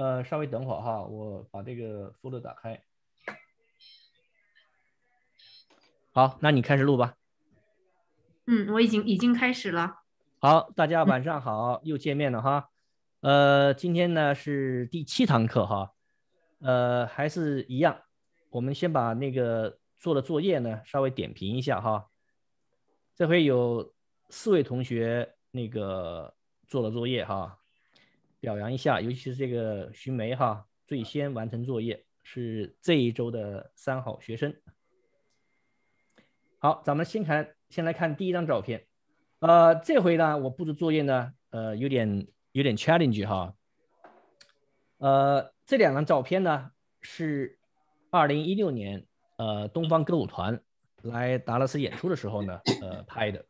呃，稍微等会儿哈，我把这个副的打开。好，那你开始录吧。嗯，我已经已经开始了。好，大家晚上好，又见面了哈。呃，今天呢是第七堂课哈。呃，还是一样，我们先把那个做的作业呢稍微点评一下哈。这回有四位同学那个做了作业哈。表扬一下，尤其是这个徐梅哈，最先完成作业是这一周的三好学生。好，咱们先看，先来看第一张照片。呃，这回呢，我布置作业呢，呃，有点有点 challenge 哈。呃，这两张照片呢，是二零一六年呃东方歌舞团来达拉斯演出的时候呢，呃拍的。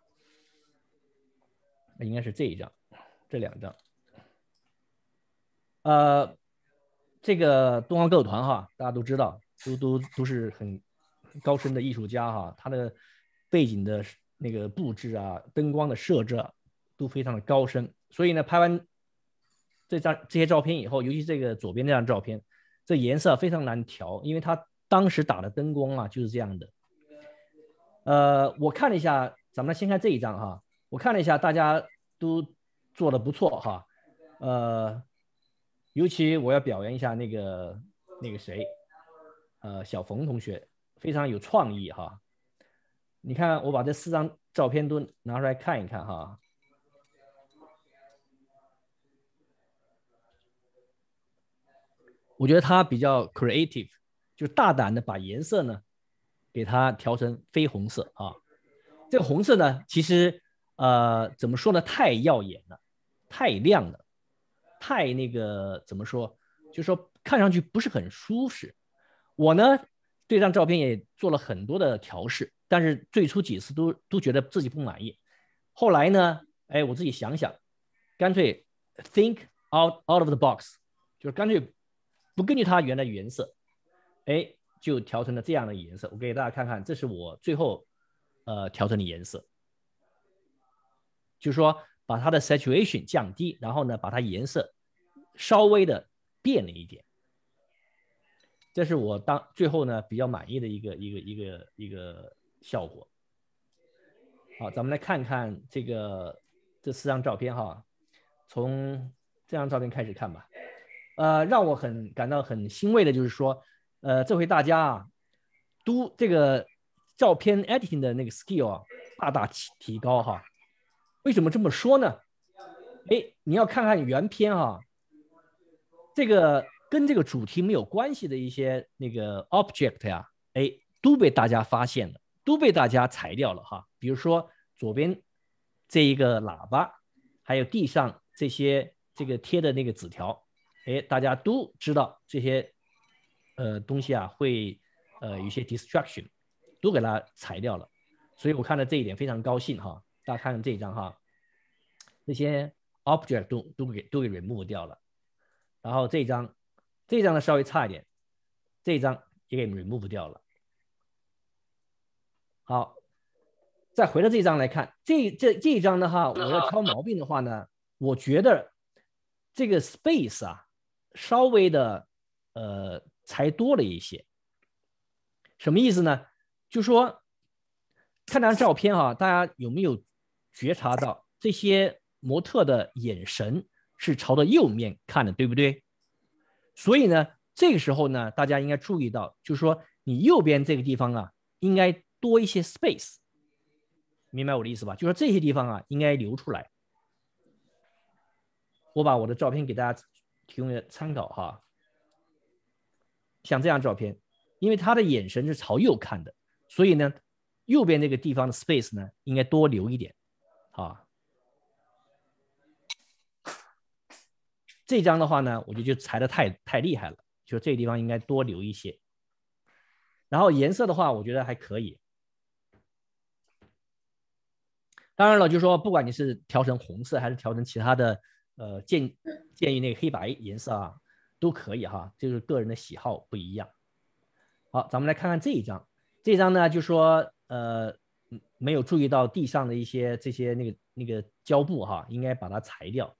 应该是这一张，这两张。呃，这个东方歌舞团哈，大家都知道，都都都是很高深的艺术家哈。他的背景的那个布置啊，灯光的设置啊、都非常的高深。所以呢，拍完这张这些照片以后，尤其这个左边这张照片，这颜色非常难调，因为它当时打的灯光啊就是这样的。呃，我看了一下，咱们先看这一张哈。我看了一下，大家都做的不错哈。呃。尤其我要表扬一下那个那个谁，呃，小冯同学，非常有创意哈。你看我把这四张照片都拿出来看一看哈。我觉得他比较 creative，就大胆的把颜色呢，给它调成绯红色啊。这红色呢，其实呃怎么说呢，太耀眼了，太亮了。太那个怎么说，就说看上去不是很舒适。我呢，对这张照片也做了很多的调试，但是最初几次都都觉得自己不满意。后来呢，哎，我自己想想，干脆 think out out of the box，就是干脆不根据它原来颜色，哎，就调成了这样的颜色。我给大家看看，这是我最后呃调成的颜色，就说。把它的 saturation 降低，然后呢，把它颜色稍微的变了一点，这是我当最后呢比较满意的一个一个一个一个效果。好，咱们来看看这个这四张照片哈，从这张照片开始看吧。呃，让我很感到很欣慰的就是说，呃，这回大家啊，都这个照片 editing 的那个 skill 啊，大大提提高哈。为什么这么说呢？哎，你要看看原片哈，这个跟这个主题没有关系的一些那个 object 呀，哎，都被大家发现了，都被大家裁掉了哈。比如说左边这一个喇叭，还有地上这些这个贴的那个纸条，哎，大家都知道这些呃东西啊会呃有些 destruction，都给它裁掉了。所以我看到这一点非常高兴哈。大家看看这一张哈，这些 object 都都给都给 remove 掉了。然后这一张，这一张呢稍微差一点，这一张也给 remove 掉了。好，再回到这一张来看，这这这一张的话，我要挑毛病的话呢，我觉得这个 space 啊稍微的呃才多了一些。什么意思呢？就说看张照片哈，大家有没有？觉察到这些模特的眼神是朝着右面看的，对不对？所以呢，这个时候呢，大家应该注意到，就是说你右边这个地方啊，应该多一些 space，明白我的意思吧？就说这些地方啊，应该留出来。我把我的照片给大家提供个参考哈，像这样照片，因为他的眼神是朝右看的，所以呢，右边这个地方的 space 呢，应该多留一点。啊，这张的话呢，我觉得就裁的太太厉害了，就这个地方应该多留一些。然后颜色的话，我觉得还可以。当然了，就说不管你是调成红色，还是调成其他的，呃，建建议那个黑白颜色啊，都可以哈，就是个人的喜好不一样。好，咱们来看看这一张，这张呢，就说呃。没有注意到地上的一些这些那个那个胶布哈，应该把它裁掉。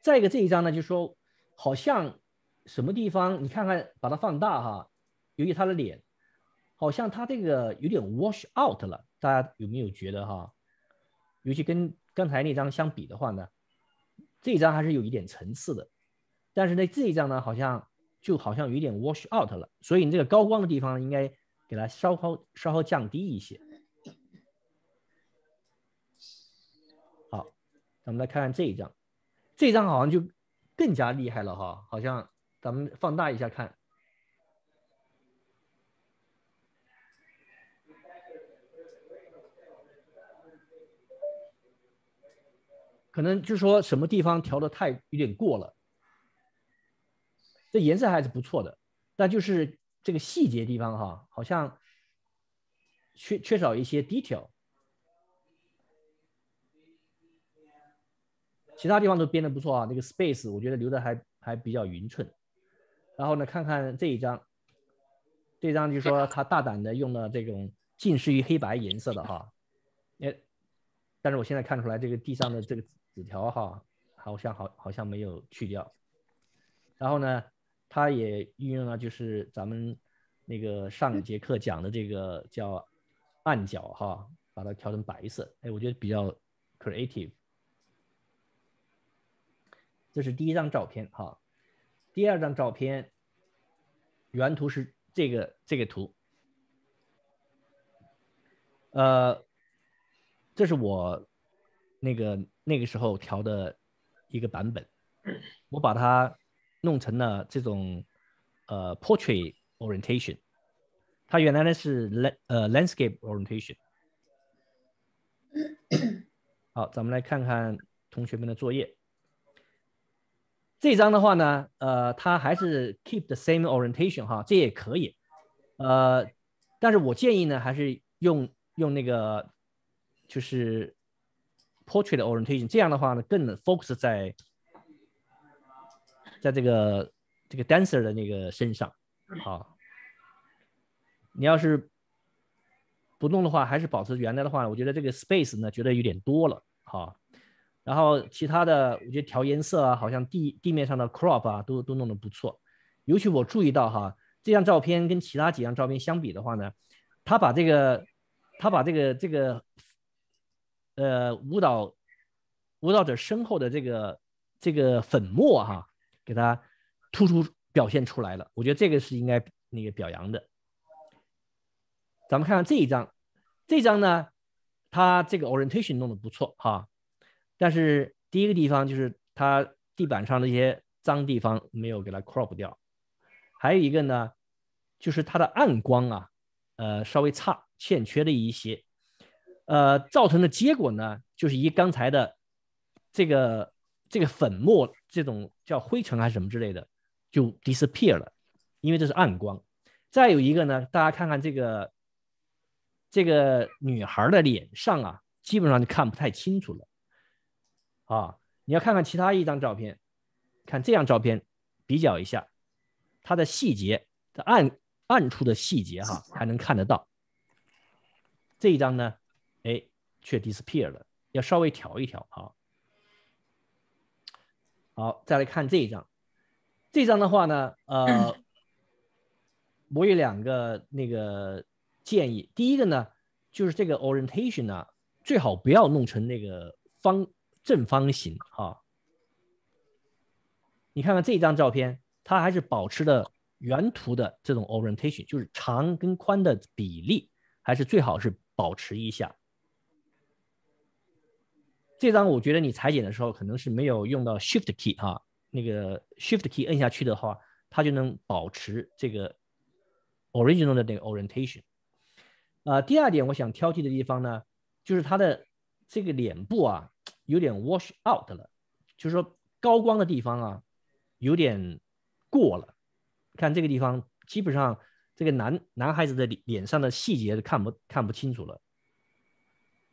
再一个，这一张呢，就说好像什么地方，你看看把它放大哈。由于他的脸好像他这个有点 wash out 了，大家有没有觉得哈？尤其跟刚才那张相比的话呢，这一张还是有一点层次的。但是呢，这一张呢，好像就好像有点 wash out 了，所以你这个高光的地方应该给它稍稍稍稍降低一些。咱们来看看这一张，这一张好像就更加厉害了哈，好像咱们放大一下看，可能就说什么地方调的太有点过了，这颜色还是不错的，但就是这个细节地方哈，好像缺缺少一些 detail。其他地方都编的不错啊，那个 space 我觉得留的还还比较匀称。然后呢，看看这一张，这张就说他大胆的用了这种近似于黑白颜色的哈。哎，但是我现在看出来这个地上的这个纸条哈，好像好好像没有去掉。然后呢，他也运用了就是咱们那个上节课讲的这个叫暗角哈，把它调成白色。哎，我觉得比较 creative。这是第一张照片，哈，第二张照片原图是这个这个图，呃，这是我那个那个时候调的一个版本，我把它弄成了这种呃 portrait orientation，它原来呢是 lan 呃 landscape orientation。好，咱们来看看同学们的作业。这张的话呢，呃，它还是 keep the same orientation 哈，这也可以，呃，但是我建议呢，还是用用那个就是 portrait orientation，这样的话呢，更 focus 在在这个这个 dancer 的那个身上，好，你要是不弄的话，还是保持原来的话，我觉得这个 space 呢，觉得有点多了，好。然后其他的，我觉得调颜色啊，好像地地面上的 crop 啊，都都弄得不错。尤其我注意到哈，这张照片跟其他几张照片相比的话呢，他把这个，他把这个这个，呃，舞蹈舞蹈者身后的这个这个粉末哈，给他突出表现出来了。我觉得这个是应该那个表扬的。咱们看看这一张，这张呢，他这个 orientation 弄得不错哈。但是第一个地方就是它地板上那些脏地方没有给它 crop 掉，还有一个呢，就是它的暗光啊，呃，稍微差欠缺了一些，呃，造成的结果呢，就是以刚才的这个这个粉末这种叫灰尘还是什么之类的就 disappear 了，因为这是暗光。再有一个呢，大家看看这个这个女孩的脸上啊，基本上就看不太清楚了。啊，你要看看其他一张照片，看这张照片，比较一下，它的细节的暗暗处的细节哈，还能看得到。这一张呢，哎，却 disappeared，要稍微调一调，啊。好，再来看这一张，这张的话呢，呃，我有两个那个建议，第一个呢，就是这个 orientation 呢，最好不要弄成那个方。正方形啊，你看看这张照片，它还是保持的原图的这种 orientation，就是长跟宽的比例，还是最好是保持一下。这张我觉得你裁剪的时候可能是没有用到 shift key 啊，那个 shift key 按下去的话，它就能保持这个 original 的那个 orientation。啊，第二点我想挑剔的地方呢，就是它的这个脸部啊。有点 wash out 了，就是说高光的地方啊，有点过了。看这个地方，基本上这个男男孩子的脸上的细节都看不看不清楚了。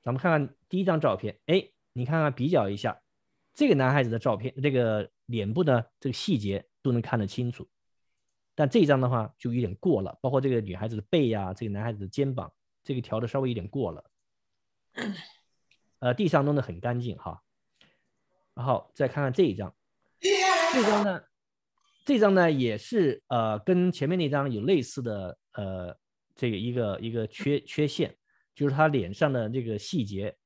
咱们看看第一张照片，哎，你看看比较一下，这个男孩子的照片，这个脸部的这个细节都能看得清楚。但这张的话就有点过了，包括这个女孩子的背啊，这个男孩子的肩膀，这个调的稍微有点过了。呃，地上弄得很干净哈，然后再看看这一张，这张呢，这张呢也是呃，跟前面那张有类似的呃，这个一个一个缺缺陷，就是他脸上的这个细节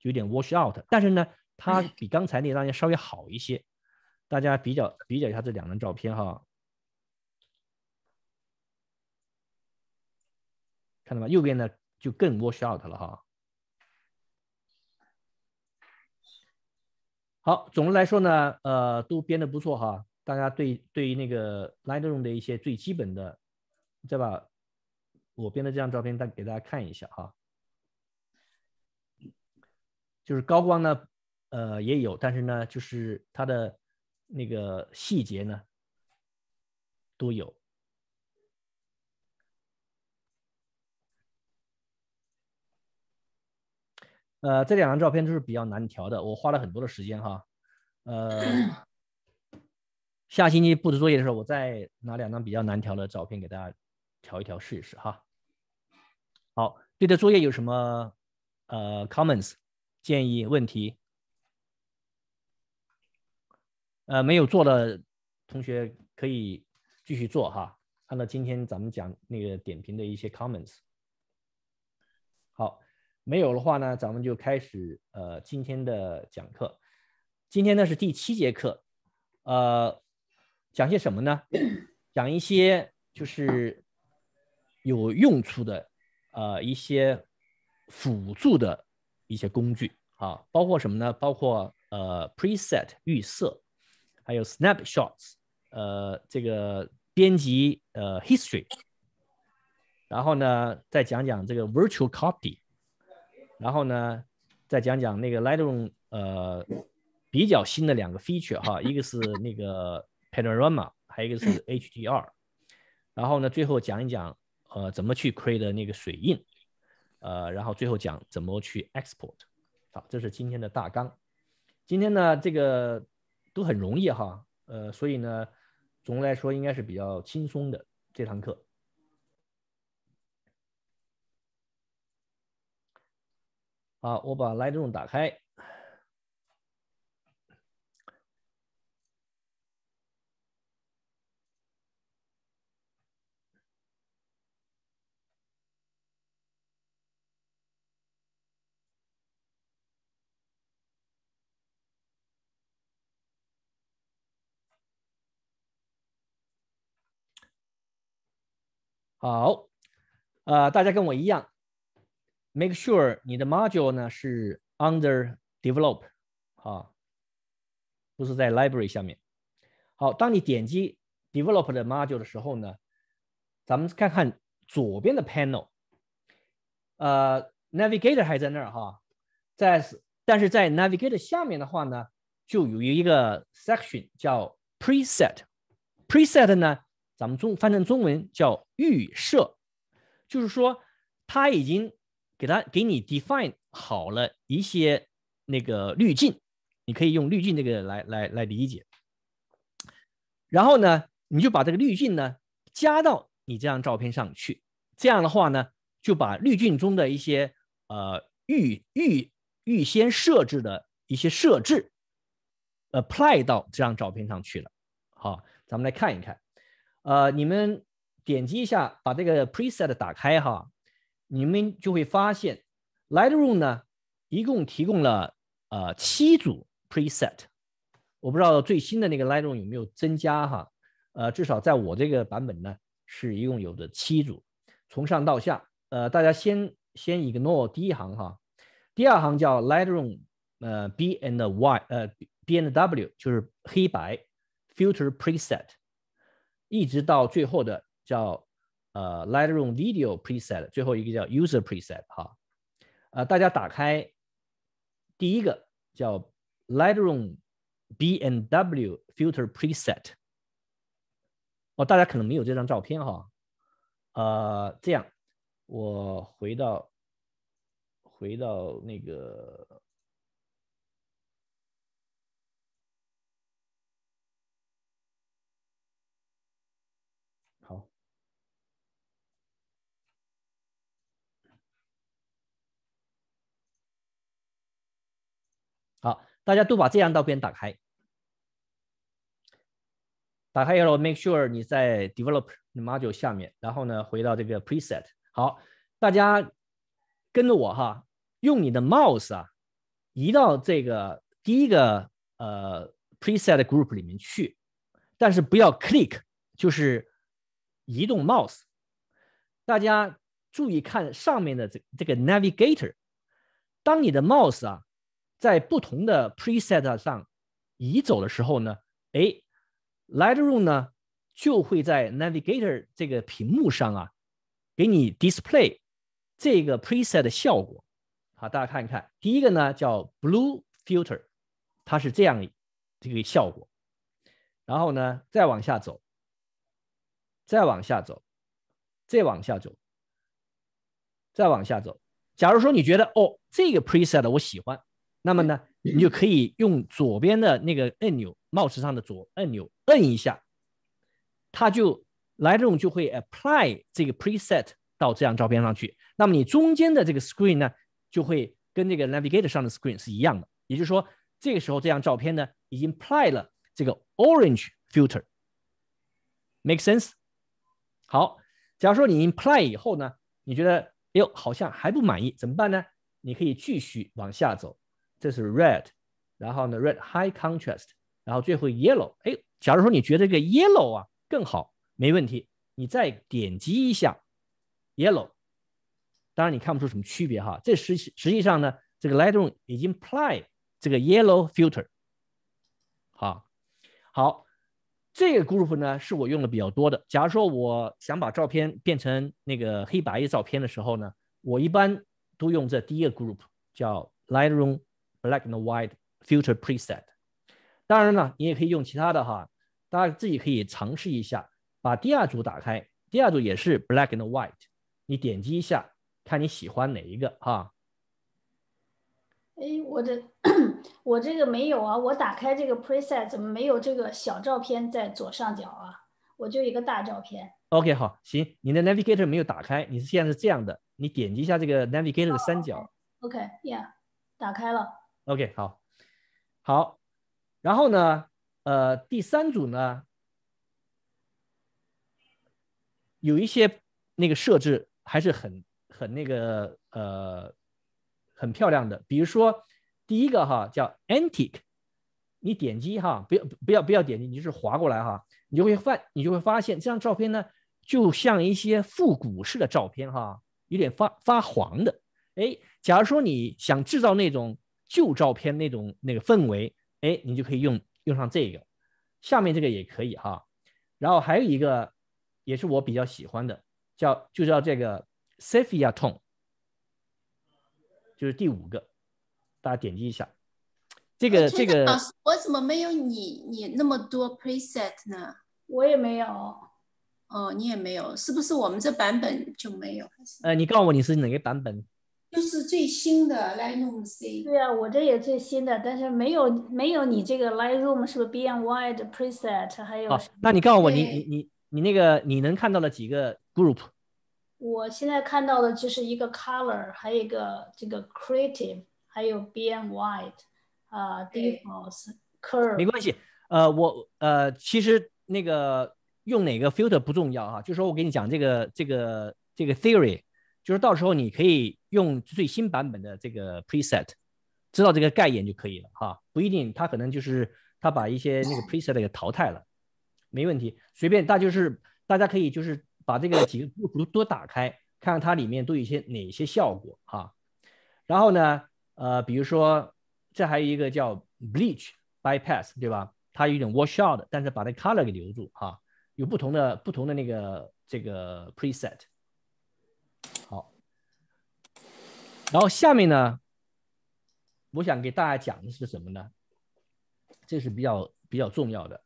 有点 wash out，但是呢，他比刚才那张要稍微好一些，大家比较比较一下这两张照片哈，看到吗？右边呢就更 wash out 了哈。好，总的来说呢，呃，都编得不错哈。大家对对于那个 Lightroom 的一些最基本的，再把我编的这张照片再给大家看一下哈，就是高光呢，呃，也有，但是呢，就是它的那个细节呢，都有。呃，这两张照片都是比较难调的，我花了很多的时间哈。呃，下星期布置作业的时候，我再拿两张比较难调的照片给大家调一调试一试哈。好，对这作业有什么呃 comments 建议问题？呃，没有做的同学可以继续做哈。按照今天咱们讲那个点评的一些 comments。没有的话呢，咱们就开始呃今天的讲课。今天呢是第七节课，呃，讲些什么呢？讲一些就是有用处的呃一些辅助的一些工具啊，包括什么呢？包括呃 preset 预设，还有 snapshots，呃这个编辑呃 history，然后呢再讲讲这个 virtual copy。然后呢，再讲讲那个 Lightroom 呃比较新的两个 feature 哈，一个是那个 Panorama，还有一个是 HDR。然后呢，最后讲一讲呃怎么去 create 那个水印，呃然后最后讲怎么去 export。好，这是今天的大纲。今天呢这个都很容易哈，呃所以呢总的来说应该是比较轻松的这堂课。好，我把 Lightroom 打开。好，呃，大家跟我一样。Make sure 你的 module 呢是 under develop，啊，不是在 library 下面。好，当你点击 develop 的 module 的时候呢，咱们看看左边的 panel。呃，navigator 还在那儿哈，在但是在 navigator 下面的话呢，就有一个 section 叫 preset。preset 呢，咱们中翻成中文叫预设，就是说它已经给他给你 define 好了一些那个滤镜，你可以用滤镜这个来来来理解。然后呢，你就把这个滤镜呢加到你这张照片上去。这样的话呢，就把滤镜中的一些呃预预预先设置的一些设置 apply 到这张照片上去了。好，咱们来看一看。呃，你们点击一下，把这个 preset 打开哈。你们就会发现，Lightroom 呢，一共提供了呃七组 preset。我不知道最新的那个 Lightroom 有没有增加哈，呃，至少在我这个版本呢，是一共有的七组。从上到下，呃，大家先先 ignore 第一行哈，第二行叫 Lightroom 呃 B and Y 呃 B and W 就是黑白 filter preset，一直到最后的叫。呃，Lightroom Video Preset，最后一个叫 User Preset，哈，呃，大家打开第一个叫 Lightroom B&W N Filter Preset，哦，大家可能没有这张照片哈，呃，这样我回到回到那个。大家都把这张照片打开，打开以后，make sure 你在 d e v e l o p e Module 下面，然后呢，回到这个 Preset。好，大家跟着我哈，用你的 Mouse 啊，移到这个第一个呃 Preset Group 里面去，但是不要 Click，就是移动 Mouse。大家注意看上面的这这个 Navigator，当你的 Mouse 啊。在不同的 preset 上移走的时候呢，哎，Lightroom 呢就会在 Navigator 这个屏幕上啊，给你 display 这个 preset 的效果。好，大家看一看，第一个呢叫 Blue Filter，它是这样这个效果。然后呢，再往下走，再往下走，再往下走，再往下走。假如说你觉得哦，这个 preset 我喜欢。那么呢，你就可以用左边的那个按钮，帽子上的左按钮摁一下，它就来这种就会 apply 这个 preset 到这张照片上去。那么你中间的这个 screen 呢，就会跟这个 navigator 上的 screen 是一样的。也就是说，这个时候这张照片呢，已经 apply 了这个 orange filter。Make sense？好，假如说你 apply 以后呢，你觉得哎呦好像还不满意，怎么办呢？你可以继续往下走。这是 red，然后呢 red high contrast，然后最后 yellow。哎，假如说你觉得这个 yellow 啊更好，没问题，你再点击一下 yellow。当然你看不出什么区别哈。这实实际上呢，这个 Lightroom 已经 apply 这个 yellow filter。好，好，这个 group 呢是我用的比较多的。假如说我想把照片变成那个黑白照片的时候呢，我一般都用这第一个 group，叫 Lightroom。Black and White Future Preset，当然了，你也可以用其他的哈，大家自己可以尝试一下。把第二组打开，第二组也是 Black and White，你点击一下，看你喜欢哪一个哈。哎，我的，我这个没有啊，我打开这个 Preset 怎么没有这个小照片在左上角啊？我就一个大照片。OK，好，行，你的 Navigator 没有打开，你是现在是这样的，你点击一下这个 Navigator 的三角。OK，Yeah，打开了。OK，好，好，然后呢，呃，第三组呢，有一些那个设置还是很很那个呃，很漂亮的。比如说第一个哈叫 Antique，你点击哈，不要不要不要点击，你就是划过来哈，你就会发你就会发现这张照片呢，就像一些复古式的照片哈，有点发发黄的。哎，假如说你想制造那种。旧照片那种那个氛围，哎，你就可以用用上这个，下面这个也可以哈。然后还有一个也是我比较喜欢的，叫就叫这个 Sepia Tone，就是第五个，大家点击一下。这个这个，我怎么没有你你那么多 preset 呢？我也没有。哦，你也没有，是不是我们这版本就没有？呃，你告诉我你是哪个版本？就是最新的 Lightroom C。对啊，我这也最新的，但是没有没有你这个 Lightroom 是不是 B m n d White preset？还有啊，那你告诉我，你你你你那个你能看到的几个 group？我现在看到的就是一个 Color，还有一个这个 Creative，还有 B m n White，啊，Default Curve。没关系，呃，我呃，其实那个用哪个 filter 不重要哈，就说我给你讲这个这个这个 theory。就是到时候你可以用最新版本的这个 preset，知道这个概念就可以了哈，不一定，它可能就是它把一些那个 preset 给淘汰了，没问题，随便，大就是大家可以就是把这个几个图图都打开，看看它里面都有些哪些效果哈，然后呢，呃，比如说这还有一个叫 bleach bypass 对吧？它有点 wash out，但是把那 color 给留住哈，有不同的不同的那个这个 preset。好，然后下面呢，我想给大家讲的是什么呢？这是比较比较重要的。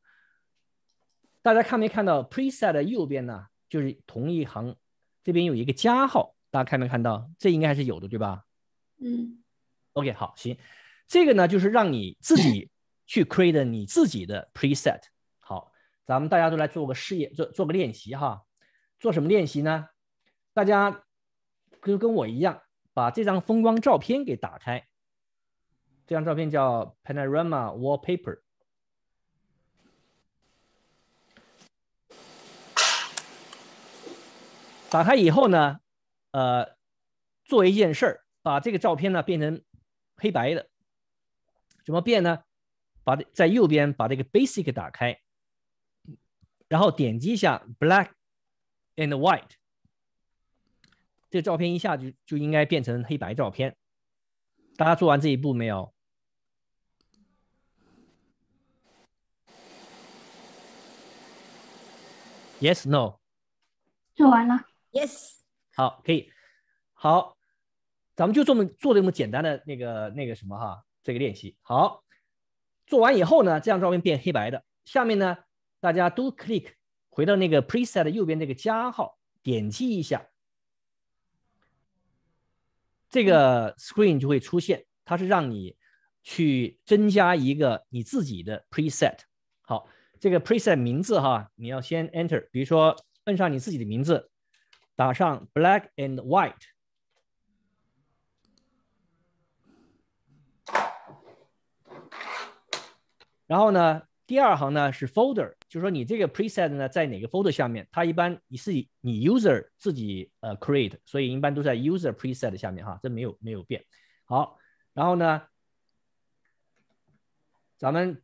大家看没看到 preset 的右边呢？就是同一行这边有一个加号，大家看没看到？这应该还是有的，对吧？嗯，OK，好，行，这个呢就是让你自己去 create 你自己的 preset。好，咱们大家都来做个试验，做做个练习哈。做什么练习呢？大家就跟我一样，把这张风光照片给打开。这张照片叫 Panorama Wallpaper。打开以后呢，呃，做一件事儿，把这个照片呢变成黑白的。怎么变呢？把在右边把这个 Basic 打开，然后点击一下 Black and White。这照片一下就就应该变成黑白照片。大家做完这一步没有？Yes, No。做完了。Yes。好，可以。好，咱们就这么做这么简单的那个那个什么哈，这个练习。好，做完以后呢，这张照片变黑白的。下面呢，大家都 click 回到那个 preset 右边那个加号，点击一下。这个 screen 就会出现，它是让你去增加一个你自己的 preset。好，这个 preset 名字哈，你要先 enter，比如说摁上你自己的名字，打上 black and white。然后呢，第二行呢是 folder。就说你这个 preset 呢，在哪个 folder 下面？它一般你是你 user 自己呃 create，所以一般都在 user preset 下面哈，这没有没有变。好，然后呢，咱们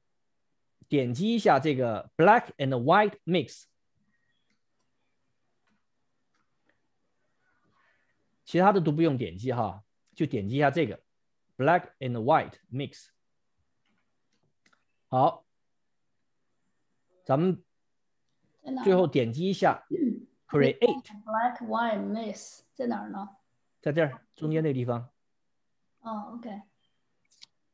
点击一下这个 black and white mix，其他的都不用点击哈，就点击一下这个 black and white mix。好。咱们最后点击一下 create black w i n e m i s s 在哪儿呢？在这儿中间那地方。哦，OK。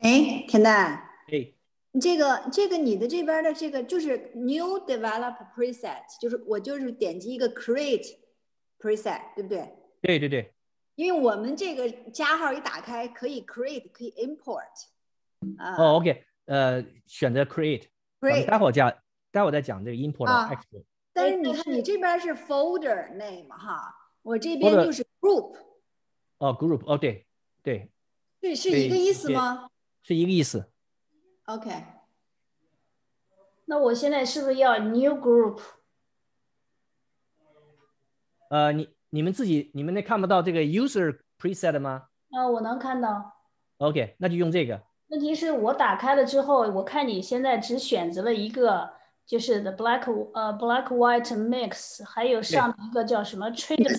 哎，田丹，哎，你这个这个你的这边的这个就是 new develop preset，就是我就是点击一个 create preset，对不对？对对对。因为我们这个加号一打开，可以 create，可以 import。哦，OK，呃，选择 create，create，待会儿加我在讲这个 import 啊，但是你看你这边是 folder name 哈，我这边就是 group。哦，group 哦，对对对，是一个意思吗？是一个意思。OK，那我现在是不是要 new group？呃，你你们自己你们那看不到这个 user preset 吗？啊，我能看到。OK，那就用这个。问题是我打开了之后，我看你现在只选择了一个。就是 the black 呃 black white mix，还有上一个叫什么 trade？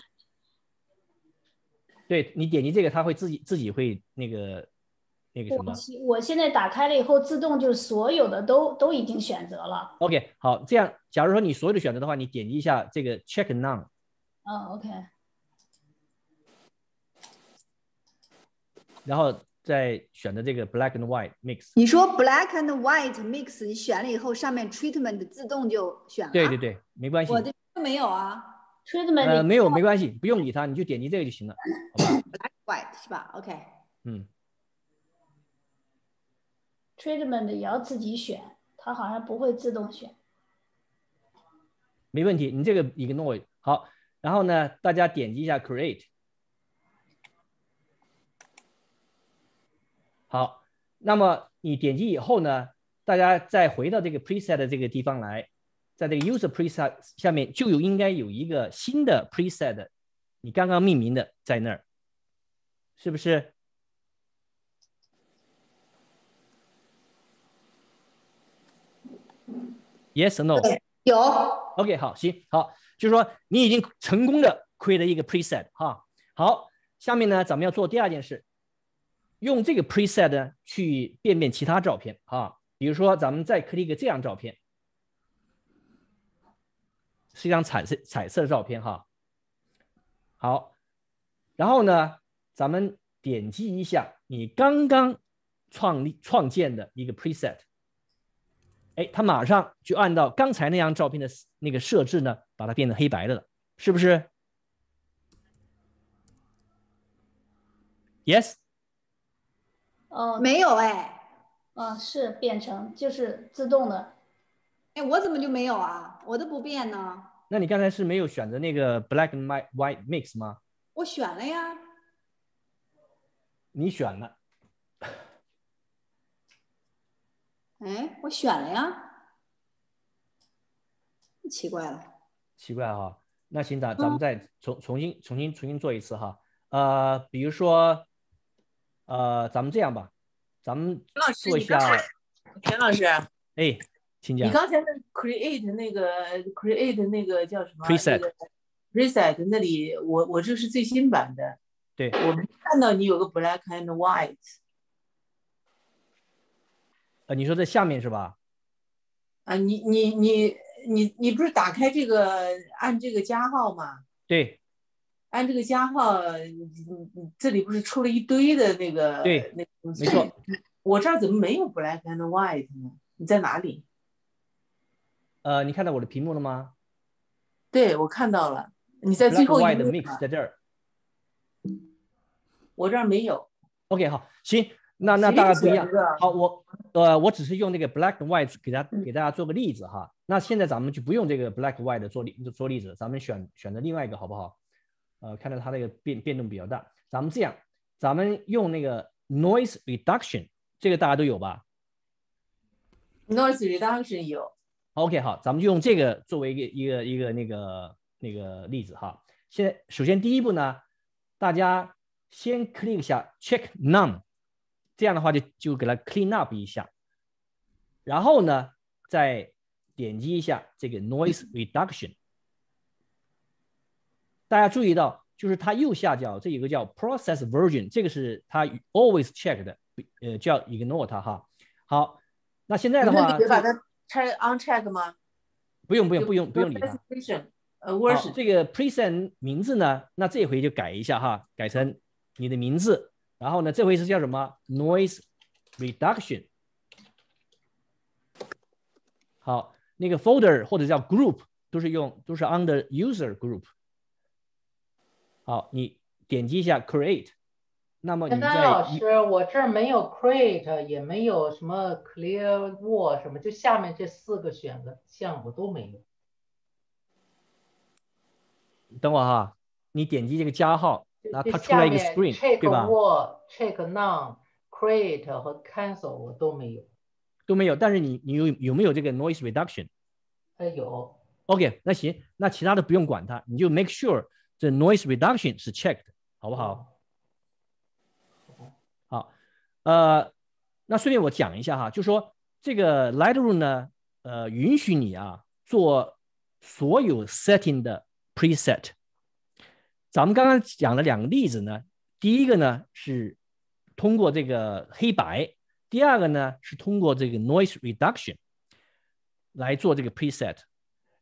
对你点击这个，它会自己自己会那个那个什么？我现在打开了以后，自动就是所有的都都已经选择了。OK，好，这样，假如说你所有的选择的话，你点击一下这个 check none。嗯，OK。然后。在选择这个 black and white mix。你说 black and white mix，你选了以后，上面 treatment 自动就选了。对对对，没关系。我的没有啊，treatment。呃，没有，没关系，不用理它，你就点击这个就行了。black white 是吧？OK。嗯。treatment 也要自己选，它好像不会自动选。没问题，你这个 ignore 好。然后呢，大家点击一下 create。好，那么你点击以后呢，大家再回到这个 preset 的这个地方来，在这个 user preset 下面就有应该有一个新的 preset，你刚刚命名的在那儿，是不是？Yes, or no. 有。OK，好，行，好，就是说你已经成功的 create 一个 preset 哈。好，下面呢，咱们要做第二件事。用这个 preset 呢去变变其他照片啊，比如说咱们再克一个这张照片，是一张彩色彩色的照片哈。好，然后呢，咱们点击一下你刚刚创立创建的一个 preset，哎，它马上就按照刚才那张照片的那个设置呢，把它变成黑白的了，是不是？Yes。哦，没有哎，嗯，是变成就是自动的，哎，我怎么就没有啊？我的不变呢？那你刚才是没有选择那个 black my white mix 吗？我选了呀。你选了？哎，我选了呀，奇怪了。奇怪哈，那行，咱咱们再重重新重新重新做一次哈，呃，比如说。呃，咱们这样吧，咱们做一下。田老师，哎，请讲。你刚才那 create 那个 create 那个叫什么 preset？preset 那里，我我这是最新版的。对，我没看到你有个 black and white。呃，你说在下面是吧？啊，你你你你你不是打开这个按这个加号吗？对。按这个加号，这里不是出了一堆的那个？对，那没错。我这儿怎么没有 black and white 呢？你在哪里？呃，你看到我的屏幕了吗？对我看到了。你在最后一个 white mix 在这儿。我这儿没有。OK，好，行，那那大概不一样。好，我呃，我只是用那个 black and white 给大给大家做个例子哈。那现在咱们就不用这个 black and white 做例做例子，咱们选选择另外一个好不好？呃，看到它那个变变动比较大，咱们这样，咱们用那个 noise reduction，这个大家都有吧？noise reduction 有。OK，好，咱们就用这个作为一个一个一个那个那个例子哈。现在首先第一步呢，大家先 click 下 check n o n e 这样的话就就给它 clean up 一下，然后呢再点击一下这个 noise reduction。大家注意到就是它右下角这有个叫 process version 这个是它 always check 的呃叫 ignore 它哈好那现在的话你把它拆 on check 吗不用不用不用不用理它这个 present 名字呢那这回就改一下哈改成你的名字然后呢这回是叫什么 noise reduction 好那个 folder 或者叫 group 都是用都是 under user group 好，你点击一下 Create，那么你在老师，我这儿没有 Create，也没有什么 Clear Wall，什么就下面这四个选择项我都没有。等我哈，你点击这个加号，那它出来一个 Screen，对吧？下 Check Wall、Check None、Create 和 Cancel 我都没有，都没有。但是你你有有没有这个 Noise Reduction？哎，有。OK，那行，那其他的不用管它，你就 Make Sure。这 noise reduction 是 checked 好不好？好，呃，那顺便我讲一下哈，就说这个 Lightroom 呢，呃，允许你啊做所有 setting 的 preset。咱们刚刚讲了两个例子呢，第一个呢是通过这个黑白，第二个呢是通过这个 noise reduction 来做这个 preset。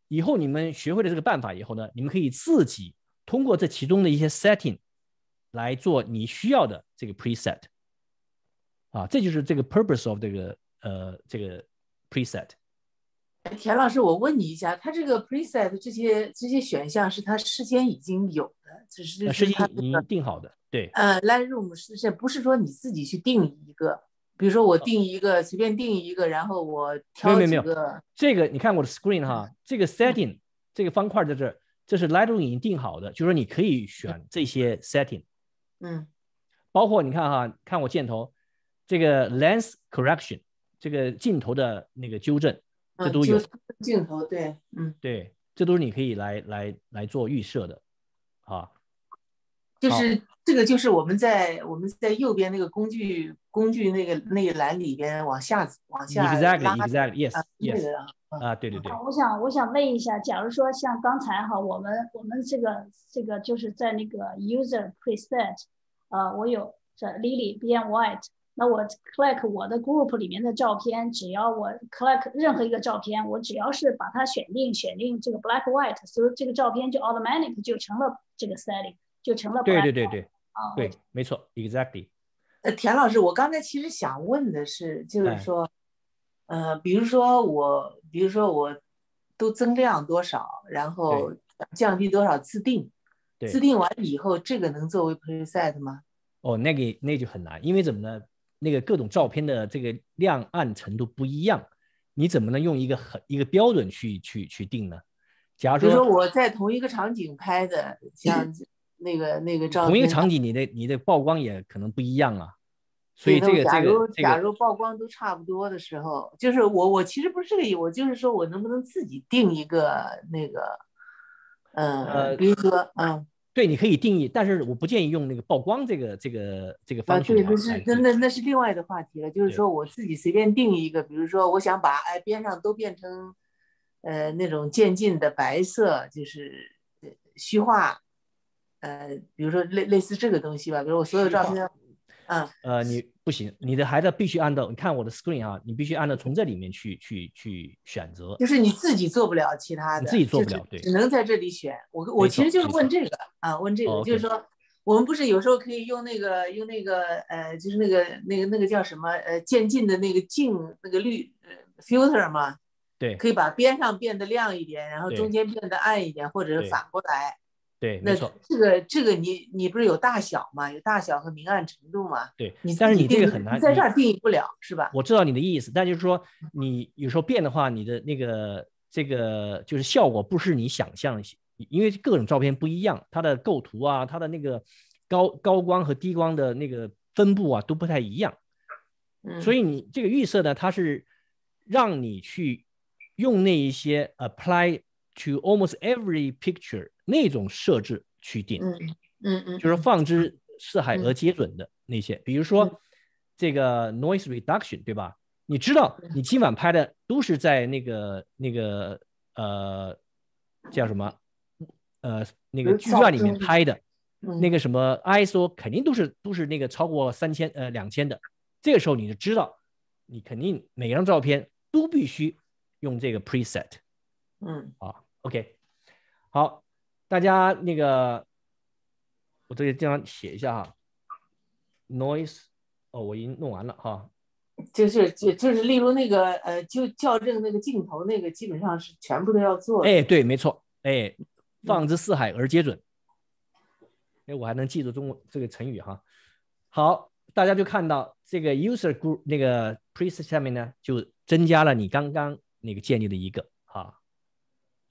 以后你们学会了这个办法以后呢，你们可以自己。通过这其中的一些 setting 来做你需要的这个 preset，啊，这就是这个 purpose of 这个呃这个 preset。田老师，我问你一下，他这个 preset 这些这些选项是他事先已经有的，只是他定好的，对？呃，Lightroom 是这不是说你自己去定一个？比如说我定一个，随便定一个，然后我没有没有没有，这个你看我的 screen 哈，这个 setting 这个方块在这。这是 Lightroom 已经定好的，就是说你可以选这些 setting，嗯，包括你看哈，看我箭头，这个 lens correction，这个镜头的那个纠正，这都有镜头，对，嗯，对，这都是你可以来来来做预设的，啊。就是这个，就是我们在我们在右边那个工具工具那个那一栏里边往下往下 Exactly. Exactly. Yes. Yes. 啊对对对。我想我想问一下，假如说像刚才哈，我们我们这个这个就是在那个 user preset，呃，我有这 Lily b n White，那我 click 我的 group 里面的照片，只要我 click 任何一个照片，我只要是把它选定，选定这个 black white，所以这个照片就 automatic 就成了这个 setting。就成了。对对对对，对，没错，exactly。呃，田老师，我刚才其实想问的是，就是说，呃，比如说我，比如说我，都增量多少，然后降低多少自定，自定完以后，这个能作为 preset 吗？哦，那个那就很难，因为怎么呢？那个各种照片的这个亮暗程度不一样，你怎么能用一个很一个标准去去去定呢？假如说，说我在同一个场景拍的，像。那个那个照同一个场景，你的你的曝光也可能不一样啊，所以这个这个这个，假如曝光都差不多的时候，就是我我其实不是这个意，我就是说我能不能自己定一个那个，嗯，比如说，嗯，对，你可以定义，但是我不建议用那个曝光这个这个这个方式啊，对，那是，那那那是另外的话题了，就是说我自己随便定一个，比如说我想把哎边上都变成呃那种渐进的白色，就是虚化。呃，比如说类类似这个东西吧，比如我所有照片，嗯，呃，你不行，你的还在必须按照你看我的 screen 啊，你必须按照从这里面去去去选择，就是你自己做不了其他的，自己做不了，对，只能在这里选。我我其实就是问这个啊，问这个，就是说我们不是有时候可以用那个用那个呃，就是那个那个那个叫什么呃，渐进的那个镜那个滤 filter 吗？对，可以把边上变得亮一点，然后中间变得暗一点，或者反过来。对，那这个这个你你不是有大小吗？有大小和明暗程度吗？对，你但是你这个很难，在这儿定义不了是吧？我知道你的意思，但就是说你有时候变的话，你的那个这个就是效果不是你想象，因为各种照片不一样，它的构图啊，它的那个高高光和低光的那个分布啊都不太一样，所以你这个预设呢，它是让你去用那一些 apply。to almost every picture 那种设置去定，嗯嗯就是放置四海而皆准的那些，比如说这个 noise reduction 对吧？你知道你今晚拍的都是在那个那个呃叫什么呃那个剧院里面拍的，那个什么 ISO 肯定都是都是那个超过三千呃两千的，这个时候你就知道你肯定每张照片都必须用这个 preset，嗯啊。OK，好，大家那个，我这个地方写一下哈，noise，哦，我已经弄完了哈，就是就就是，例如那个呃，就校正那个镜头那个，基本上是全部都要做。哎，对，没错，哎，放之四海而皆准，哎，我还能记住中国这个成语哈。好，大家就看到这个 user group 那个 preset 下面呢，就增加了你刚刚那个建立的一个哈。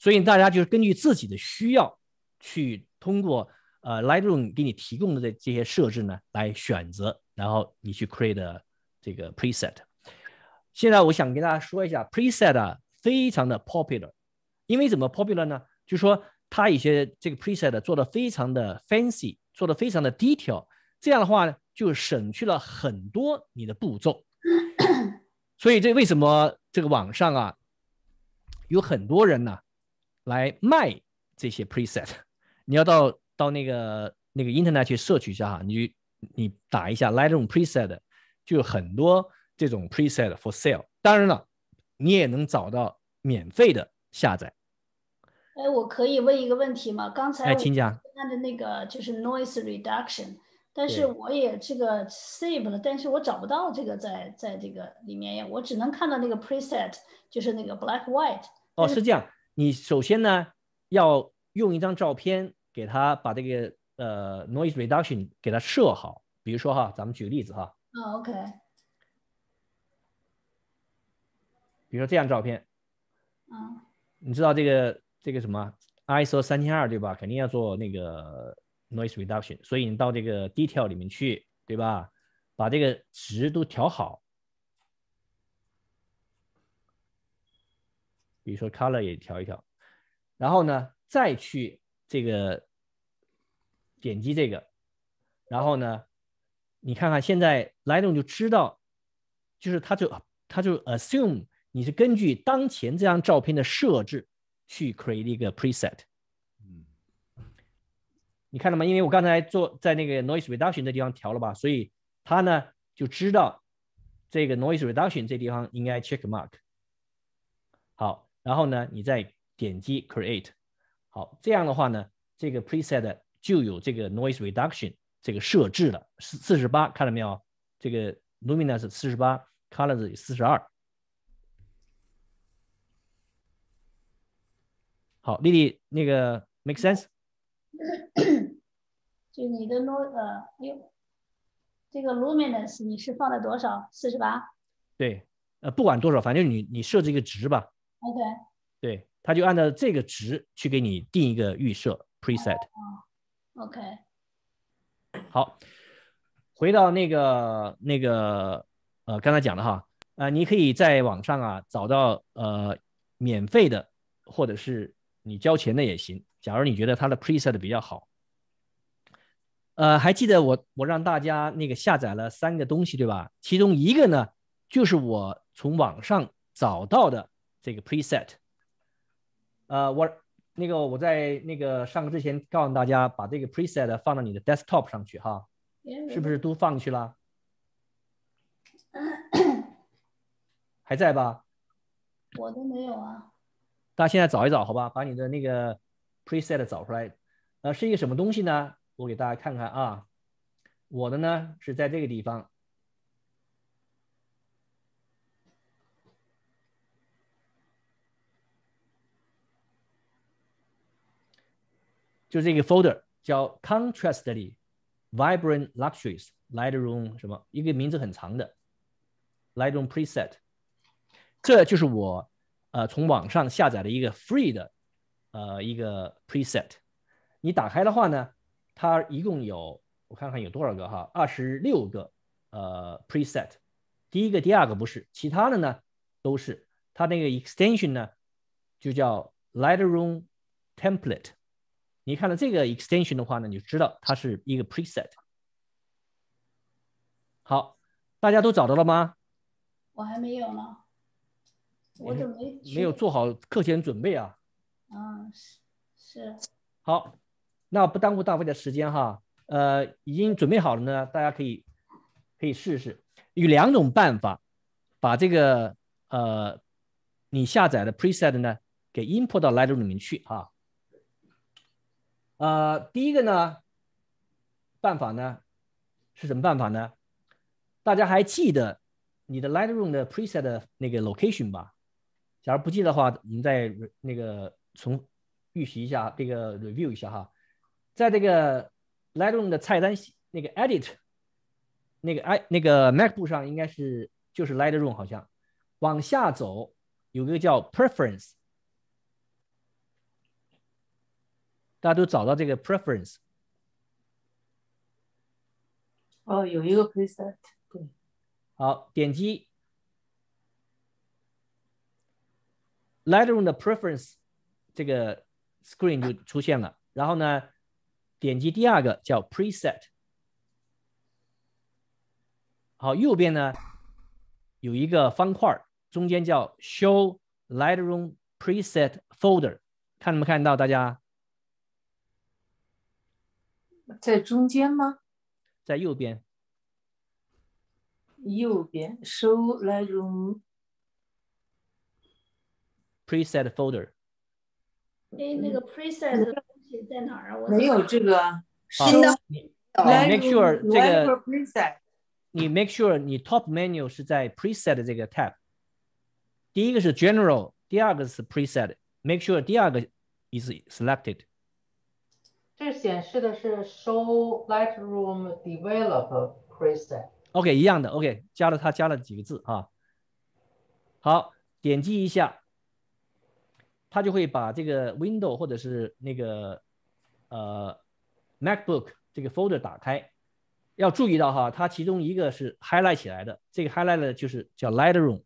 所以大家就是根据自己的需要，去通过呃 Lightroom 给你提供的这这些设置呢来选择，然后你去 create 这个 preset。现在我想跟大家说一下，preset 非常的 popular，因为怎么 popular 呢？就说它一些这个 preset 做的非常的 fancy，做的非常的 detail，这样的话呢，就省去了很多你的步骤。所以这为什么这个网上啊有很多人呢？来卖这些 preset，你要到到那个那个 internet 去摄取一下哈，你你打一下 Lightroom preset，就有很多这种 preset for sale。当然了，你也能找到免费的下载。哎，我可以问一个问题吗？刚才哎，请讲。看的那个就是 noise reduction，但是我也这个 save 了，但是我找不到这个在在这个里面呀，我只能看到那个 preset，就是那个 black white。哦，是这样。你首先呢，要用一张照片给它把这个呃 noise reduction 给它设好，比如说哈，咱们举个例子哈。啊 o k 比如说这张照片。嗯。你知道这个这个什么 ISO 三千二对吧？肯定要做那个 noise reduction，所以你到这个 detail 里面去对吧？把这个值都调好。比如说 color 也调一调，然后呢，再去这个点击这个，然后呢，你看看现在 Lightroom 就知道，就是它就它就 assume 你是根据当前这张照片的设置去 create 一个 preset。你看到吗？因为我刚才做在那个 noise reduction 的地方调了吧，所以它呢就知道这个 noise reduction 这地方应该 check mark。好。然后呢，你再点击 Create，好，这样的话呢，这个 Preset 就有这个 Noise Reduction 这个设置了四四十八，看到没有？这个 Luminance 四十八，Color s 四十二。好，丽丽，那个 Make Sense？就你的 no 呃，哎呦，这个 Luminance 你是放了多少？四十八？对，呃，不管多少，反正你你设置一个值吧。OK，对，他就按照这个值去给你定一个预设 preset。o k 好，回到那个那个呃刚才讲的哈，呃，你可以在网上啊找到呃免费的，或者是你交钱的也行。假如你觉得它的 preset 比较好，呃，还记得我我让大家那个下载了三个东西对吧？其中一个呢就是我从网上找到的。这个 preset，呃，我那个我在那个上课之前告诉大家，把这个 preset 放到你的 desktop 上去哈，是不是都放去了？还在吧？我都没有啊。大家现在找一找好吧，把你的那个 preset 找出来。呃，是一个什么东西呢？我给大家看看啊。我的呢是在这个地方。就是这个 folder 叫 Contrastly Vibrant Luxuries Lightroom 什么一个名字很长的 Lightroom preset，这就是我呃从网上下载的一个 free 的呃一个 preset。你打开的话呢，它一共有我看看有多少个哈，二十六个呃 preset。第一个、第二个不是，其他的呢都是。它那个 extension 呢就叫 Lightroom Template。你看到这个 extension 的话呢，你就知道它是一个 preset。好，大家都找到了吗？我还没有呢，我准备没没有做好课前准备啊？嗯，是是。好，那不耽误大费的时间哈。呃，已经准备好了呢，大家可以可以试试。有两种办法，把这个呃你下载的 preset 呢给 input 到 Lightroom 里面去哈。呃，第一个呢，办法呢，是什么办法呢？大家还记得你的 Lightroom 的 preset 的那个 location 吧？假如不记得的话，们再那个重预习一下，这个 review 一下哈。在这个 Lightroom 的菜单那个 Edit 那个哎那个 MacBook 上应该是就是 Lightroom 好像往下走，有个叫 Preference。大家都找到这个 preference，哦，有一个 preset，对，好，点击 Lightroom 的 preference 这个 screen 就出现了，然后呢，点击第二个叫 preset，好，右边呢有一个方块，中间叫 Show Lightroom preset folder，看没看到大家？在中间吗？在右边。右边，收来入。preset folder。哎，那个 preset 的东西在哪儿啊？我没有这个新的。Make sure 这个。你 make sure 你 top menu 是在 preset 这个 tab。第一个是 general，第二个是 preset。Make sure 第二个 is selected。这显示的是 “Show Lightroom Develop Preset”。OK，一样的。OK，加了它，加了几个字啊。好，点击一下，它就会把这个 Window 或者是那个呃 MacBook 这个 folder 打开。要注意到哈，它其中一个是 highlight 起来的，这个 highlight 的就是叫 Lightroom。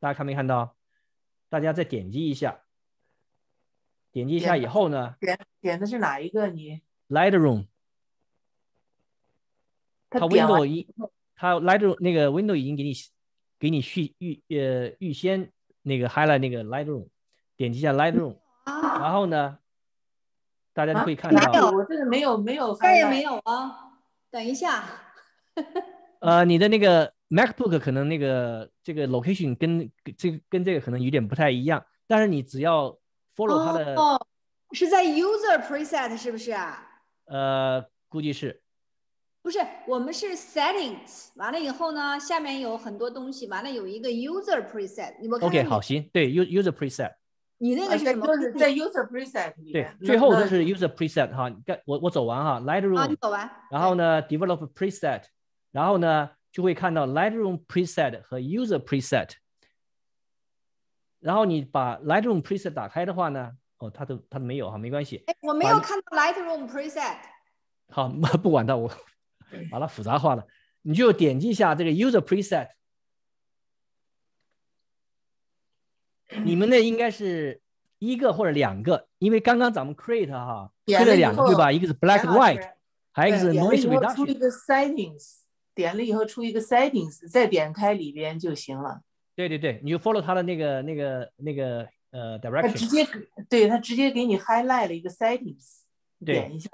大家看没看到？大家再点击一下。点击一下以后呢？点点的是哪一个？你 Lightroom，它 Window 已它 Lightroom 那个 Window 已经给你给你续预呃预先那个 Highlight 那个 Lightroom，点击一下 Lightroom，然后呢，大家都可以看到啊。有，我这个没有没有，再也没有啊。等一下，呃，你的那个 MacBook 可能那个这个 Location 跟这跟这个可能有点不太一样，但是你只要。follow 它的，是在 user preset 是不是啊？呃，估计是。不是，我们是 settings，完了以后呢，下面有很多东西，完了有一个 user preset，你们 OK，好，行，对 user preset。你那个是什么？在 user preset 里对，最后它是 user preset 哈，我我走完哈，Lightroom，你走完。然后呢，develop preset，然后呢就会看到 Lightroom preset 和 user preset。然后你把 Lightroom preset 打开的话呢，哦，它都它都没有哈，没关系。哎，我没有看到 Lightroom preset。好，不管它，我把它复杂化了。你就点击一下这个 User preset。你们那应该是一个或者两个，因为刚刚咱们 Create 哈，Create 两个对吧？一个是 Black White，还有一个是 Noise Reduction。出一个 Settings，点了以后出一个 Settings，再点开里边就行了。对对对，你就 follow 他的那个那个那个呃 direction，他直接对他直接给你 highlight 了一个 settings，点一下，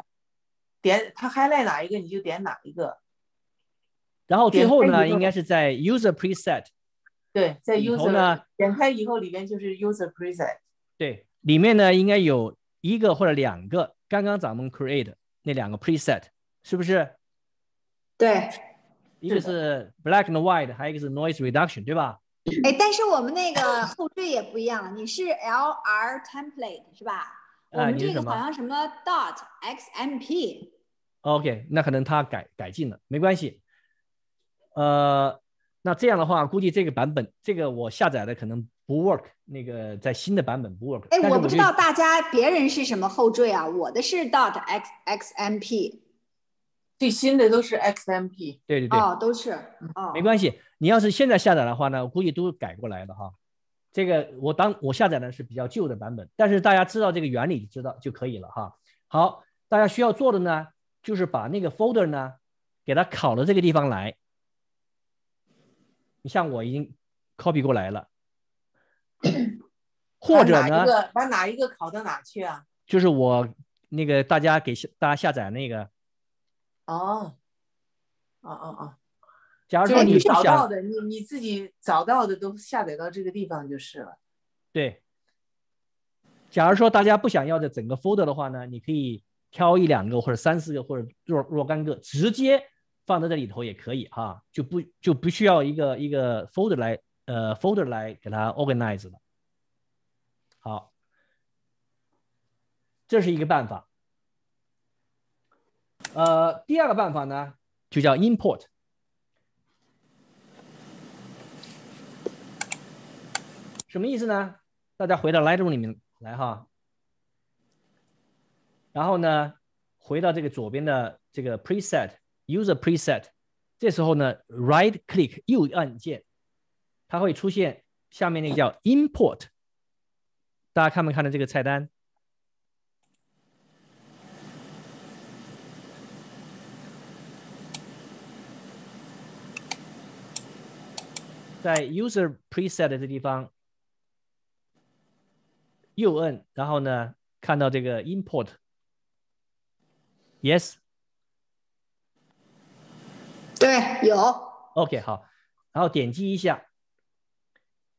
点他 highlight 哪一个你就点哪一个。然后最后呢，应该是在 user preset，对，在 user 呢，点开以后里面就是 user preset，对，里面呢应该有一个或者两个刚刚咱们 create 那两个 preset 是不是？对，一个是 black and white，还有一个是 noise reduction，对吧？哎，但是我们那个后缀也不一样你是 L R template 是吧？我们这个好像什么 dot xmp。OK，那可能它改改进了，没关系。呃，那这样的话，估计这个版本，这个我下载的可能不 work。那个在新的版本不 work。哎，我不知道大家别人是什么后缀啊？我的是 dot x xmp。最新的都是 XMP，对对对，哦，都是啊，没关系。你要是现在下载的话呢，我估计都改过来的哈。这个我当我下载的是比较旧的版本，但是大家知道这个原理，知道就可以了哈。好，大家需要做的呢，就是把那个 folder 呢，给它拷到这个地方来。你像我已经 copy 过来了，或者呢，把哪一个拷到哪去啊？就是我那个大家给下，大家下载那个。哦，哦哦哦，假如说你找到的，你你自己找到的都下载到这个地方就是了。对，假如说大家不想要这整个 folder 的话呢，你可以挑一两个或者三四个或者若若干个直接放在这里头也可以哈，就不就不需要一个一个 folder 来呃 folder 来给它 organize 了。好，这是一个办法。呃，第二个办法呢，就叫 import，什么意思呢？大家回到 lightroom 里面来哈，然后呢，回到这个左边的这个 preset user preset，这时候呢，right click 右按键，它会出现下面那个叫 import，大家看没看到这个菜单？在 User Preset 这地方，右摁，然后呢，看到这个 Import Yes。对，有。OK，好，然后点击一下。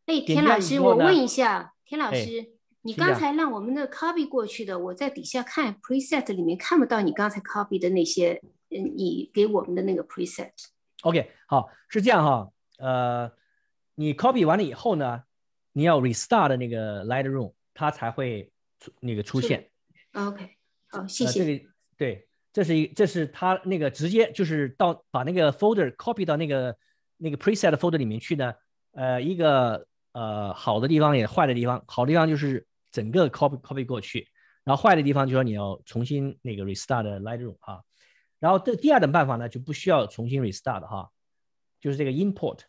哎，田老师，我问一下，田老师，你刚才让我们的 Copy 过去的，我在底下看 Preset 里面看不到你刚才 Copy 的那些，嗯，你给我们的那个 Preset。OK，好，是这样哈，呃。你 copy 完了以后呢，你要 restart 那个 Lightroom，它才会出那个出现。OK，好，谢谢。对，这是一，这是它那个直接就是到把那个 folder copy 到那个那个 preset folder 里面去呢。呃，一个呃好的地方也坏的地方，好的地方就是整个 copy copy 过去，然后坏的地方就说你要重新那个 restart Lightroom 啊。然后这第二种办法呢就不需要重新 restart 哈，就是这个 import。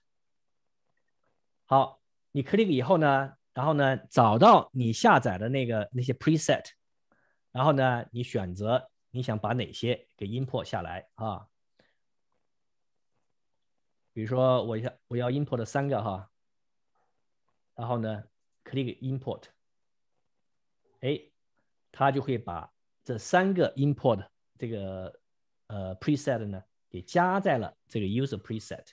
好，你 click 以后呢，然后呢，找到你下载的那个那些 preset，然后呢，你选择你想把哪些给 import 下来啊？比如说我下我要 import 三个哈，然后呢，click import，哎，它就会把这三个 import 这个呃 preset 呢，给加在了这个 user preset。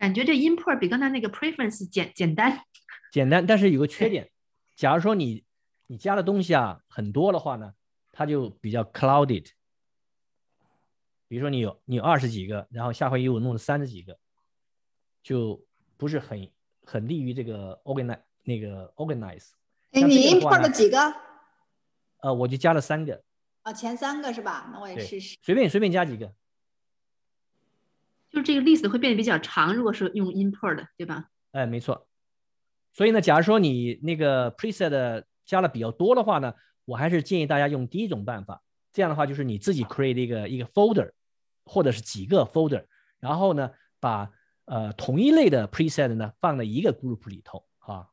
感觉这 import 比刚才那个 preference 简简单，简单，但是有个缺点，假如说你你加的东西啊很多的话呢，它就比较 c l o u d e d 比如说你有你有二十几个，然后下回又弄了三十几个，就不是很很利于这个 organize 那个 organize。哎，你 import 几个？呃，我就加了三个。啊，前三个是吧？那我也试试。随便随便加几个。就是这个 list 会变得比较长，如果是用 import 对吧？哎，没错。所以呢，假如说你那个 preset 加了比较多的话呢，我还是建议大家用第一种办法。这样的话，就是你自己 create 一个一个 folder，或者是几个 folder，然后呢，把呃同一类的 preset 呢放在一个 group 里头啊。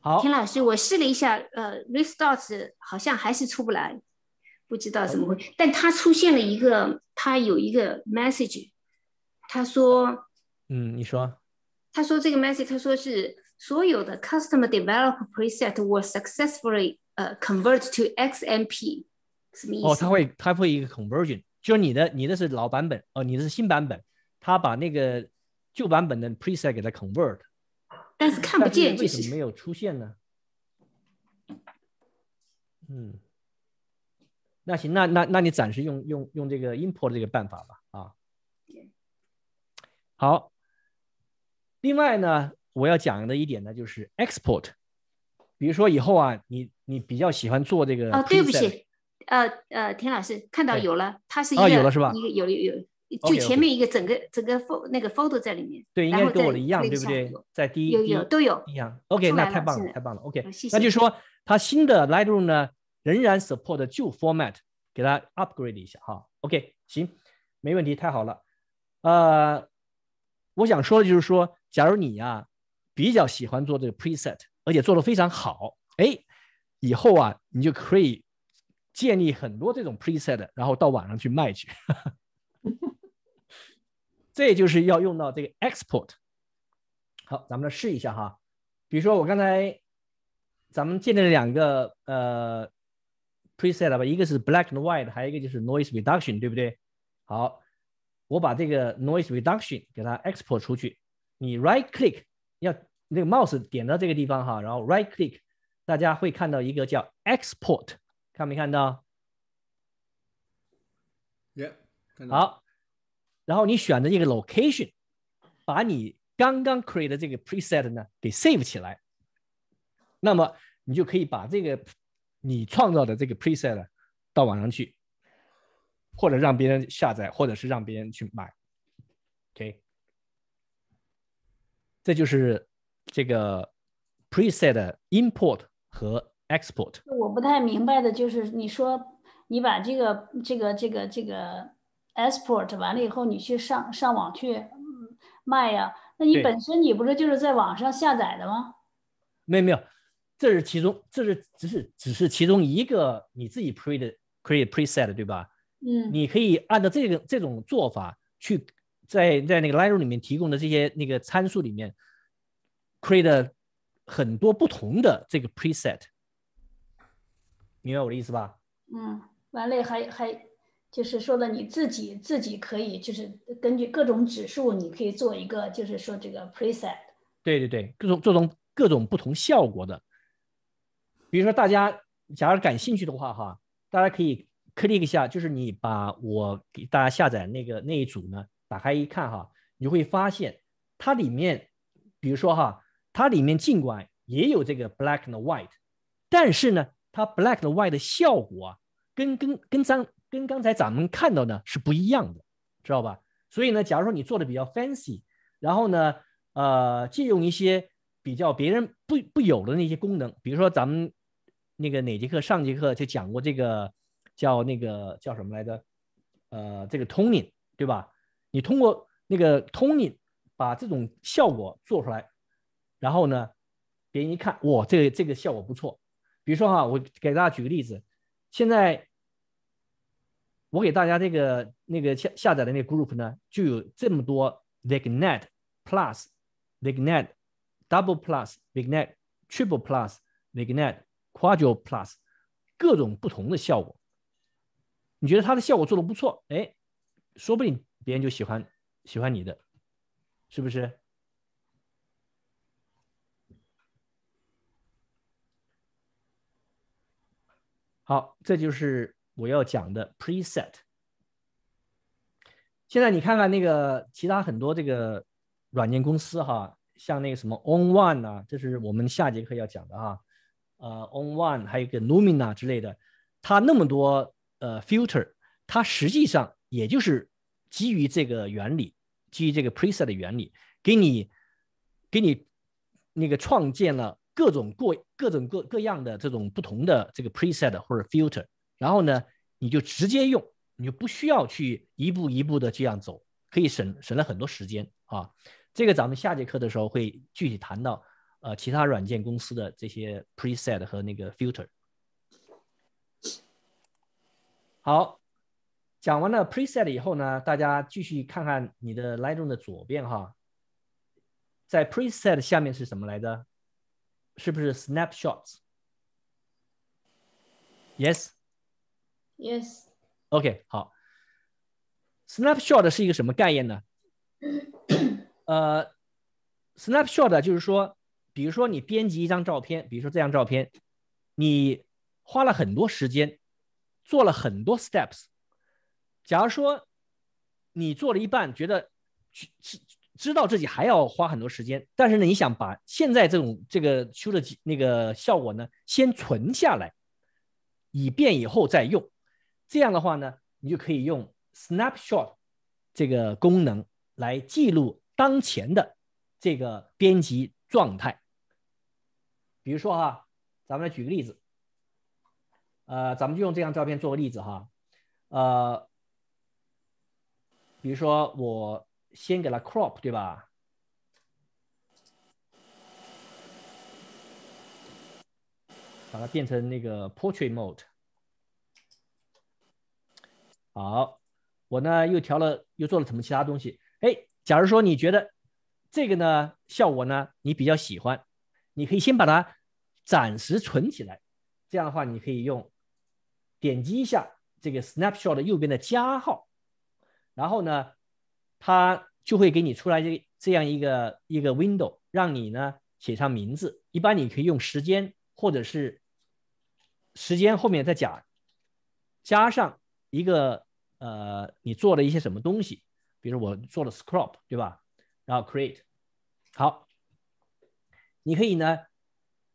好，田老师，我试了一下，呃，restart 好像还是出不来。不知道怎么会，但他出现了一个，他有一个 message，他说，嗯，你说，他说这个 message，他说是所有的 customer developer preset were successfully 呃 convert to XMP，什么意思？哦，他会，他会一个 conversion，就是你的，你的是老版本，哦，你的是新版本，他把那个旧版本的 preset 给它 convert，但是看不见，就是没有出现呢，嗯。那行，那那那你暂时用用用这个 import 这个办法吧，啊，好。另外呢，我要讲的一点呢，就是 export。比如说以后啊，你你比较喜欢做这个啊，对不起，呃呃，田老师看到有了，它是一个有了是吧？一个有了有，就前面一个整个整个 f o 那个 p h o t o 在里面。对，应该跟我的一样，对不对？在第一有有都有一样。OK，那太棒了，太棒了。OK，那就说它新的 lightroom 呢。仍然 support 旧 format，给它 upgrade 一下哈。OK，行，没问题，太好了。呃，我想说的就是说，假如你呀比较喜欢做这个 preset，而且做的非常好，哎，以后啊你就可以建立很多这种 preset，然后到网上去卖去。这就是要用到这个 export。好，咱们来试一下哈。比如说我刚才咱们建立了两个呃。preset 吧，一个是 black and white，还有一个就是 noise reduction，对不对？好，我把这个 noise reduction 给它 export 出去。你 right click，要那个 mouse 点到这个地方哈，然后 right click，大家会看到一个叫 export，看没看到 y e 好。然后你选择一个 location，把你刚刚 create 的这个 preset 呢给 save 起来。那么你就可以把这个。你创造的这个 preset 到网上去，或者让别人下载，或者是让别人去买，OK，这就是这个 preset import 和 export。我不太明白的就是，你说你把这个这个这个这个 export 完了以后，你去上上网去卖呀？那你本身你不是就是在网上下载的吗？没没有。这是其中，这是只是只是其中一个你自己 p r e 的 create preset 对吧？嗯，你可以按照这个这种做法去在在那个 library 里面提供的这些那个参数里面 create 很多不同的这个 preset，明白我的意思吧？嗯，完了还还就是说了你自己自己可以就是根据各种指数，你可以做一个就是说这个 preset。对对对，各种各种各种不同效果的。比如说，大家假如感兴趣的话，哈，大家可以 c lick 下，就是你把我给大家下载那个那一组呢，打开一看，哈，你会发现它里面，比如说哈，它里面尽管也有这个 black and white，但是呢，它 black and white 的效果啊，跟跟跟咱跟刚才咱们看到呢是不一样的，知道吧？所以呢，假如说你做的比较 fancy，然后呢，呃，借用一些比较别人不不有的那些功能，比如说咱们。那个哪节课？上节课就讲过这个，叫那个叫什么来着？呃，这个 toning，对吧？你通过那个 toning 把这种效果做出来，然后呢，别人一看，哇，这个这个效果不错。比如说哈，我给大家举个例子，现在我给大家这个那个下下载的那个 group 呢，就有这么多 v i g net plus v i g net double plus v i g net triple plus v i g net。Quadro Plus，各种不同的效果，你觉得它的效果做的不错，哎，说不定别人就喜欢喜欢你的，是不是？好，这就是我要讲的 preset。现在你看看那个其他很多这个软件公司哈，像那个什么 OnOne 啊，这是我们下节课要讲的哈。呃，OnOne 还有个 Lumina 之类的，它那么多呃 filter，它实际上也就是基于这个原理，基于这个 preset 的原理，给你给你那个创建了各种各各种各各样的这种不同的这个 preset 或者 filter，然后呢，你就直接用，你就不需要去一步一步的这样走，可以省省了很多时间啊。这个咱们下节课的时候会具体谈到。呃，其他软件公司的这些 preset 和那个 filter。好，讲完了 preset 以后呢，大家继续看看你的 Lightroom 的左边哈，在 preset 下面是什么来着？是不是 snapshots？Yes？Yes？OK，好。Snapshot 是一个什么概念呢？呃，Snapshot 就是说。比如说，你编辑一张照片，比如说这张照片，你花了很多时间，做了很多 steps。假如说你做了一半，觉得知知道自己还要花很多时间，但是呢，你想把现在这种这个修的那个效果呢，先存下来，以便以后再用。这样的话呢，你就可以用 snapshot 这个功能来记录当前的这个编辑状态。比如说哈，咱们来举个例子，呃，咱们就用这张照片做个例子哈，呃，比如说我先给它 crop，对吧？把它变成那个 portrait mode。好，我呢又调了，又做了什么其他东西？哎，假如说你觉得这个呢效果呢你比较喜欢，你可以先把它。暂时存起来，这样的话，你可以用点击一下这个 snapshot 右边的加号，然后呢，它就会给你出来这这样一个一个 window，让你呢写上名字。一般你可以用时间，或者是时间后面再加加上一个呃，你做了一些什么东西，比如我做了 s c r u b 对吧？然后 create 好，你可以呢。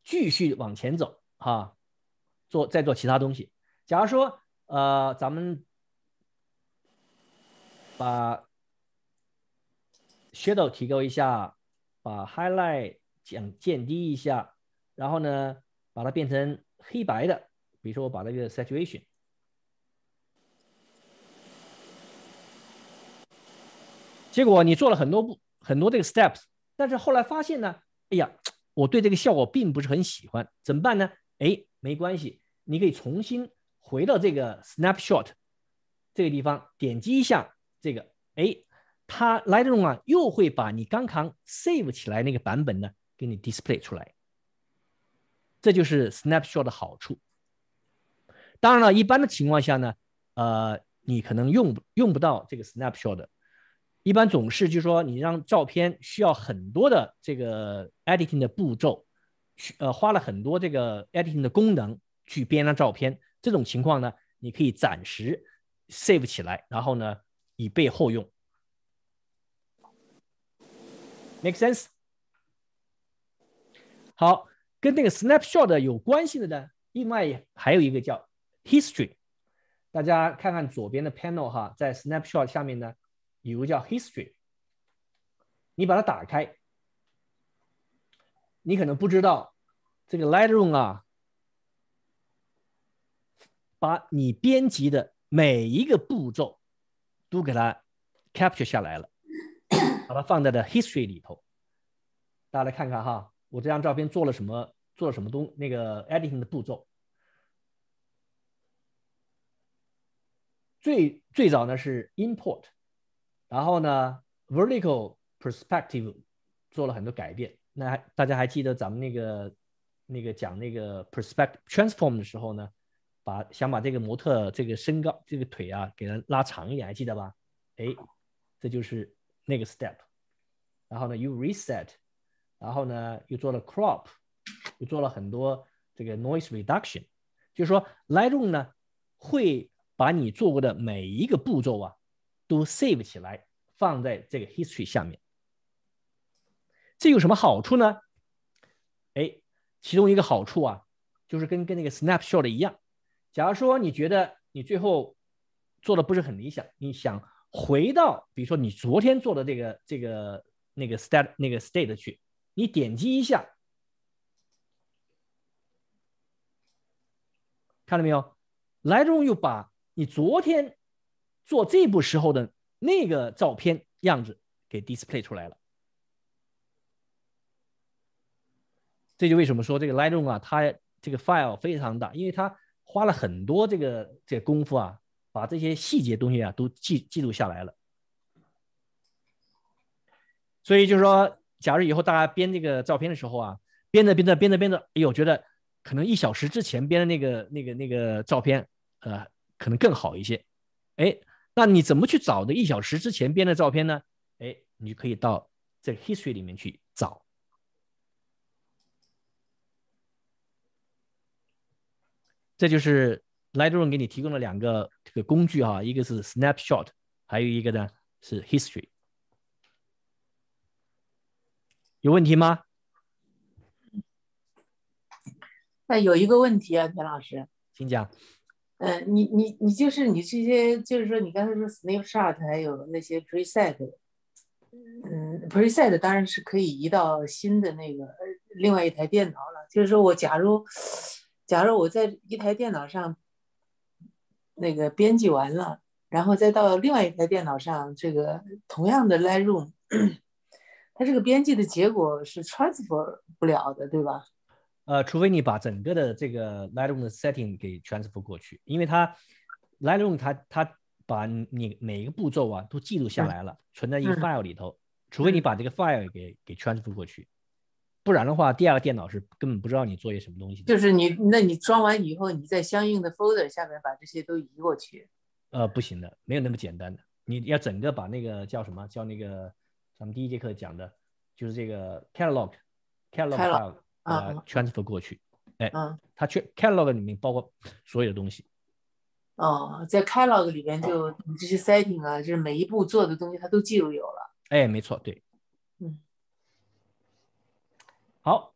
继续往前走，哈，做再做其他东西。假如说，呃，咱们把 shadow 提高一下，把 highlight 降降低一下，然后呢，把它变成黑白的。比如说，我把那个 saturation，结果你做了很多步，很多这个 steps，但是后来发现呢，哎呀。我对这个效果并不是很喜欢，怎么办呢？哎，没关系，你可以重新回到这个 snapshot 这个地方，点击一下这个，哎，它 Lightroom 啊又会把你刚刚 save 起来那个版本呢给你 display 出来。这就是 snapshot 的好处。当然了，一般的情况下呢，呃，你可能用用不到这个 snapshot 的。一般总是就是说你让照片需要很多的这个 editing 的步骤，去呃花了很多这个 editing 的功能去编张照片，这种情况呢，你可以暂时 save 起来，然后呢以备后用。Make sense？好，跟那个 snapshot 有关系的呢，另外还有一个叫 history。大家看看左边的 panel 哈，在 snapshot 下面呢。有个叫 History，你把它打开，你可能不知道这个 Lightroom 啊，把你编辑的每一个步骤都给它 capture 下来了，把它放在的 History 里头。大家来看看哈，我这张照片做了什么，做了什么东那个 editing 的步骤。最最早呢是 import。然后呢，vertical perspective 做了很多改变。那大家还记得咱们那个那个讲那个 perspect transform 的时候呢，把想把这个模特这个身高、这个腿啊，给它拉长一点，还记得吧？哎，这就是那个 step。然后呢，y o u reset，然后呢又做了 crop，又做了很多这个 noise reduction。就是说，Lightroom 呢会把你做过的每一个步骤啊。都 save 起来，放在这个 history 下面。这有什么好处呢？哎，其中一个好处啊，就是跟跟那个 snapshot 一样。假如说你觉得你最后做的不是很理想，你想回到，比如说你昨天做的这个这个那个 state 那个 state 去，你点击一下，看到没有？来着又把你昨天。做这部时候的那个照片样子给 display 出来了，这就为什么说这个 Lightroom 啊，它这个 file 非常大，因为它花了很多这个这功夫啊，把这些细节东西啊都记记录下来了。所以就是说，假如以后大家编这个照片的时候啊，编着编着编着编着，哎呦，觉得可能一小时之前编的那个那个那个照片，呃，可能更好一些，哎。那你怎么去找的一小时之前编的照片呢？哎，你可以到这 history 里面去找。这就是 Lightroom 给你提供了两个这个工具啊，一个是 snapshot，还有一个呢是 history。有问题吗？那有一个问题啊，田老师，请讲。嗯，你你你就是你这些，就是说你刚才说 snapshot，还有那些 preset，嗯，preset 当然是可以移到新的那个另外一台电脑了。就是说我假如假如我在一台电脑上那个编辑完了，然后再到另外一台电脑上，这个同样的 Lightroom，它这个编辑的结果是 transfer 不了的，对吧？呃，除非你把整个的这个 Lightroom 的 setting 给 transfer 过去，因为它 Lightroom 它它把你每一个步骤啊都记录下来了，存在一个 file 里头。除非你把这个 file 给给 transfer 过去，不然的话，第二个电脑是根本不知道你做些什么东西。就是你，那你装完以后，你在相应的 folder 下面把这些都移过去。呃，不行的，没有那么简单的。你要整个把那个叫什么？叫那个咱们第一节课讲的，就是这个 catalog，catalog。呃，transfer 过去，哎，嗯，它去 catalog 里面包括所有的东西。哦，在 catalog 里面就你这些 setting 啊，就是每一步做的东西，它都记录有了。哎，没错，对。嗯，好，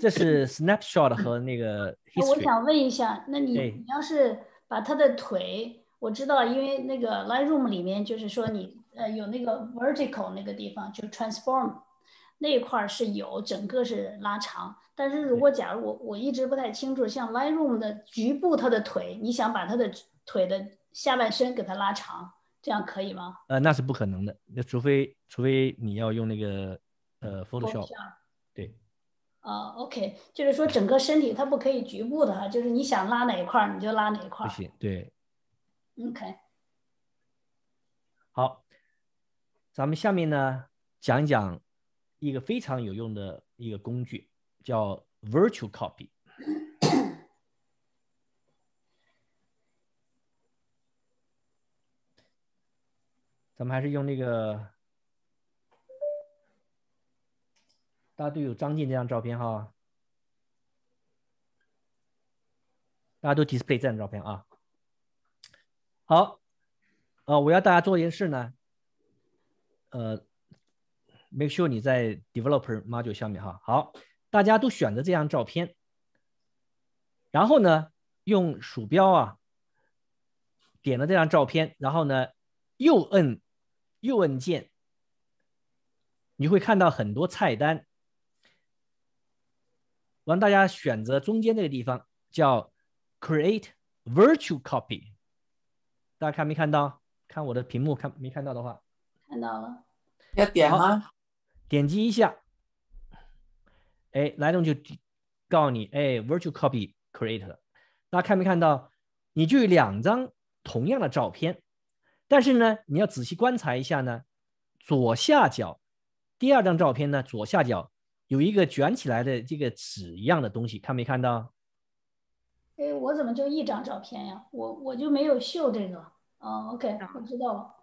这是 snapshot 和那个。我想问一下，那你你要是把他的腿，我知道，因为那个 Lightroom 里面就是说你呃有那个 vertical 那个地方就 transform。那块儿是有，整个是拉长。但是如果假如我我一直不太清楚，像 Lightroom 的局部，它的腿，你想把它的腿的下半身给它拉长，这样可以吗？呃，那是不可能的。那除非，除非你要用那个呃 Photoshop，对。啊，OK，就是说整个身体它不可以局部的哈，就是你想拉哪一块儿你就拉哪一块儿，不行。对。OK，好，咱们下面呢讲一讲。一个非常有用的一个工具叫 Virtual Copy。咱们还是用那个，大家都有张晋这张照片哈，大家都提示配这张照片啊。好，呃，我要大家做一件事呢，呃。make sure 你在 developer module 下面哈，好，大家都选择这张照片，然后呢，用鼠标啊点了这张照片，然后呢，右摁右摁键，你会看到很多菜单，完大家选择中间这个地方叫 create virtual copy，大家看没看到？看我的屏幕看没看到的话，看到了，要点吗？点击一下，哎，来龙就告诉你，哎，virtual copy create，大家看没看到？你就有两张同样的照片，但是呢，你要仔细观察一下呢，左下角第二张照片呢，左下角有一个卷起来的这个纸一样的东西，看没看到？哎，我怎么就一张照片呀？我我就没有秀这个哦。OK，我知道了。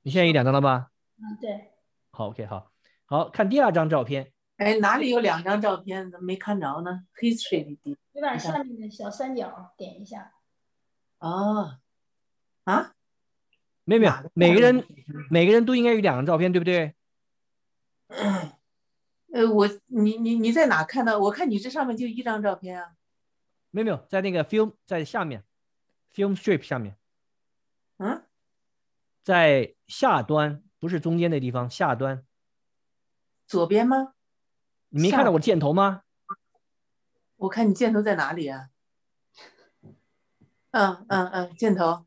你现在有两张了吧？嗯，对。好，OK，好，好看第二张照片。哎，哪里有两张照片？怎么没看着呢？History，你把下面的小三角点一下。哦，啊，没有没有，每个人每个人都应该有两张照片，对不对？呃，我你你你在哪看到？我看你这上面就一张照片啊。没有没有，在那个 film 在下面，film strip 下面。啊，在下端。不是中间那地方，下端，左边吗？你没看到我箭头吗？我看你箭头在哪里啊？嗯嗯嗯，箭头，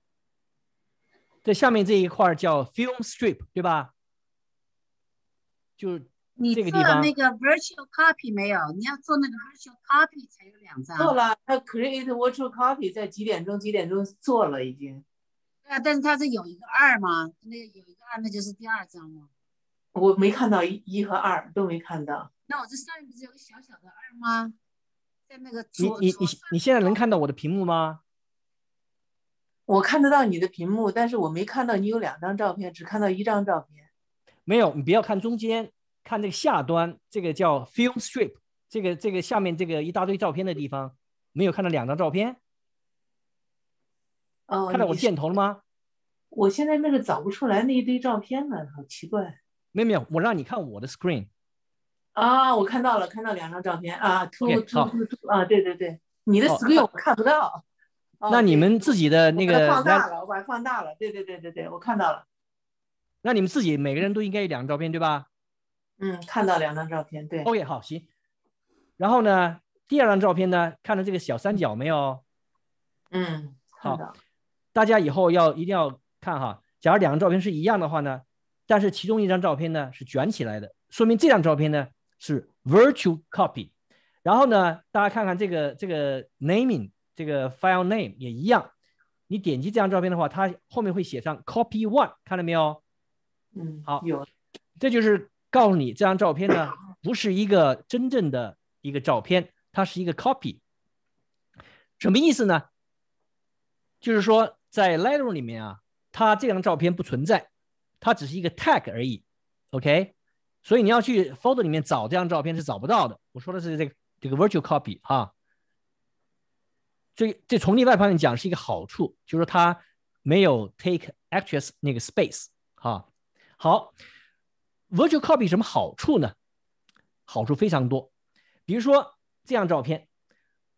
在下面这一块叫 film strip，对吧？就你做了那个 virtual copy 没有？你要做那个 virtual copy 才有两张。做了，我 create virtual copy 在几点钟？几点钟做了已经？啊，但是它是有一个二吗？那有一个二，那就是第二张了。我没看到一，一和二都没看到。那我这上面不是有个小小的二吗？在那个你你你你现在能看到我的屏幕吗？我看得到你的屏幕，但是我没看到你有两张照片，只看到一张照片。没有，你不要看中间，看这个下端，这个叫 film strip，这个这个下面这个一大堆照片的地方，没有看到两张照片。哦，看到我箭头了吗？我现在那个找不出来那一堆照片了，好奇怪。没有没有，我让你看我的 screen。啊，我看到了，看到两张照片啊，two two two two。啊，对对对，你的 screen 我看不到。那你们自己的那个……放大了，我把放大了。对对对对对，我看到了。那你们自己每个人都应该有两张照片对吧？嗯，看到两张照片，对。OK，好行。然后呢，第二张照片呢，看到这个小三角没有？嗯，看到。大家以后要一定要看哈，假如两张照片是一样的话呢，但是其中一张照片呢是卷起来的，说明这张照片呢是 virtual copy。然后呢，大家看看这个这个 naming 这个 file name 也一样。你点击这张照片的话，它后面会写上 copy one，看到没有？嗯，好，有。这就是告诉你这张照片呢不是一个真正的一个照片，它是一个 copy。什么意思呢？就是说。在 l i t r o o m 里面啊，它这张照片不存在，它只是一个 tag 而已，OK？所以你要去 folder 里面找这张照片是找不到的。我说的是这个这个 virtual copy 哈，这这从另外方面讲是一个好处，就是它没有 take a c t r e s s 那个 space 哈。好，virtual copy 什么好处呢？好处非常多，比如说这张照片，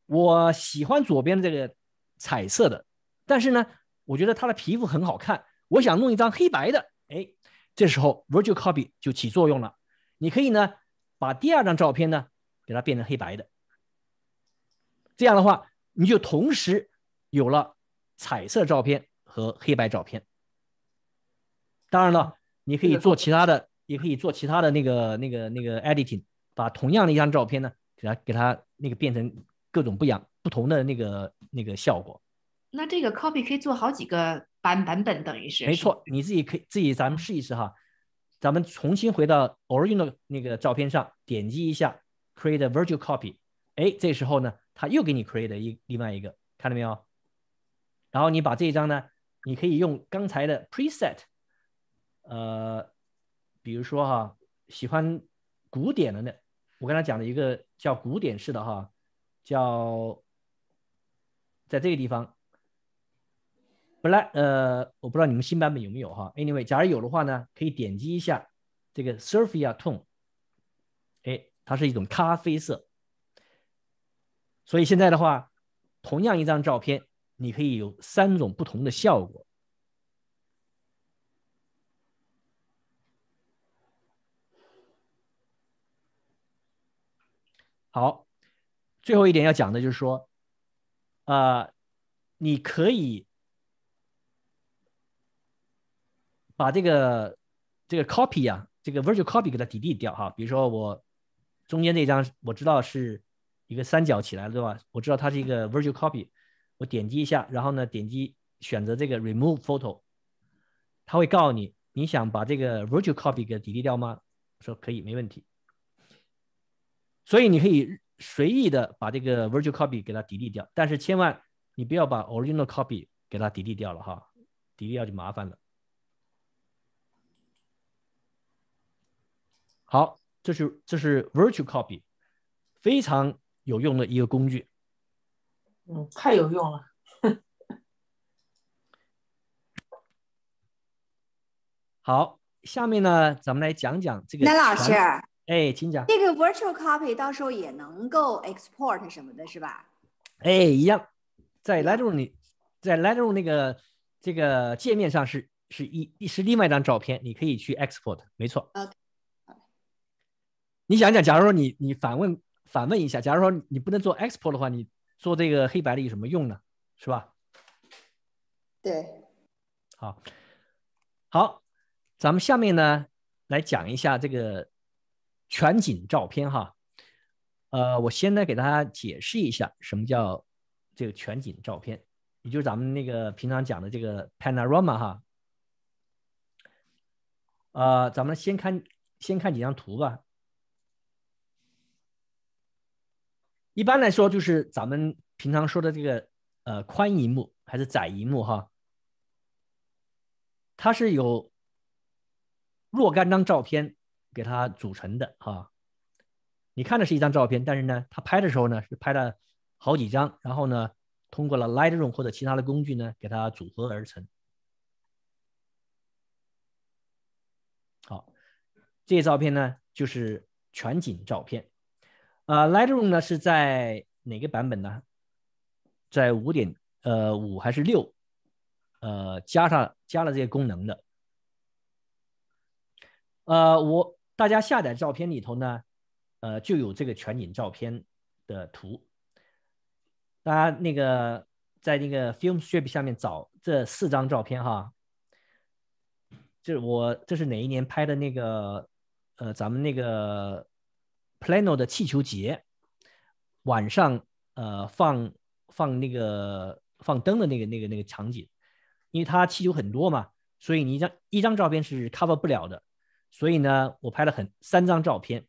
我喜欢左边的这个彩色的，但是呢。我觉得他的皮肤很好看，我想弄一张黑白的。哎，这时候 virtual copy 就起作用了。你可以呢，把第二张照片呢，给它变成黑白的。这样的话，你就同时有了彩色照片和黑白照片。当然了，你可以做其他的，也可以做其他的那个那个那个 editing，把同样的一张照片呢，给它给它那个变成各种不一样不同的那个那个效果。那这个 copy 可以做好几个版版本，等于是没错。你自己可以自己，咱们试一试哈。咱们重新回到“ original 那个照片上，点击一下 “Create a Virtual Copy”。哎，这时候呢，它又给你 create 一另外一个，看到没有？然后你把这一张呢，你可以用刚才的 preset，呃，比如说哈，喜欢古典的那，我刚才讲的一个叫古典式的哈，叫，在这个地方。来呃，我不知道你们新版本有没有哈。Anyway，假如有的话呢，可以点击一下这个 s u r f i a Tone，哎，它是一种咖啡色。所以现在的话，同样一张照片，你可以有三种不同的效果。好，最后一点要讲的就是说，呃，你可以。把这个这个 copy 呀，这个 virtual copy 给它抵 e 掉哈。比如说我中间这张，我知道是一个三角起来了对吧？我知道它是一个 virtual copy，我点击一下，然后呢点击选择这个 remove photo，他会告诉你你想把这个 virtual copy 给抵 e 掉吗？说可以没问题。所以你可以随意的把这个 virtual copy 给它抵 e 掉，但是千万你不要把 original copy 给它抵 e 掉了哈，抵 e 掉就麻烦了。好，这是这是 virtual copy，非常有用的一个工具。嗯，太有用了。好，下面呢，咱们来讲讲这个。那老师，哎，请讲。这个 virtual copy 到时候也能够 export 什么的，是吧？哎，一样，在 lightroom 里，在 lightroom 那个这个界面上是是一是另外一张照片，你可以去 export，没错。OK。你想想，假如说你你反问反问一下，假如说你不能做 export 的话，你做这个黑白的有什么用呢？是吧？对。好，好，咱们下面呢来讲一下这个全景照片哈。呃，我先呢给大家解释一下什么叫这个全景照片，也就是咱们那个平常讲的这个 panorama 哈。呃，咱们先看先看几张图吧。一般来说，就是咱们平常说的这个，呃，宽银幕还是窄银幕哈，它是有若干张照片给它组成的哈。你看的是一张照片，但是呢，它拍的时候呢是拍了好几张，然后呢，通过了 Lightroom 或者其他的工具呢，给它组合而成。好，这些照片呢就是全景照片。呃，Lightroom 呢是在哪个版本呢？在五点呃五还是六？呃，加上加了这些功能的。呃，我大家下载照片里头呢，呃，就有这个全景照片的图。大家那个在那个 Filmstrip 下面找这四张照片哈，这我这是哪一年拍的那个？呃，咱们那个。Plano 的气球节，晚上呃放放那个放灯的那个那个那个场景，因为它气球很多嘛，所以你一张一张照片是 cover 不了的，所以呢我拍了很三张照片。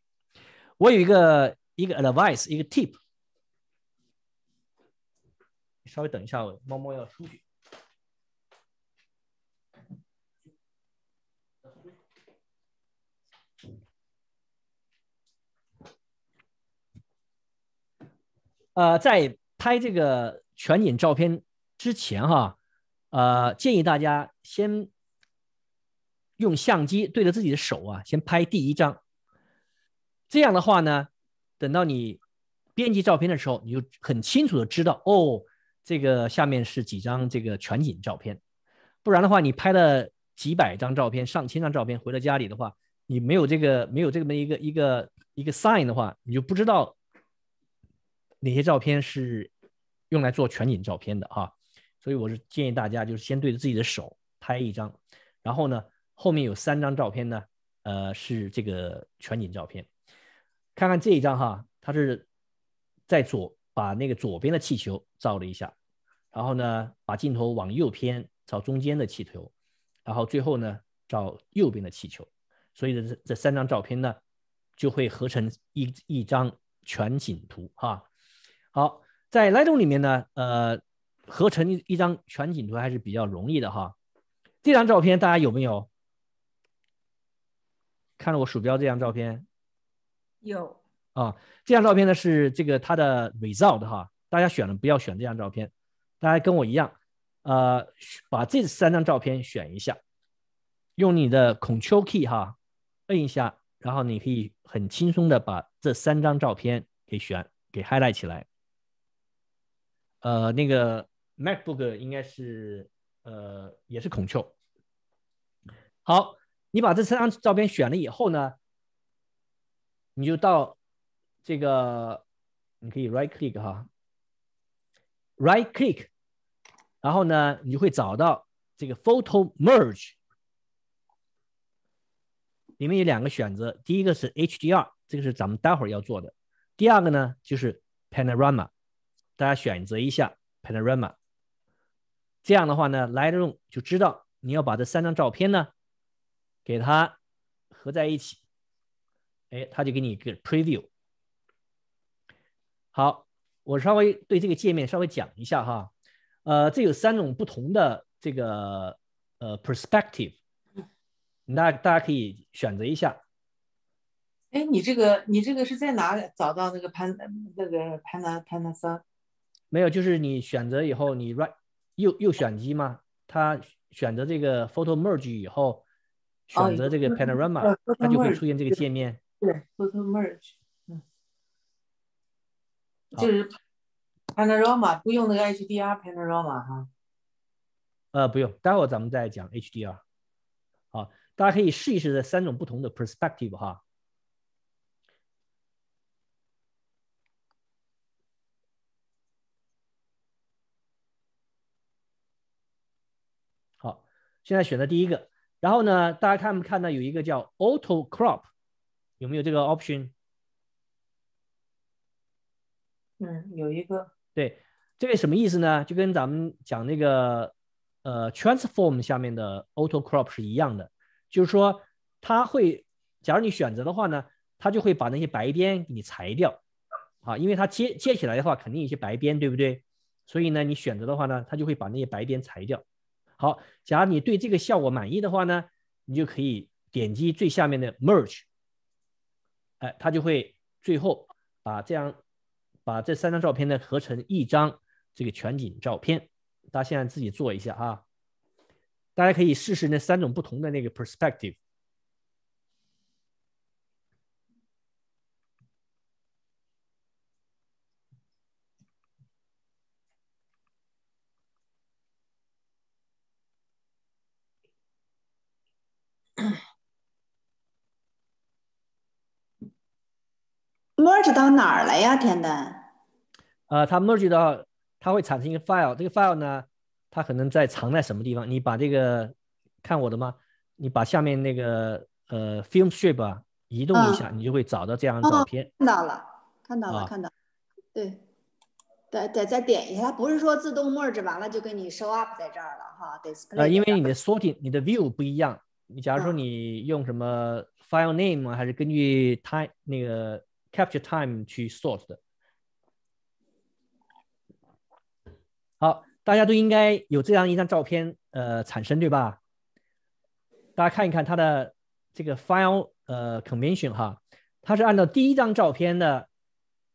我有一个一个 advice 一个 tip，稍微等一下，我猫猫要出去。呃，在拍这个全景照片之前哈，呃，建议大家先用相机对着自己的手啊，先拍第一张。这样的话呢，等到你编辑照片的时候，你就很清楚的知道哦，这个下面是几张这个全景照片。不然的话，你拍了几百张照片、上千张照片，回到家里的话，你没有这个没有这么一个一个一个 sign 的话，你就不知道。哪些照片是用来做全景照片的啊？所以我是建议大家，就是先对着自己的手拍一张，然后呢，后面有三张照片呢，呃，是这个全景照片。看看这一张哈，它是在左把那个左边的气球照了一下，然后呢，把镜头往右偏照中间的气球，然后最后呢照右边的气球。所以这这三张照片呢，就会合成一一张全景图哈。好，在 Lightroom 里面呢，呃，合成一一张全景图还是比较容易的哈。这张照片大家有没有？看了我鼠标这张照片，有。啊，这张照片呢是这个它的 result 哈。大家选了不要选这张照片，大家跟我一样，呃，把这三张照片选一下，用你的 Ctrl Key 哈，摁一下，然后你可以很轻松的把这三张照片给选给 Highlight 起来。呃，那个 MacBook 应该是呃也是孔雀。好，你把这三张照片选了以后呢，你就到这个，你可以 Right Click 哈，Right Click，然后呢，你就会找到这个 Photo Merge，里面有两个选择，第一个是 HDR，这个是咱们待会儿要做的，第二个呢就是 Panorama。大家选择一下 Panorama，这样的话呢，Lightroom 就知道你要把这三张照片呢，给它合在一起，哎，它就给你一个 Preview。好，我稍微对这个界面稍微讲一下哈，呃，这有三种不同的这个呃 Perspective，大大家可以选择一下。哎，你这个你这个是在哪找到那个潘那个 Pan p a n a 没有，就是你选择以后，你 right 右右选击嘛，他选择这个 photo merge 以后，选择这个 panorama，他就会出现这个界面。对，photo merge，嗯，就是 panorama 不用那个 HDR panorama 哈。呃，不用，待会儿咱们再讲 HDR。好，大家可以试一试这三种不同的 perspective 哈。现在选择第一个，然后呢，大家看没看到有一个叫 Auto Crop，有没有这个 option？嗯，有一个。对，这个什么意思呢？就跟咱们讲那个呃 Transform 下面的 Auto Crop 是一样的，就是说它会，假如你选择的话呢，它就会把那些白边给你裁掉啊，因为它接接起来的话肯定有些白边，对不对？所以呢，你选择的话呢，它就会把那些白边裁掉。好，假如你对这个效果满意的话呢，你就可以点击最下面的 Merge，哎，它就会最后把这样把这三张照片呢合成一张这个全景照片。大家现在自己做一下啊，大家可以试试那三种不同的那个 Perspective。到哪儿了呀，天丹？呃，它 merge 的它会产生一个 file。这个 file 呢，它可能在藏在什么地方？你把这个看我的吗？你把下面那个呃 film s h i p e 移动一下，你就会找到这样的照片。看到了，看到了，看到。对，得得再点一下，它不是说自动 merge 完了就给你 show up 在这儿了哈。呃，因为你的 sorting、你的 view 不一样。你假如说你用什么 file name，还是根据 time 那个。Capture time 去 sort 的，好，大家都应该有这样一张照片呃产生对吧？大家看一看它的这个 file 呃 convention 哈，它是按照第一张照片的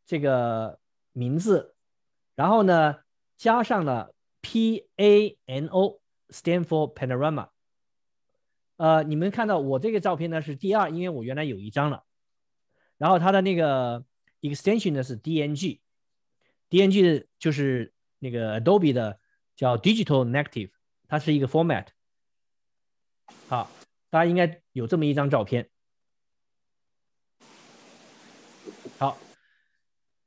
这个名字，然后呢加上了 pano stand for panorama。呃，你们看到我这个照片呢是第二，因为我原来有一张了。然后它的那个 extension 呢是 DNG，DNG 就是那个 Adobe 的叫 Digital Negative，它是一个 format。好，大家应该有这么一张照片。好，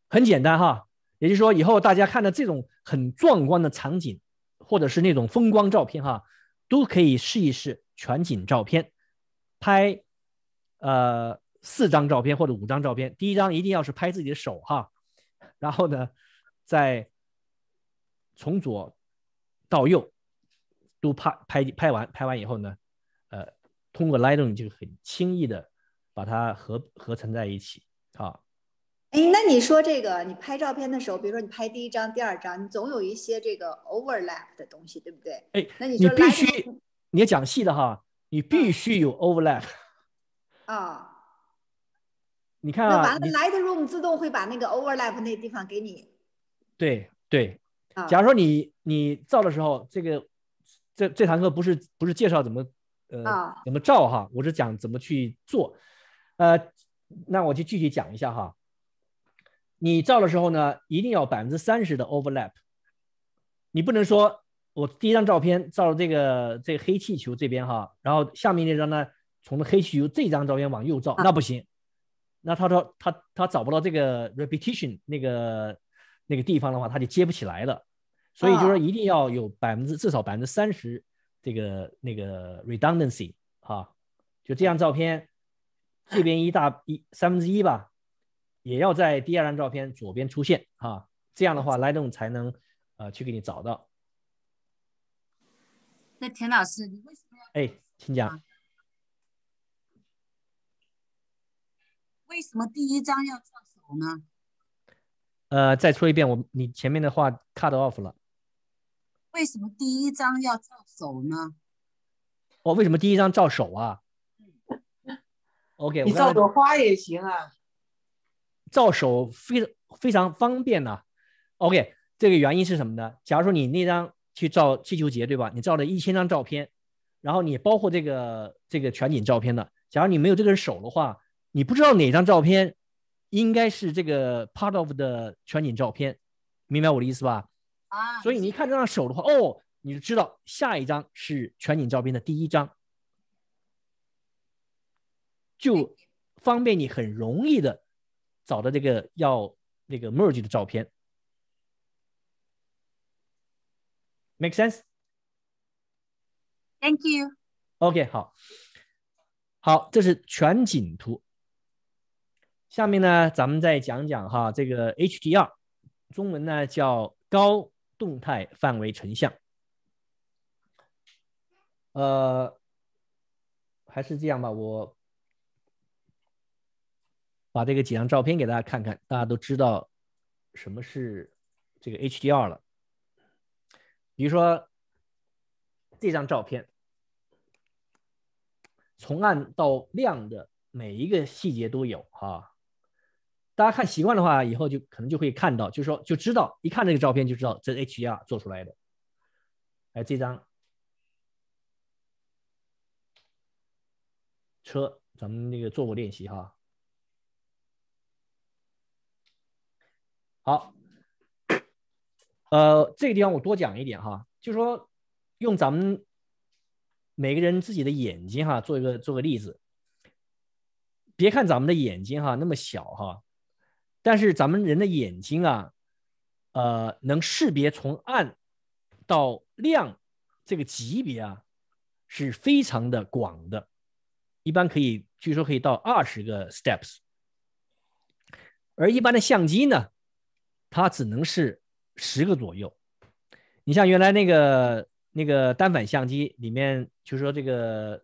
很简单哈，也就是说以后大家看到这种很壮观的场景，或者是那种风光照片哈，都可以试一试全景照片，拍，呃。四张照片或者五张照片，第一张一定要是拍自己的手哈，然后呢，再从左到右都拍，拍拍完，拍完以后呢，呃，通过 Lightroom 就很轻易的把它合合成在一起啊。哎，那你说这个，你拍照片的时候，比如说你拍第一张、第二张，你总有一些这个 overlap 的东西，对不对？哎，那你就必须你要讲细的哈，你必须有 overlap 啊。你看啊，那 l i g h t r o o m 自动会把那个 overlap 那地方给你。对对，假如说你你照的时候，这个这这堂课不是不是介绍怎么呃怎么照哈，我是讲怎么去做，呃，那我就具体讲一下哈。你照的时候呢，一定要百分之三十的 overlap，你不能说我第一张照片照了这个这黑气球这边哈，然后下面那张呢从黑气球这张照片往右照，那不行。那他说他他找不到这个 repetition 那个那个地方的话，他就接不起来了。所以就说一定要有百分之至少百分之三十这个那个 redundancy 哈，就这样照片这边一大一三分之一吧，也要在第二张照片左边出现哈，这样的话，l h t r o m 才能呃去给你找到。那田老师，你为什么要？哎，请讲。为什么第一张要照手呢？呃，再说一遍，我你前面的话 cut off 了。为什么第一张要照手呢？哦，为什么第一张照手啊？OK，你照朵花也行啊。照手非常非常方便呢。OK，这个原因是什么呢？假如说你那张去照气球节对吧？你照了一千张照片，然后你包括这个这个全景照片的，假如你没有这个手的话。你不知道哪张照片应该是这个 part of 的全景照片，明白我的意思吧？啊，所以你看这张手的话，哦，你就知道下一张是全景照片的第一张，就方便你很容易的找到这个要那个 merge 的照片。Make sense？Thank you. OK，好，好，这是全景图。下面呢，咱们再讲讲哈，这个 HDR，中文呢叫高动态范围成像。呃，还是这样吧，我把这个几张照片给大家看看，大家都知道什么是这个 HDR 了。比如说这张照片，从暗到亮的每一个细节都有哈。大家看习惯的话，以后就可能就会看到，就是说就知道，一看这个照片就知道这 HDR 做出来的。哎，这张车，咱们那个做过练习哈。好，呃，这个地方我多讲一点哈，就说用咱们每个人自己的眼睛哈，做一个做个例子。别看咱们的眼睛哈那么小哈。但是咱们人的眼睛啊，呃，能识别从暗到亮这个级别啊，是非常的广的，一般可以，据说可以到二十个 steps，而一般的相机呢，它只能是十个左右。你像原来那个那个单反相机里面，就说这个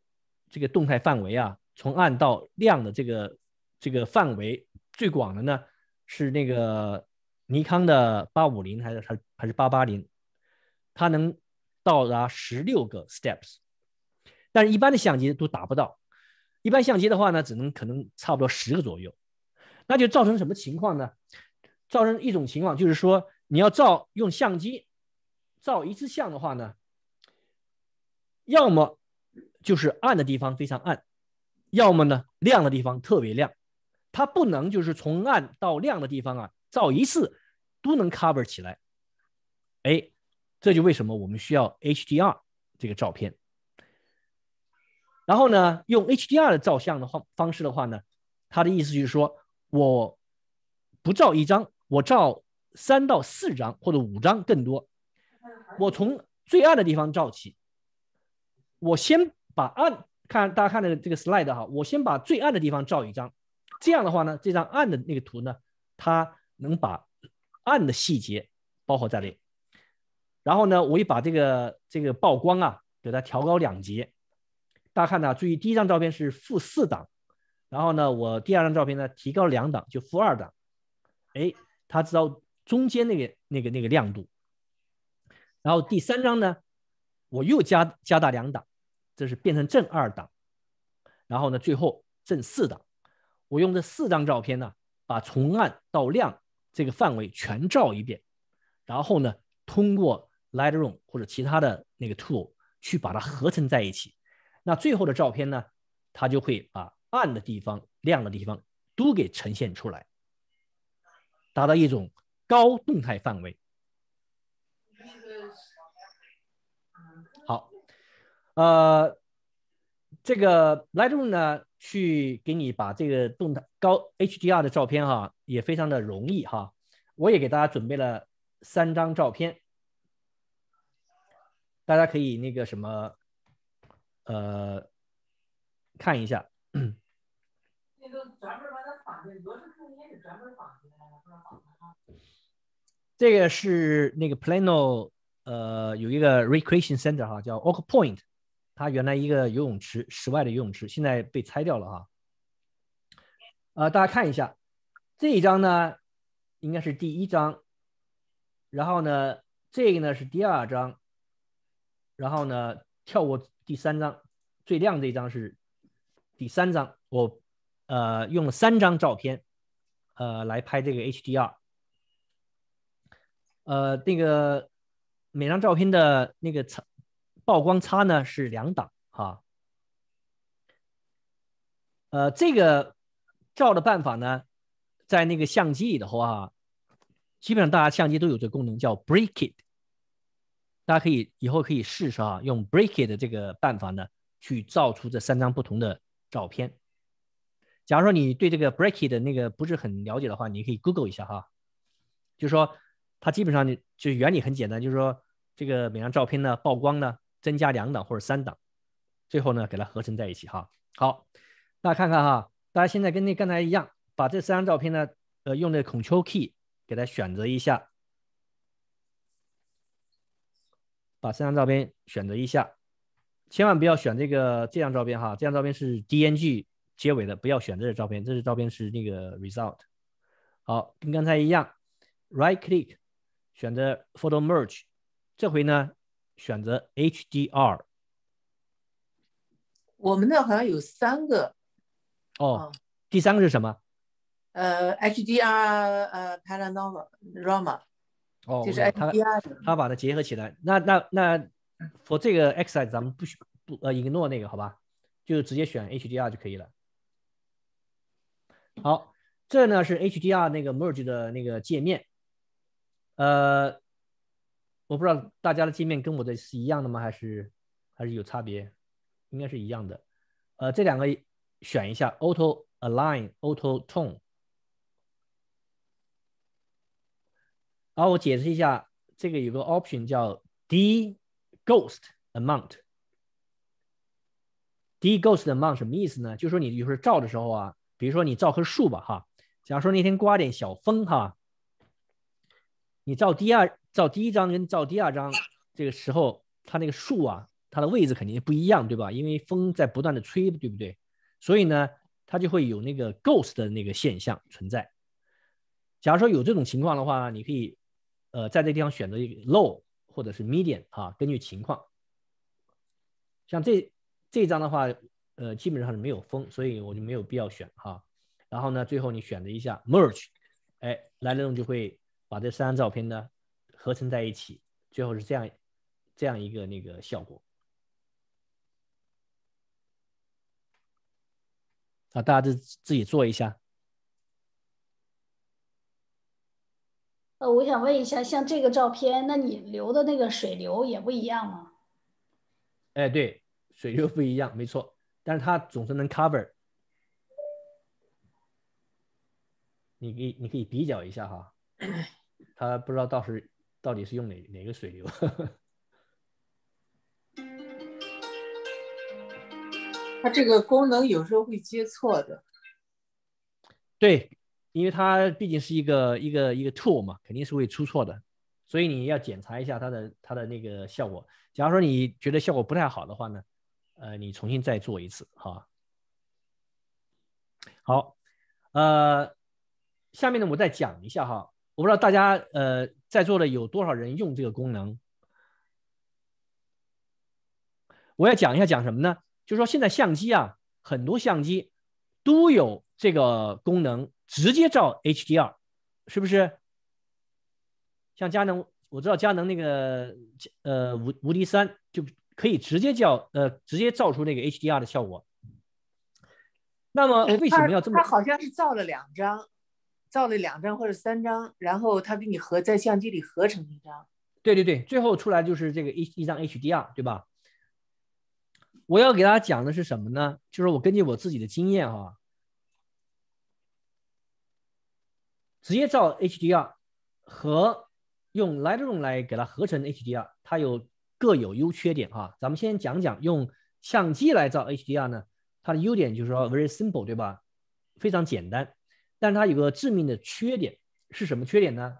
这个动态范围啊，从暗到亮的这个这个范围最广的呢。是那个尼康的850还是它还是880？它能到达16个 steps，但是一般的相机都达不到。一般相机的话呢，只能可能差不多十个左右。那就造成什么情况呢？造成一种情况就是说，你要照用相机照一次相的话呢，要么就是暗的地方非常暗，要么呢亮的地方特别亮。它不能就是从暗到亮的地方啊，照一次都能 cover 起来，哎，这就为什么我们需要 HDR 这个照片。然后呢，用 HDR 的照相的话方式的话呢，它的意思就是说，我不照一张，我照三到四张或者五张更多，我从最暗的地方照起，我先把暗看大家看的这个 slide 哈，我先把最暗的地方照一张。这样的话呢，这张暗的那个图呢，它能把暗的细节包括在内。然后呢，我也把这个这个曝光啊，给它调高两级。大家看呢，注意第一张照片是负四档，然后呢，我第二张照片呢提高两档，就负二档。哎，它知道中间那个那个那个亮度。然后第三张呢，我又加加大两档，这是变成正二档。然后呢，最后正四档。我用这四张照片呢，把从暗到亮这个范围全照一遍，然后呢，通过 Lightroom 或者其他的那个 tool 去把它合成在一起，那最后的照片呢，它就会把暗的地方、亮的地方都给呈现出来，达到一种高动态范围。好，呃。这个 Lightroom 呢，去给你把这个动态高 HDR 的照片哈，也非常的容易哈。我也给大家准备了三张照片，大家可以那个什么，呃，看一下。这个是那个 p l a n o 呃，有一个 Recreation Center 哈，叫 Oak Point。它原来一个游泳池，室外的游泳池，现在被拆掉了啊。呃，大家看一下这一张呢，应该是第一张，然后呢，这个呢是第二张，然后呢跳过第三张，最亮这张是第三张。我呃用了三张照片呃来拍这个 HDR，呃那个每张照片的那个层。曝光差呢是两档哈，呃，这个照的办法呢，在那个相机里的话，基本上大家相机都有这个功能叫 b r e a k i t 大家可以以后可以试试啊，用 b r e a k i t 这个办法呢，去照出这三张不同的照片。假如说你对这个 b r e a k i t 那个不是很了解的话，你可以 Google 一下哈，就是说它基本上就原理很简单，就是说这个每张照片呢曝光呢。增加两档或者三档，最后呢，给它合成在一起哈。好，大家看看哈，大家现在跟那刚才一样，把这三张照片呢，呃，用那 Ctrl Key 给它选择一下，把三张照片选择一下，千万不要选这个这张照片哈，这张照片是 DNG 结尾的，不要选这张照片，这张照片是那个 Result。好，跟刚才一样，Right Click 选择 Photo Merge，这回呢。选择 HDR，我们那好像有三个哦，第三个是什么？呃，HDR 呃，Panorama，a 哦，就是 HDR，他把它结合起来。那那那，f o r 这个 XI 咱们不许，不呃，ignore 那个好吧，就直接选 HDR 就可以了。好，这呢是 HDR 那个 Merge 的那个界面，呃。我不知道大家的界面跟我的是一样的吗？还是还是有差别？应该是一样的。呃，这两个选一下，auto align，auto tone。好，我解释一下，这个有个 option 叫 d ghost amount。d ghost amount 什么意思呢？就说你有时候照的时候啊，比如说你照棵树吧哈，假如说那天刮点小风哈。你照第二、照第一张跟照第二张，这个时候它那个树啊，它的位置肯定不一样，对吧？因为风在不断的吹，对不对？所以呢，它就会有那个 ghost 的那个现象存在。假如说有这种情况的话，你可以，呃，在这地方选择一个 low 或者是 medium 啊，根据情况。像这这张的话，呃，基本上是没有风，所以我就没有必要选哈。然后呢，最后你选择一下 merge，哎，来了种就会。把这三张照片呢合成在一起，最后是这样这样一个那个效果。啊，大家自自己做一下。呃，我想问一下，像这个照片，那你留的那个水流也不一样吗？哎，对，水流不一样，没错，但是它总是能 cover。你可以你可以比较一下哈。他不知道到时到底是用哪哪个水流，它这个功能有时候会接错的。对，因为它毕竟是一个一个一个 tool 嘛，肯定是会出错的，所以你要检查一下它的它的那个效果。假如说你觉得效果不太好的话呢，呃，你重新再做一次哈。好，呃，下面呢我再讲一下哈。我不知道大家呃在座的有多少人用这个功能，我要讲一下讲什么呢？就是说现在相机啊，很多相机都有这个功能，直接照 HDR，是不是？像佳能，我知道佳能那个呃无无敌三就可以直接叫呃直接照出那个 HDR 的效果。那么为什么要这么？它好像是照了两张。照了两张或者三张，然后他给你合在相机里合成一张。对对对，最后出来就是这个一一张 HDR，对吧？我要给大家讲的是什么呢？就是我根据我自己的经验啊，直接照 HDR 和用 Lightroom 来给它合成 HDR，它有各有优缺点啊。咱们先讲讲用相机来照 HDR 呢，它的优点就是说 very simple，对吧？非常简单。但它有个致命的缺点是什么缺点呢？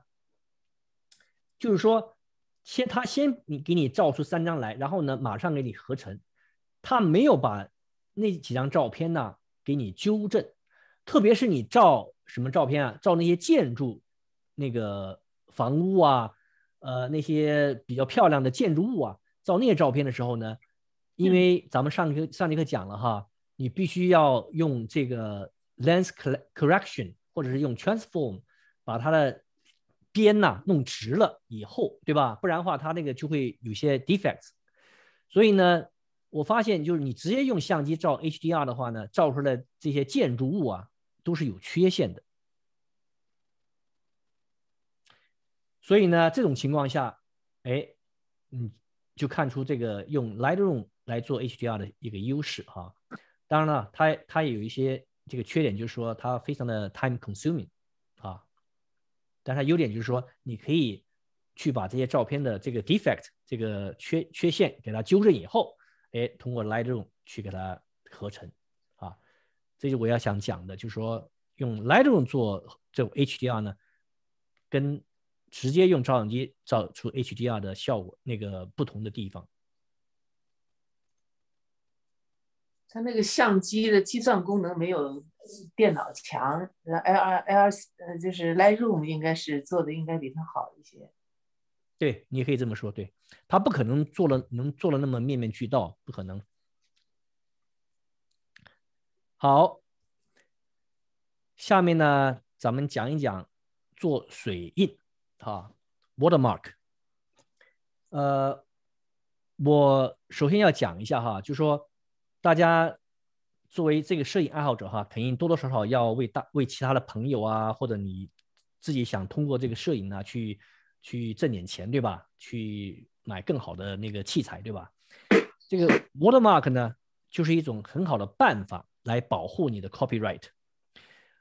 就是说，先它先你给你照出三张来，然后呢马上给你合成，它没有把那几张照片呢给你纠正，特别是你照什么照片啊？照那些建筑、那个房屋啊，呃那些比较漂亮的建筑物啊，照那些照片的时候呢，因为咱们上节上节课讲了哈，你必须要用这个。Lens correction，或者是用 Transform 把它的边呐弄直了以后，对吧？不然的话，它那个就会有些 defects。所以呢，我发现就是你直接用相机照 HDR 的话呢，照出来这些建筑物啊都是有缺陷的。所以呢，这种情况下，哎，你就看出这个用 Lightroom 来做 HDR 的一个优势哈。当然了，它它也有一些。这个缺点就是说它非常的 time consuming，啊，但它优点就是说你可以去把这些照片的这个 defect 这个缺缺陷给它纠正以后，哎，通过 Lightroom 去给它合成，啊，这就我要想讲的，就是说用 Lightroom 做这种 HDR 呢，跟直接用照相机照出 HDR 的效果那个不同的地方。它那个相机的计算功能没有电脑强，呃，L R L 呃，就是 Lightroom 应该是做的应该比它好一些，对你可以这么说，对它不可能做了能做了那么面面俱到，不可能。好，下面呢咱们讲一讲做水印，哈，watermark，呃，我首先要讲一下哈，就说。大家作为这个摄影爱好者哈，肯定多多少少要为大为其他的朋友啊，或者你自己想通过这个摄影呢，去去挣点钱，对吧？去买更好的那个器材，对吧？这个 watermark 呢，就是一种很好的办法来保护你的 copyright。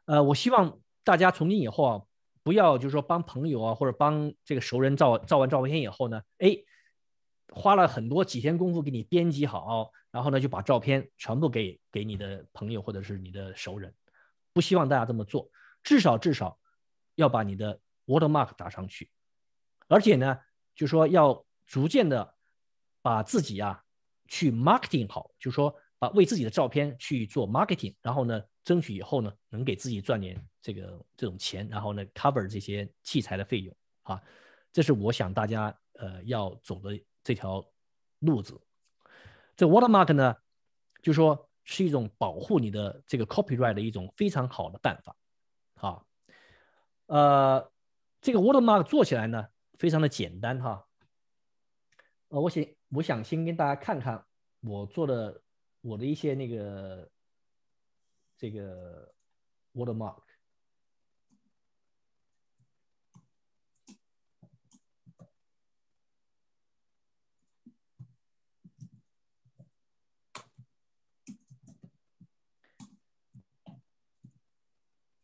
呃，我希望大家从今以后啊，不要就是说帮朋友啊，或者帮这个熟人照照完照片以后呢，哎。花了很多几天功夫给你编辑好，然后呢就把照片全部给给你的朋友或者是你的熟人。不希望大家这么做，至少至少要把你的 watermark 打上去，而且呢，就说要逐渐的把自己啊去 marketing 好，就说把为自己的照片去做 marketing，然后呢，争取以后呢能给自己赚点这个这种钱，然后呢 cover 这些器材的费用啊。这是我想大家呃要走的。这条路子，这 watermark 呢，就说是一种保护你的这个 copyright 的一种非常好的办法，好，呃，这个 watermark 做起来呢非常的简单哈，呃，我先我想先跟大家看看我做的我的一些那个这个 watermark。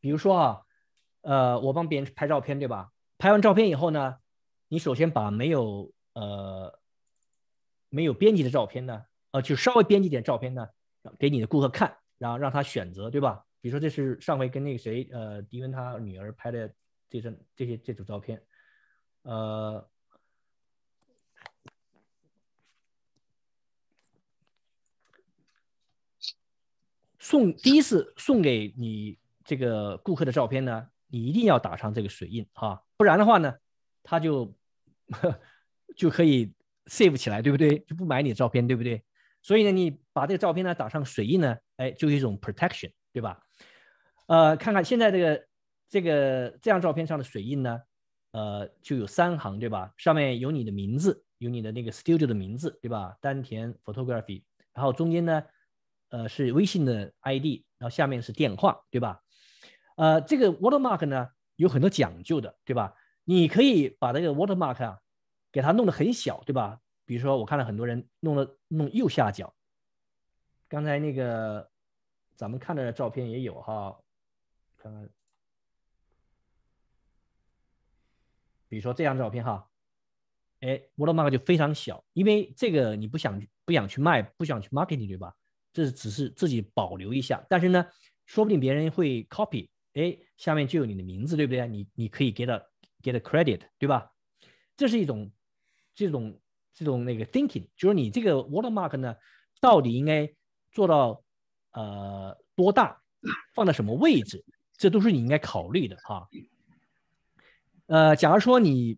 比如说啊，呃，我帮别人拍照片，对吧？拍完照片以后呢，你首先把没有呃没有编辑的照片呢，呃，就稍微编辑点照片呢，给你的顾客看，然后让他选择，对吧？比如说这是上回跟那个谁，呃，迪文他女儿拍的这张这些这组照片，呃，送第一次送给你。这个顾客的照片呢，你一定要打上这个水印哈，不然的话呢，他就 就可以 save 起来，对不对？就不买你的照片，对不对？所以呢，你把这个照片呢打上水印呢，哎，就是一种 protection，对吧？呃，看看现在这个这个这张照片上的水印呢，呃，就有三行，对吧？上面有你的名字，有你的那个 studio 的名字，对吧？丹田 photography，然后中间呢，呃，是微信的 ID，然后下面是电话，对吧？呃，这个 watermark 呢有很多讲究的，对吧？你可以把这个 watermark 啊，给它弄得很小，对吧？比如说，我看了很多人弄了弄右下角，刚才那个咱们看的照片也有哈，看看，比如说这张照片哈，哎，watermark 就非常小，因为这个你不想不想去卖，不想去 marketing，对吧？这只是自己保留一下，但是呢，说不定别人会 copy。哎，下面就有你的名字，对不对？你你可以 get get credit，对吧？这是一种这种这种那个 thinking，就是你这个 watermark 呢，到底应该做到呃多大，放在什么位置，这都是你应该考虑的哈。呃，假如说你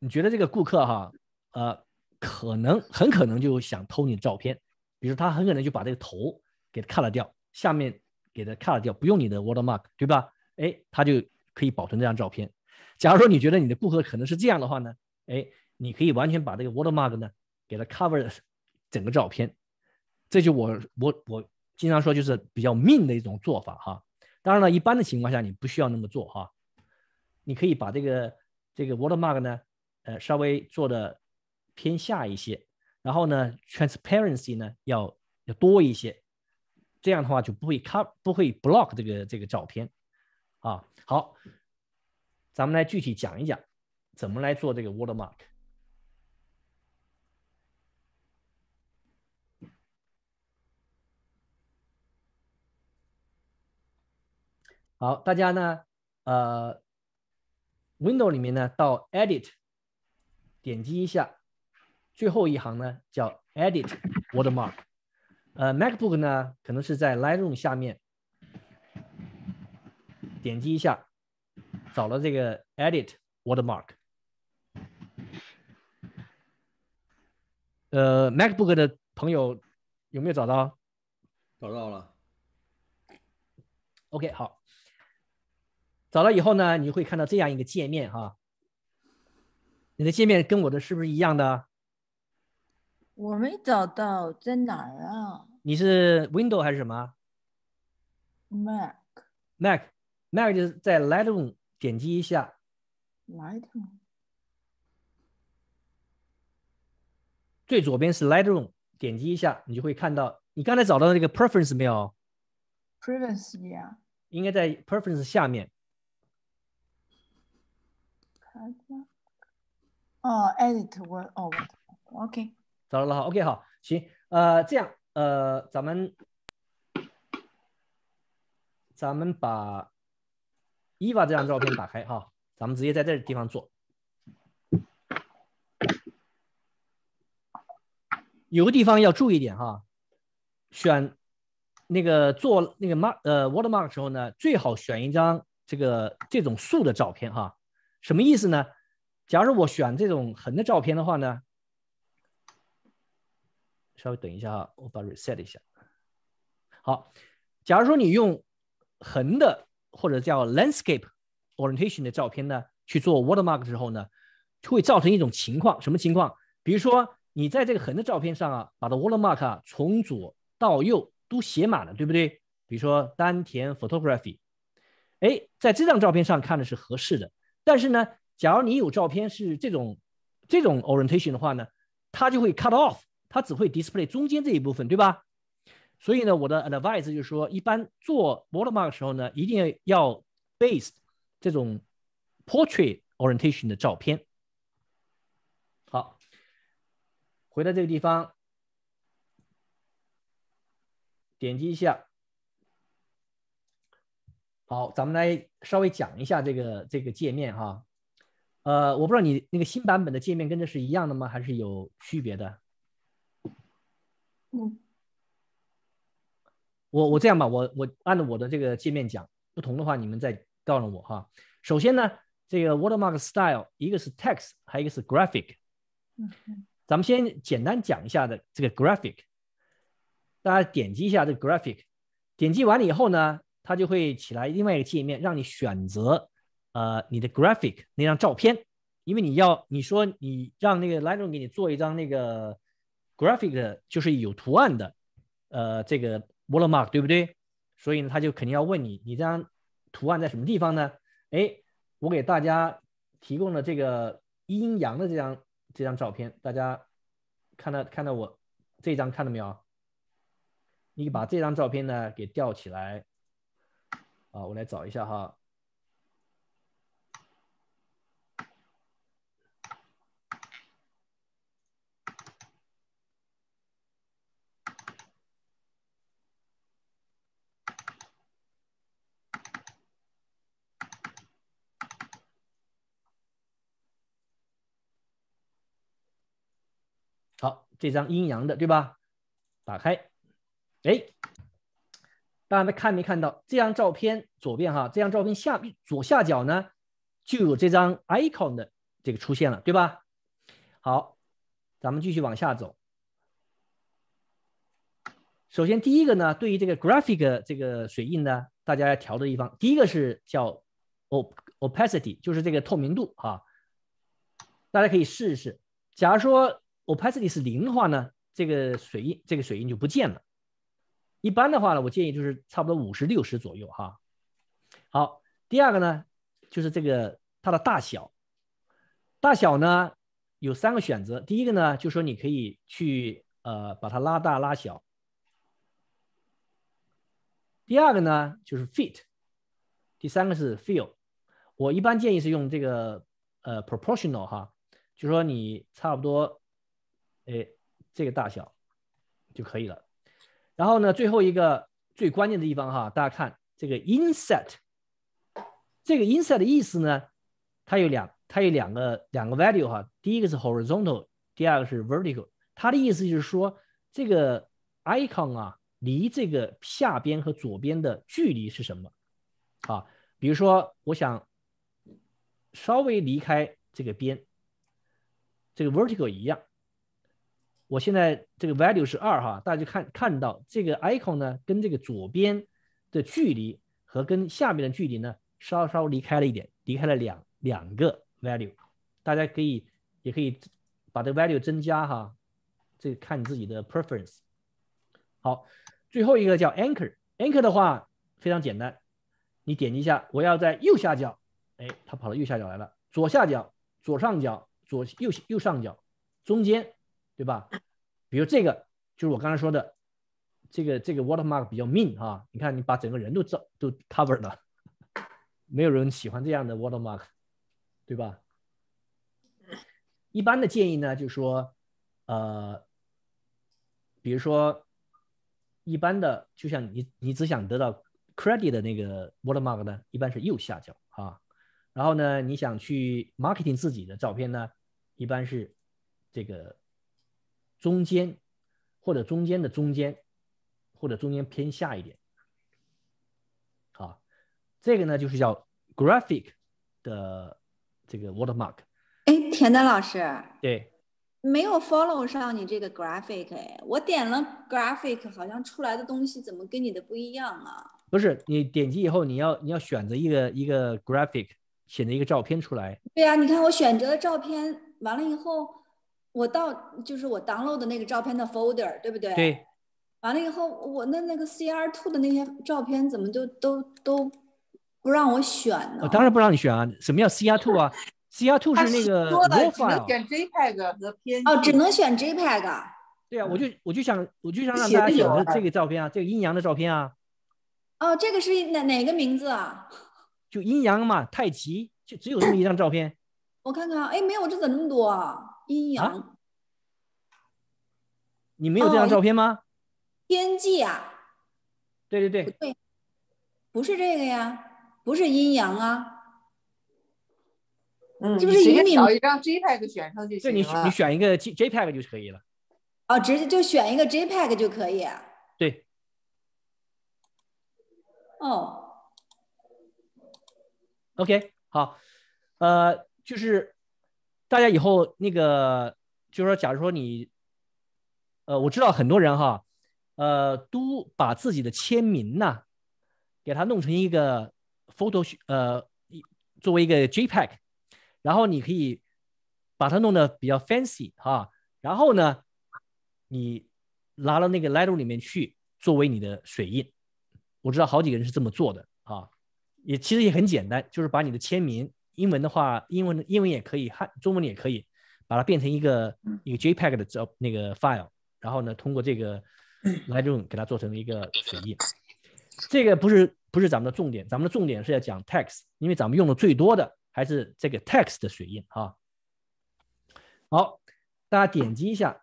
你觉得这个顾客哈，呃，可能很可能就想偷你的照片，比如他很可能就把这个头给它砍了掉，下面。给它 cut 掉，不用你的 watermark，对吧？哎，它就可以保存这张照片。假如说你觉得你的顾客可能是这样的话呢，哎，你可以完全把这个 watermark 呢，给它 cover 整个照片。这就我我我经常说就是比较命的一种做法哈。当然了，一般的情况下你不需要那么做哈。你可以把这个这个 watermark 呢，呃，稍微做的偏下一些，然后呢，transparency 呢要要多一些。这样的话就不会卡，不会 block 这个这个照片，啊，好，咱们来具体讲一讲怎么来做这个 watermark。好，大家呢，呃，Window 里面呢，到 Edit，点击一下，最后一行呢叫 Edit watermark。呃，MacBook 呢，可能是在 Lightroom 下面点击一下，找了这个 Edit Watermark。呃，MacBook 的朋友有没有找到？找到了。OK，好。找到以后呢，你就会看到这样一个界面哈。你的界面跟我的是不是一样的？我没找到，在哪儿啊？你是 Windows 还是什么？Mac。Mac，Mac 就是在 Lightroom 点击一下。Lightroom。最左边是 Lightroom，点击一下，你就会看到。你刚才找到那个 Preference 没有？Preference 呀。应该在 Preference 下面。哦，Edit Word 哦，OK。找到了，哈 o k 好，行，呃，这样，呃，咱们，咱们把 Eva 这张照片打开哈，咱们直接在这地方做。有个地方要注意点哈，选那个做那个 mark 呃 watermark 的时候呢，最好选一张这个这种竖的照片哈。什么意思呢？假如我选这种横的照片的话呢？稍微等一下，我把 reset 一下。好，假如说你用横的或者叫 landscape orientation 的照片呢，去做 watermark 之后呢，会造成一种情况，什么情况？比如说你在这个横的照片上啊，把的 watermark 从左到右都写满了，对不对？比如说丹田 photography，哎，在这张照片上看的是合适的。但是呢，假如你有照片是这种这种 orientation 的话呢，它就会 cut off。它只会 display 中间这一部分，对吧？所以呢，我的 advice 就是说，一般做 watermark 时候呢，一定要 base 这种 portrait orientation 的照片。好，回到这个地方，点击一下。好，咱们来稍微讲一下这个这个界面哈。呃，我不知道你那个新版本的界面跟这是一样的吗？还是有区别的？嗯，我我这样吧，我我按照我的这个界面讲，不同的话你们再告诉我哈。首先呢，这个 watermark style 一个是 text，还有一个是 graphic。嗯。咱们先简单讲一下的这个 graphic。大家点击一下这个 graphic，点击完了以后呢，它就会起来另外一个界面，让你选择呃你的 graphic 那张照片，因为你要你说你让那个 Lightroom 给你做一张那个。Graphic 就是有图案的，呃，这个 w a l a r k 对不对？所以呢，他就肯定要问你，你这张图案在什么地方呢？哎，我给大家提供了这个阴阳的这张这张照片，大家看到看到我这张看到没有？你把这张照片呢给调起来，啊，我来找一下哈。这张阴阳的对吧？打开，哎，大家看没看到这张照片左边哈？这张照片下面左下角呢，就有这张 icon 的这个出现了，对吧？好，咱们继续往下走。首先第一个呢，对于这个 graphic 这个水印呢，大家要调的地方，第一个是叫 opacity，就是这个透明度啊。大家可以试一试，假如说。Opacity 是零的话呢，这个水印这个水印就不见了。一般的话呢，我建议就是差不多五十六十左右哈。好，第二个呢就是这个它的大小，大小呢有三个选择。第一个呢就说你可以去呃把它拉大拉小。第二个呢就是 Fit，第三个是 Fill。我一般建议是用这个呃 Proportional 哈，就说你差不多。哎，这个大小就可以了。然后呢，最后一个最关键的地方哈，大家看这个 inset，这个 inset 的意思呢，它有两，它有两个两个 value 哈，第一个是 horizontal，第二个是 vertical。它的意思就是说，这个 icon 啊，离这个下边和左边的距离是什么啊？比如说，我想稍微离开这个边，这个 vertical 一样。我现在这个 value 是二哈，大家看看到这个 icon 呢，跟这个左边的距离和跟下面的距离呢，稍稍离开了一点，离开了两两个 value，大家可以也可以把这 value 增加哈，这个、看你自己的 preference。好，最后一个叫 anchor anchor 的话非常简单，你点击一下，我要在右下角，哎，它跑到右下角来了，左下角、左上角、左右右上角、中间。对吧？比如这个就是我刚才说的，这个这个 watermark 比较 mean 啊！你看，你把整个人都照都 c o v e r 了，没有人喜欢这样的 watermark，对吧？一般的建议呢，就说，呃，比如说，一般的就像你你只想得到 credit 的那个 watermark 呢，一般是右下角啊。然后呢，你想去 marketing 自己的照片呢，一般是这个。中间，或者中间的中间，或者中间偏下一点。好，这个呢就是叫 graphic 的这个 watermark。哎，田丹老师，对，没有 follow 上你这个 graphic。哎，我点了 graphic，好像出来的东西怎么跟你的不一样啊？不是，你点击以后，你要你要选择一个一个 graphic，选择一个照片出来。对呀，你看我选择的照片完了以后。我到就是我 download 的那个照片的 folder，对不对？对。完了以后，我那那个 CR2 的那些照片怎么就都都不让我选呢？我当然不让你选啊！什么叫 CR2 啊？CR2 是那个什只能选 JPEG 和 PNG。哦，只能选 JPEG。对啊，我就我就想我就想让大家选的这个照片啊，这个阴阳的照片啊。哦，这个是哪哪个名字啊？就阴阳嘛，太极就只有这么一张照片。我看看，哎，没有，这怎么那么多啊？阴阳，你没有这张照片吗 p n 啊，对对对，不是这个呀，不是阴阳啊，嗯，就是你便找一张 JPEG 选上就行了。对，你你选一个 J JPEG 就可以了。啊，直接就选一个 JPEG 就可以。对。哦。OK，好，呃，就是。大家以后那个，就是说，假如说你，呃，我知道很多人哈，呃，都把自己的签名呢，给它弄成一个 photo，呃，一作为一个 JPG，e 然后你可以把它弄得比较 fancy 哈，然后呢，你拿到那个 letter 里面去作为你的水印，我知道好几个人是这么做的啊，也其实也很简单，就是把你的签名。英文的话，英文英文也可以，汉中文也可以，把它变成一个一个 JPEG 的照那个 file，然后呢，通过这个来就给它做成一个水印。这个不是不是咱们的重点，咱们的重点是要讲 text，因为咱们用的最多的还是这个 text 的水印哈。好，大家点击一下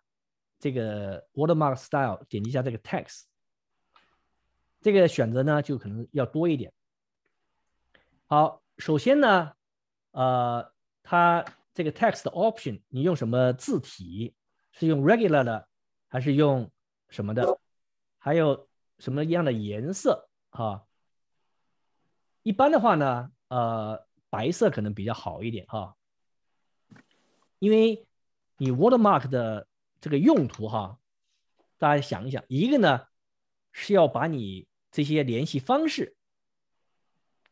这个 watermark style，点击一下这个 text，这个选择呢就可能要多一点。好，首先呢。呃，它这个 text option 你用什么字体？是用 regular 的，还是用什么的？还有什么样的颜色？哈，一般的话呢，呃，白色可能比较好一点哈，因为你 watermark 的这个用途哈，大家想一想，一个呢是要把你这些联系方式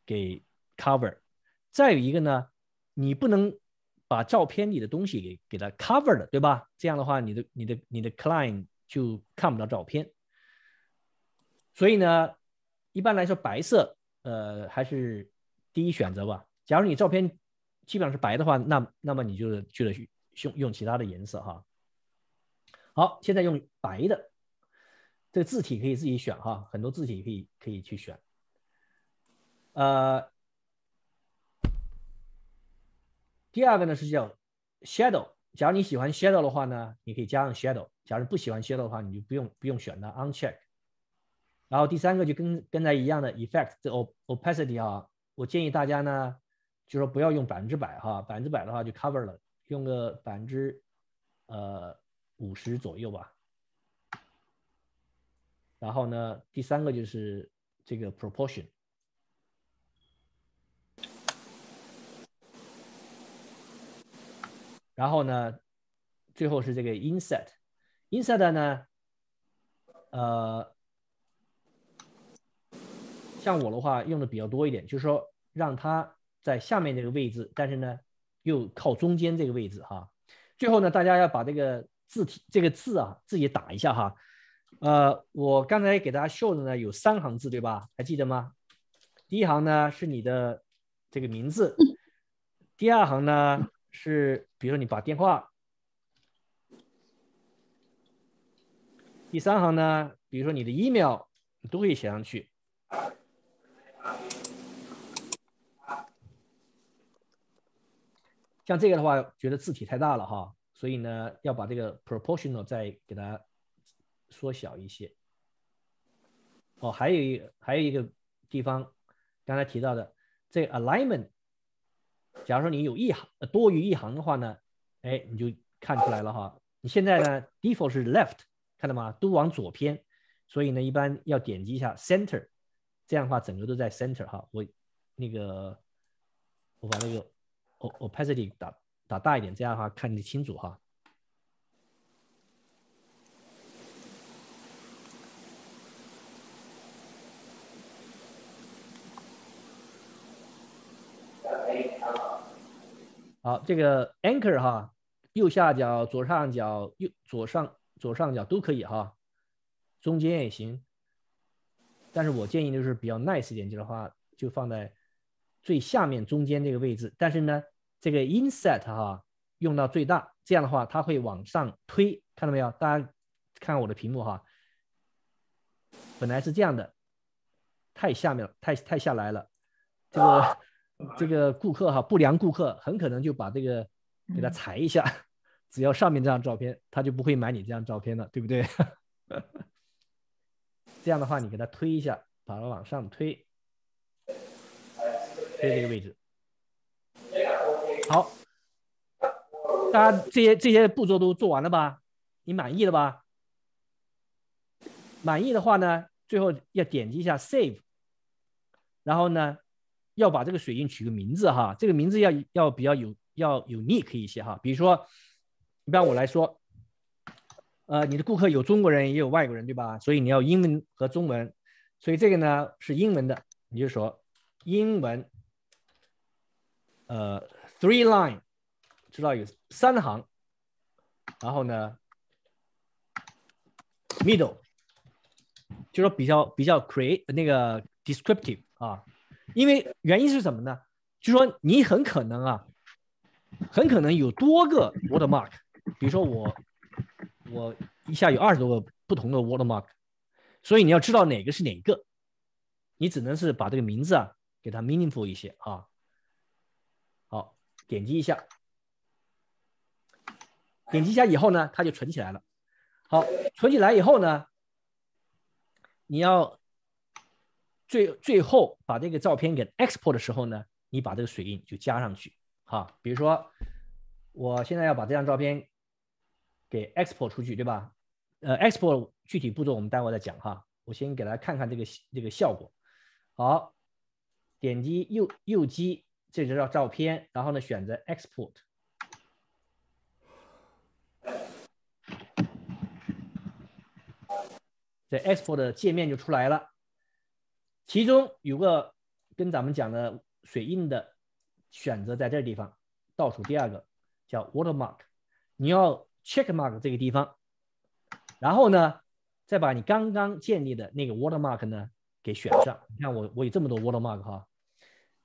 给 cover，再有一个呢。你不能把照片里的东西给给它 covered，对吧？这样的话，你的你的你的 client 就看不到照片。所以呢，一般来说，白色，呃，还是第一选择吧。假如你照片基本上是白的话，那那么你就是就得用用其他的颜色哈。好，现在用白的，这个字体可以自己选哈，很多字体可以可以去选。呃。第二个呢是叫 shadow，假如你喜欢 shadow 的话呢，你可以加上 shadow；假如不喜欢 shadow 的话，你就不用不用选它 uncheck。然后第三个就跟刚才一样的 effect 的 opacity 啊，我建议大家呢就说不要用百分之百哈，百分之百的话就 cover 了，用个百分之呃五十左右吧。然后呢，第三个就是这个 proportion。然后呢，最后是这个 inset，inset 呢，呃，像我的话用的比较多一点，就是说让它在下面这个位置，但是呢又靠中间这个位置哈。最后呢，大家要把这个字体这个字啊自己打一下哈。呃，我刚才给大家 show 的呢有三行字对吧？还记得吗？第一行呢是你的这个名字，第二行呢。是，比如说你把电话，第三行呢，比如说你的 email，你都可以写上去。像这个的话，觉得字体太大了哈，所以呢，要把这个 proportional 再给它缩小一些。哦，还有一还有一个地方，刚才提到的这 alignment。假如说你有一行呃多于一行的话呢，哎，你就看出来了哈。你现在呢，default 是 left，看到吗？都往左偏，所以呢，一般要点击一下 center，这样的话整个都在 center 哈。我那个我把那个我我拍 t y 打打大一点，这样的话看得清楚哈。好，这个 anchor 哈，右下角、左上角、右左上左上角都可以哈，中间也行。但是我建议就是比较 nice 点，就的话就放在最下面中间这个位置。但是呢，这个 inset 哈用到最大，这样的话它会往上推，看到没有？大家看我的屏幕哈，本来是这样的，太下面了，太太下来了，这个。这个顾客哈，不良顾客很可能就把这个给他裁一下，只要上面这张照片，他就不会买你这张照片了，对不对？这样的话，你给他推一下，把它往上推，推这个位置。好，大家这些这些步骤都做完了吧？你满意了吧？满意的话呢，最后要点击一下 Save，然后呢？要把这个水印取个名字哈，这个名字要要比较有要有 unique 一些哈。比如说，你般我来说，呃，你的顾客有中国人也有外国人对吧？所以你要英文和中文。所以这个呢是英文的，你就说英文，呃，three line 知道有三行，然后呢，middle 就说比较比较 create 那个 descriptive 啊。因为原因是什么呢？就说你很可能啊，很可能有多个 watermark，比如说我我一下有二十多个不同的 watermark，所以你要知道哪个是哪个，你只能是把这个名字啊给它 meaningful 一些啊。好，点击一下，点击一下以后呢，它就存起来了。好，存起来以后呢，你要。最最后把这个照片给 export 的时候呢，你把这个水印就加上去哈。比如说，我现在要把这张照片给 export 出去，对吧？呃，export 具体步骤我们待会再讲哈。我先给大家看看这个这个效果。好，点击右右击这张照片，然后呢选择 export，在 export 的界面就出来了。其中有个跟咱们讲的水印的选择，在这地方倒数第二个叫 watermark，你要 check mark 这个地方，然后呢，再把你刚刚建立的那个 watermark 呢给选上。你看我我有这么多 watermark 哈。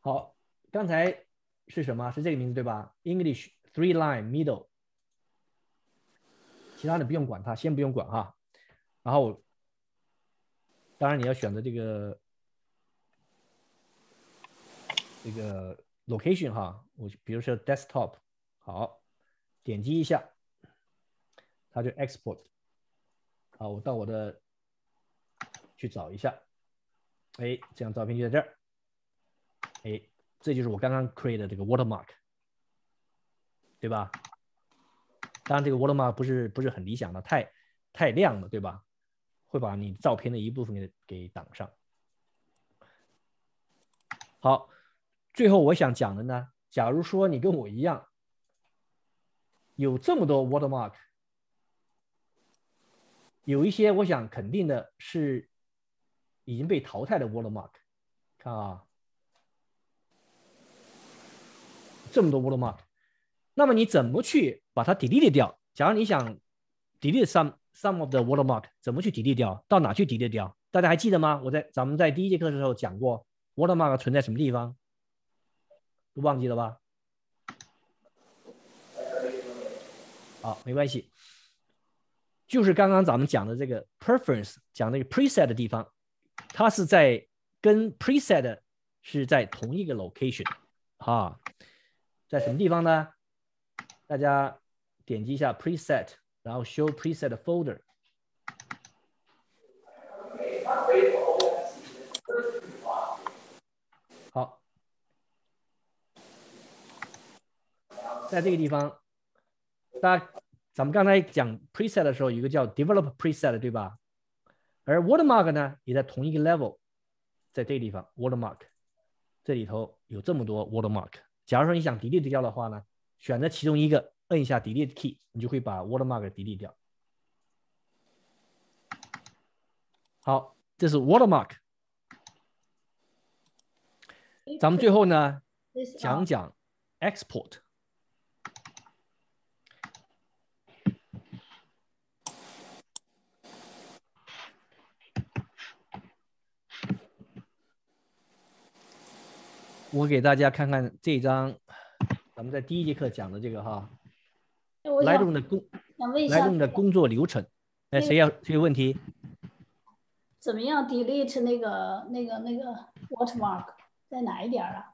好，刚才是什么？是这个名字对吧？English three line middle，其他的不用管它，先不用管哈。然后，当然你要选择这个。这个 location 哈，我比如说 desktop，好，点击一下，它就 export，好，我到我的去找一下，哎，这张照片就在这儿，哎，这就是我刚刚 create 的这个 watermark，对吧？当然这个 watermark 不是不是很理想的，太太亮了，对吧？会把你照片的一部分给给挡上，好。最后我想讲的呢，假如说你跟我一样，有这么多 watermark，有一些我想肯定的是已经被淘汰的 watermark，看啊，这么多 watermark，那么你怎么去把它 delete 掉？假如你想 delete some some of the watermark，怎么去 delete 掉？到哪去 delete 掉？大家还记得吗？我在咱们在第一节课的时候讲过，watermark 存在什么地方？都忘记了吧？好，没关系，就是刚刚咱们讲的这个 preference，讲那个 preset 的地方，它是在跟 preset 是在同一个 location，啊，在什么地方呢？大家点击一下 preset，然后 show preset folder。在这个地方，大家，咱们刚才讲 preset 的时候，一个叫 develop preset，对吧？而 watermark 呢，也在同一个 level，在这个地方，watermark，这里头有这么多 watermark。假如说你想 delete 掉的话呢，选择其中一个，摁一下 delete key，你就会把 watermark delete 掉。好，这是 watermark。咱们最后呢，讲讲 export。我给大家看看这张，咱们在第一节课讲的这个哈 l i t m 的工 l 问一下 t r m 的工作流程。那谁要？谁有问题？怎么样？Delete 那个那个那个 watermark 在哪一点啊？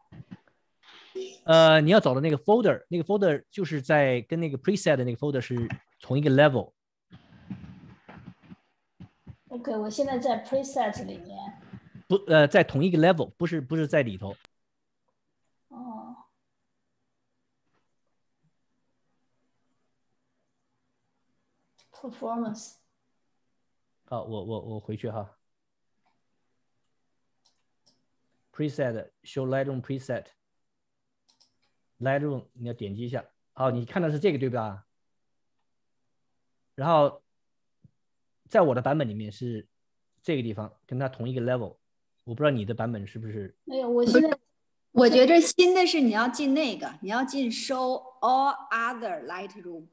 呃，你要找的那个 folder，那个 folder 就是在跟那个 preset 的那个 folder 是同一个 level。OK，我现在在 preset 里面。不，呃，在同一个 level，不是不是在里头。哦，performance。好，我我我回去哈。preset show lightroom preset，lightroom 你要点击一下。好，你看的是这个对吧？然后，在我的版本里面是这个地方，跟它同一个 level。我不知道你的版本是不是没有，我现在。我觉得新的是你要进那个，你要进 show all other Lightroom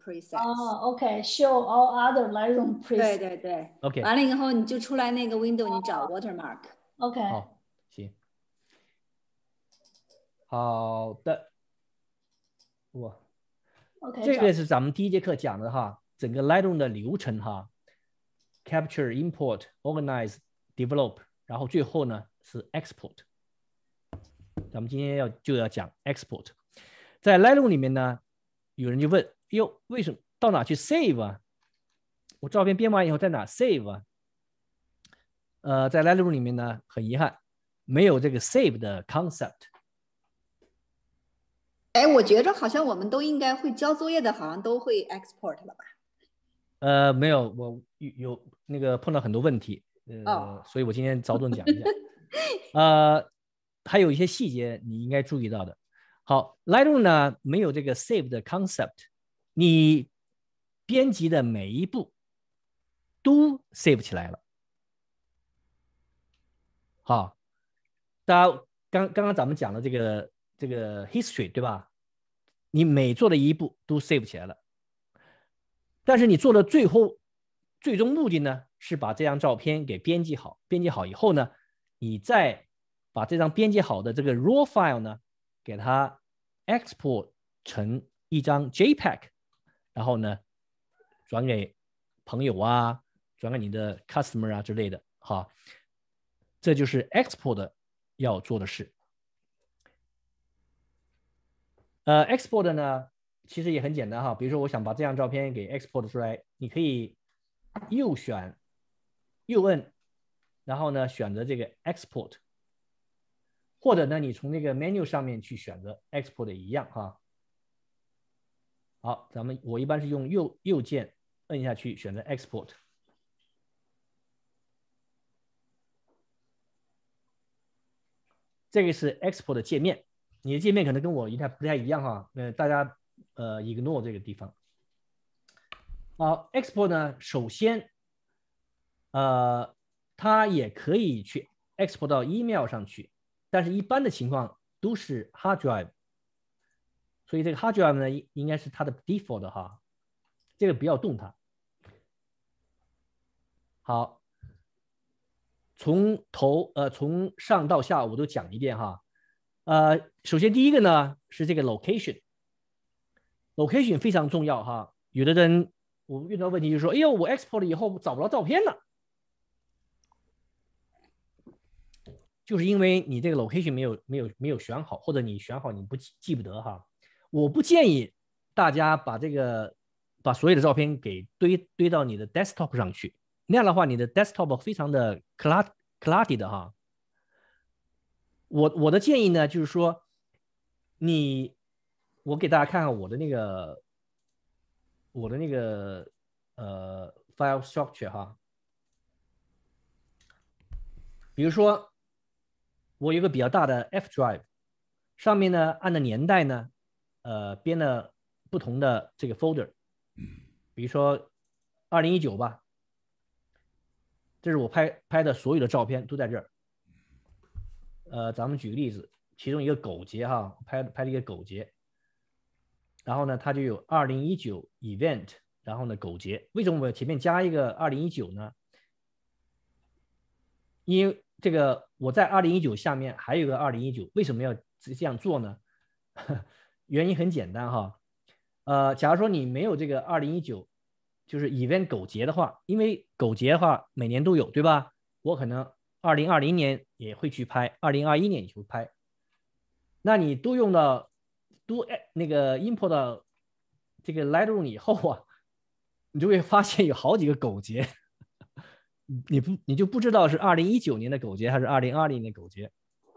Show all other Lightroom presets。对对对，OK。完了以后你就出来那个 window，你找 watermark。OK。好，行。好的。哇，OK。这个是咱们第一节课讲的哈，整个 Lightroom 的流程哈，capture、import、organize、develop，然后最后呢是 export。咱们今天要就要讲 export，在 l r o o m 里面呢，有人就问，哟，为什么到哪去 save 啊？我照片编码以后在哪 save 啊？呃，在 l r o o m 里面呢，很遗憾，没有这个 save 的 concept。哎，我觉着好像我们都应该会交作业的，好像都会 export 了吧？呃，没有，我有那个碰到很多问题，呃，所以我今天着重讲一下，呃。还有一些细节你应该注意到的。好，Lightroom 呢没有这个 save 的 concept，你编辑的每一步都 save 不起来了。好，大家刚刚刚咱们讲了这个这个 history 对吧？你每做的一步都 save 起来了，但是你做的最后最终目的呢是把这张照片给编辑好，编辑好以后呢，你再。把这张编辑好的这个 raw file 呢，给它 export 成一张 jpeg，然后呢，转给朋友啊，转给你的 customer 啊之类的，哈，这就是 export 要做的事。呃，export 呢，其实也很简单哈，比如说我想把这张照片给 export 出来，你可以右选，右摁，然后呢，选择这个 export。或者呢，你从那个 menu 上面去选择 export 一样哈。好，咱们我一般是用右右键摁下去选择 export。这个是 export 的界面，你的界面可能跟我一太不太一样哈。那大家呃 ignore 这个地方。好，export 呢，首先，呃，它也可以去 export 到 email 上去。但是，一般的情况都是 hard drive，所以这个 hard drive 呢，应应该是它的 default 哈，这个不要动它。好，从头呃，从上到下我都讲一遍哈。呃，首先第一个呢是这个 location，location 非常重要哈。有的人我遇到问题就说，哎呦，我 export 了以后找不着照片了。就是因为你这个 location 没有没有没有选好，或者你选好你不记记不得哈。我不建议大家把这个把所有的照片给堆堆到你的 desktop 上去，那样的话你的 desktop 非常的 clutter c l u t t e d 哈。我我的建议呢就是说，你我给大家看看我的那个我的那个呃 file structure 哈，比如说。我有个比较大的 F drive，上面呢按的年代呢，呃编了不同的这个 folder，比如说二零一九吧，这是我拍拍的所有的照片都在这儿。呃，咱们举个例子，其中一个狗节哈，拍拍了一个狗节，然后呢它就有二零一九 event，然后呢狗节，为什么我前面加一个二零一九呢？因这个我在2019下面还有个2019，为什么要这样做呢？原因很简单哈，呃，假如说你没有这个2019，就是 event 狗节的话，因为狗节的话每年都有，对吧？我可能2020年也会去拍，2021年也会拍，那你都用到都那个 import 这个 l e t t e r o o m 以后啊，你就会发现有好几个狗节。你不，你就不知道是二零一九年的狗节还是二零二零年狗节，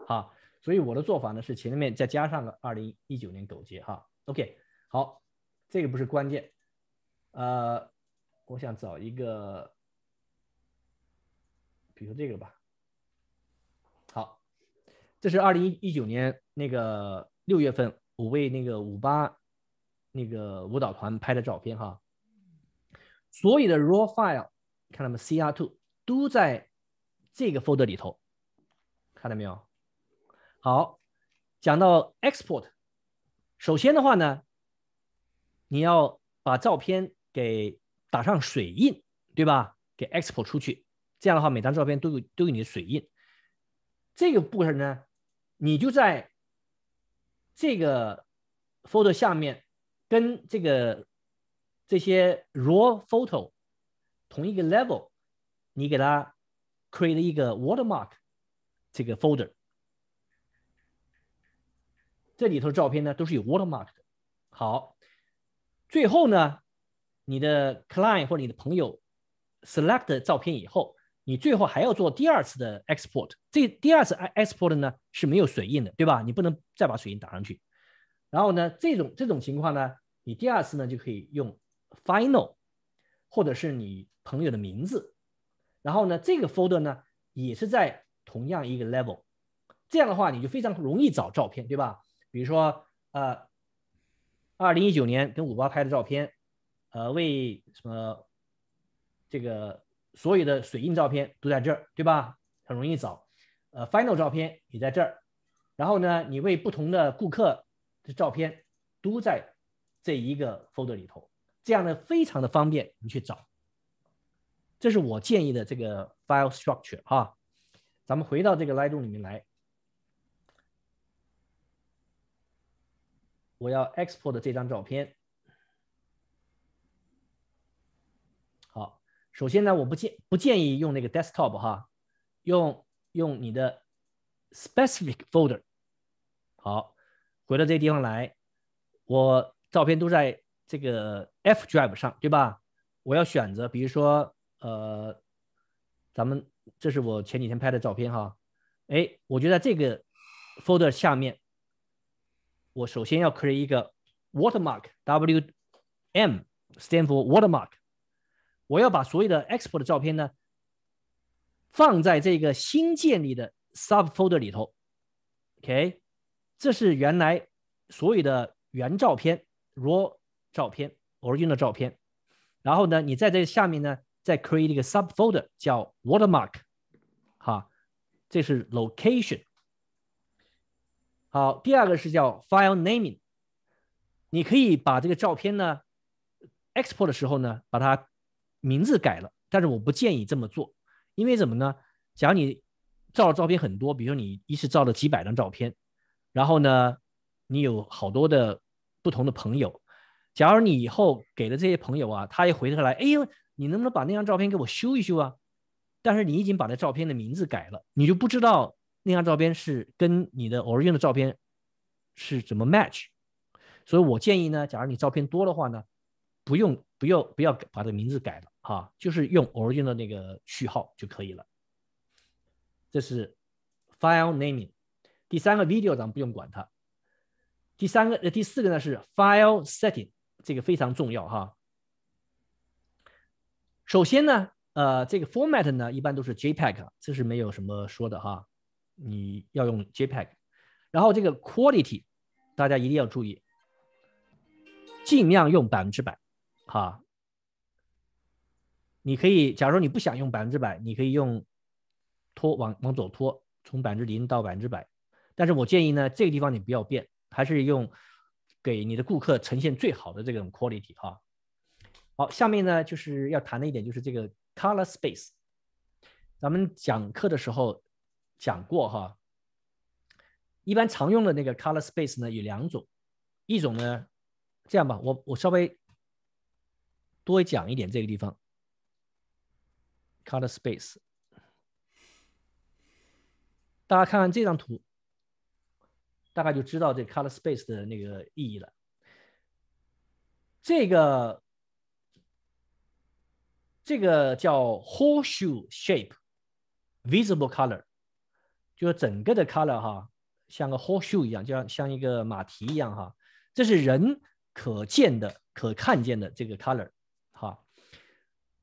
哈。所以我的做法呢是前面再加上个二零一九年狗节，哈。OK，好，这个不是关键，呃，我想找一个，比如说这个吧。好，这是二零一九年那个六月份我为那个五八那个舞蹈团拍的照片，哈。所有的 raw file。看到没 c r two 都在这个 folder 里头，看到没有？好，讲到 export，首先的话呢，你要把照片给打上水印，对吧？给 export 出去，这样的话每张照片都有都有你的水印。这个部分呢，你就在这个 photo 下面跟这个这些 raw photo。同一个 level，你给它 create 一个 watermark 这个 folder，这里头照片呢都是有 watermark 的。好，最后呢，你的 client 或者你的朋友 select 照片以后，你最后还要做第二次的 export。这第二次 export 呢是没有水印的，对吧？你不能再把水印打上去。然后呢，这种这种情况呢，你第二次呢就可以用 final。或者是你朋友的名字，然后呢，这个 folder 呢也是在同样一个 level，这样的话你就非常容易找照片，对吧？比如说呃，二零一九年跟五八拍的照片，呃，为什么这个所有的水印照片都在这儿，对吧？很容易找。呃，final 照片也在这儿，然后呢，你为不同的顾客的照片都在这一个 folder 里头。这样呢非常的方便，你去找。这是我建议的这个 file structure 哈，咱们回到这个 l t r o o m 里面来。我要 export 这张照片。好，首先呢，我不建不建议用那个 desktop 哈，用用你的 specific folder。好，回到这个地方来，我照片都在。这个 F Drive 上，对吧？我要选择，比如说，呃，咱们这是我前几天拍的照片哈。哎，我就在这个 folder 下面，我首先要 create 一个 watermark WM s t a n d f o r Watermark。我要把所有的 export 的照片呢，放在这个新建立的 subfolder 里头。OK，这是原来所有的原照片 raw。照片，是用的照片。然后呢，你在这下面呢，再 create 一个 sub folder 叫 watermark，哈，这是 location。好，第二个是叫 file naming。你可以把这个照片呢 export 的时候呢，把它名字改了，但是我不建议这么做，因为怎么呢？假如你照的照片很多，比如说你一次照了几百张照片，然后呢，你有好多的不同的朋友。假如你以后给了这些朋友啊，他也回头来，哎呦，你能不能把那张照片给我修一修啊？但是你已经把那照片的名字改了，你就不知道那张照片是跟你的 origin 的照片是怎么 match。所以我建议呢，假如你照片多的话呢，不用、不用、不要把这名字改了哈，就是用 origin 的那个序号就可以了。这是 file naming。第三个 video 咱们不用管它。第三个、呃第四个呢是 file setting。这个非常重要哈。首先呢，呃，这个 format 呢一般都是 JPEG，这是没有什么说的哈。你要用 JPEG，然后这个 quality 大家一定要注意，尽量用百分之百哈。你可以，假如你不想用百分之百，你可以用拖往往左拖，从百分之零到百分之百。但是我建议呢，这个地方你不要变，还是用。给你的顾客呈现最好的这种 quality 哈，好，下面呢就是要谈的一点就是这个 color space，咱们讲课的时候讲过哈，一般常用的那个 color space 呢有两种，一种呢这样吧，我我稍微多讲一点这个地方 color space，大家看看这张图。大概就知道这 color space 的那个意义了。这个这个叫 horseshoe shape visible color，就是整个的 color 哈，像个 horseshoe 一样，就像像一个马蹄一样哈。这是人可见的、可看见的这个 color 哈。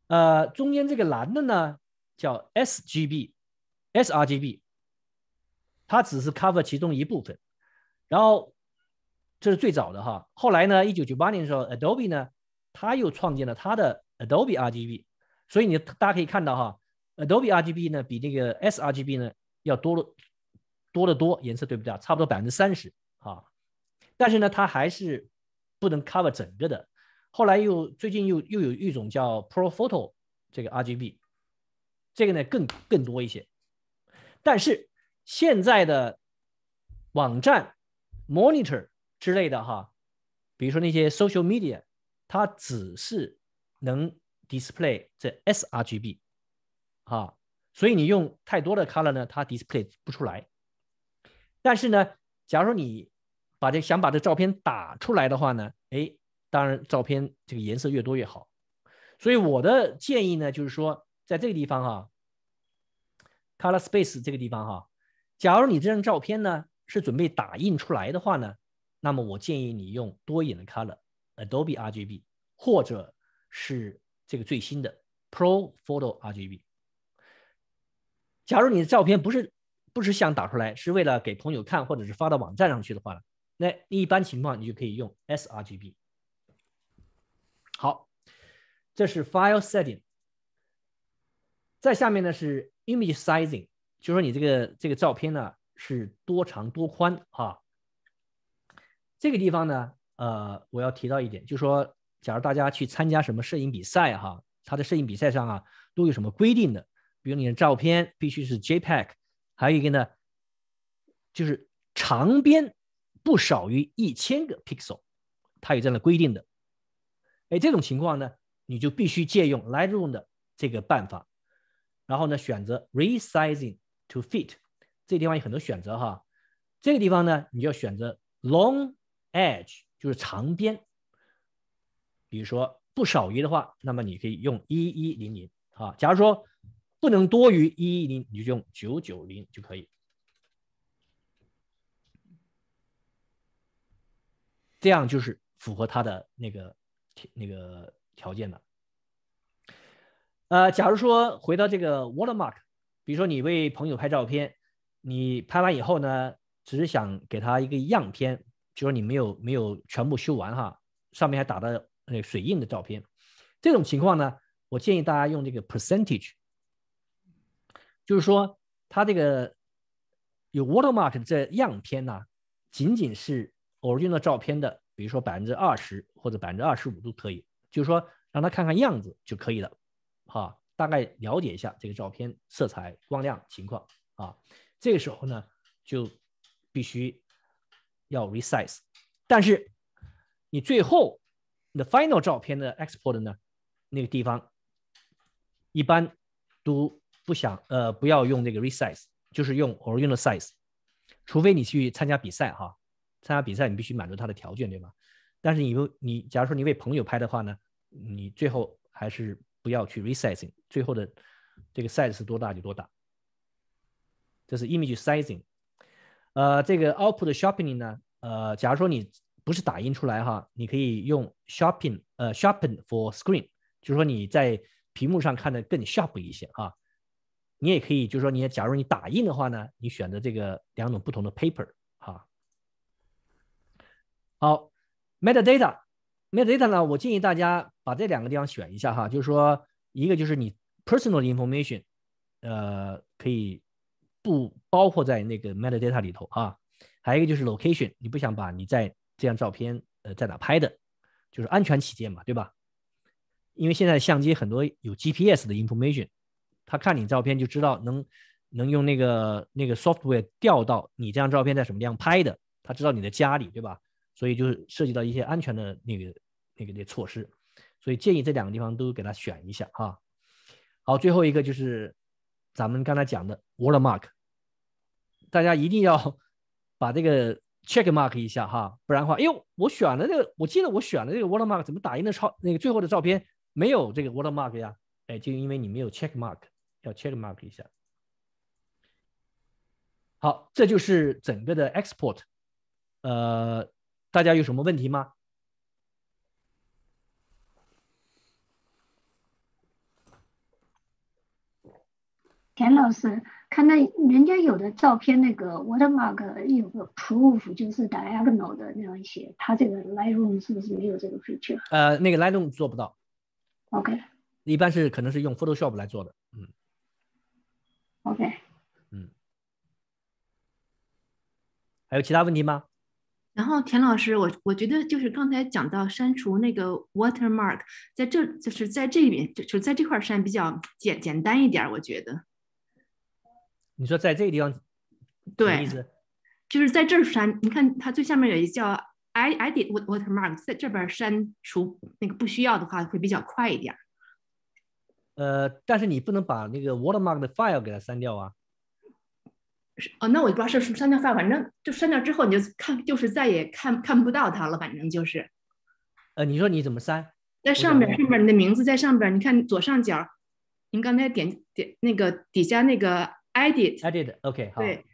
呃，中间这个蓝的呢叫 s g b srgb，它只是 cover 其中一部分。然后，这是最早的哈。后来呢，一九九八年的时候，Adobe 呢，他又创建了他的 Adobe RGB。所以你大家可以看到哈，Adobe RGB 呢，比那个 sRGB 呢要多了多得多，颜色对不对啊？差不多百分之三十啊。但是呢，它还是不能 cover 整个的。后来又最近又又有一种叫 ProPhoto 这个 RGB，这个呢更更多一些。但是现在的网站。Monitor 之类的哈，比如说那些 social media，它只是能 display 这 srgb，啊，所以你用太多的 color 呢，它 display 不出来。但是呢，假如说你把这想把这照片打出来的话呢，哎，当然照片这个颜色越多越好。所以我的建议呢，就是说在这个地方哈，color space 这个地方哈，假如你这张照片呢。是准备打印出来的话呢，那么我建议你用多一点的 color，Adobe RGB，或者是这个最新的 Pro Photo RGB。假如你的照片不是不是想打出来，是为了给朋友看或者是发到网站上去的话呢，那一般情况你就可以用 sRGB。好，这是 File Setting。再下面呢是 Image Sizing，就说你这个这个照片呢。是多长多宽哈？这个地方呢，呃，我要提到一点，就说，假如大家去参加什么摄影比赛哈，他的摄影比赛上啊，都有什么规定的？比如你的照片必须是 JPEG，还有一个呢，就是长边不少于一千个 pixel，它有这样的规定的。哎，这种情况呢，你就必须借用 Lightroom 的这个办法，然后呢，选择 Resizing to Fit。这地方有很多选择哈，这个地方呢，你就要选择 long edge，就是长边。比如说不少于的话，那么你可以用一一零零啊。假如说不能多于一一零，你就用九九零就可以，这样就是符合它的那个那个条件的。呃，假如说回到这个 watermark，比如说你为朋友拍照片。你拍完以后呢，只是想给他一个样片，就是你没有没有全部修完哈，上面还打的那水印的照片。这种情况呢，我建议大家用这个 percentage，就是说他这个有 watermark 的这样片呢，仅仅是偶遇君的照片的，比如说百分之二十或者百分之二十五都可以，就是说让他看看样子就可以了，哈，大概了解一下这个照片色彩光亮情况啊。这个时候呢，就必须要 resize。但是你最后的 final 照片的 export 呢，那个地方一般都不想呃不要用这个 resize，就是用 original size。除非你去参加比赛哈，参加比赛你必须满足它的条件对吧？但是你你假如说你为朋友拍的话呢，你最后还是不要去 resizing。最后的这个 size 是多大就多大。这是 image sizing，呃，这个 output sharpening 呢，呃，假如说你不是打印出来哈，你可以用 sharpen，呃，sharpen for screen，就是说你在屏幕上看的更 sharp 一些哈。你也可以，就是说你假如你打印的话呢，你选择这个两种不同的 paper 哈。好，metadata，metadata 呢，我建议大家把这两个地方选一下哈，就是说一个就是你 personal information，呃，可以。不包括在那个 metadata 里头啊，还有一个就是 location，你不想把你在这张照片呃在哪拍的，就是安全起见嘛，对吧？因为现在相机很多有 GPS 的 information，他看你照片就知道能能用那个那个 software 调到你这张照片在什么地方拍的，他知道你的家里，对吧？所以就是涉及到一些安全的那个那个那措施，所以建议这两个地方都给他选一下哈。好，最后一个就是咱们刚才讲的 watermark。大家一定要 把这个 check mark 一下哈，不然的话，哎呦，我选了这个，我记得我选了这个 watermark，怎么打印的超那个最后的照片没有这个 watermark 呀？哎，就因为你没有 check mark，要 check mark 一下。好，这就是整个的 export，呃，大家有什么问题吗？田老师。他那人家有的照片，那个 watermark 有个 proof，就是 diagonal 的那样写，他这个 Lightroom 是不是没有这个 feature？呃，那个 Lightroom 做不到。OK。一般是可能是用 Photoshop 来做的。嗯。OK。嗯。还有其他问题吗？然后田老师，我我觉得就是刚才讲到删除那个 watermark，在这就是在这里面就就在这块删比较简单一点，我觉得。你说在这个地方，对，就是在这儿删。你看它最下面有一叫 “i i did w a t h a t e r m a r k 在这边删除那个不需要的话会比较快一点。呃，但是你不能把那个 watermark 的 file 给它删掉啊。哦，那我不知道是不删掉 file，反正就删掉之后你就看，就是再也看看不到它了，反正就是。呃，你说你怎么删？在上边，上边你的名字在上边。你看左上角，您刚才点点那个底下那个。Edit，Edit，OK，好。对，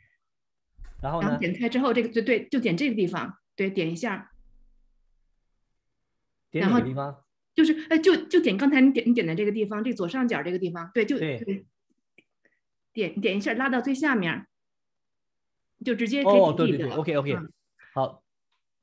然后呢？然后点开之后，这个就对，就点这个地方，对，点一下。点哪个地方？就是，哎，就就点刚才你点你点的这个地方，这左上角这个地方，对，就对，点点一下，拉到最下面，就直接可以。哦，对对对，OK OK，好，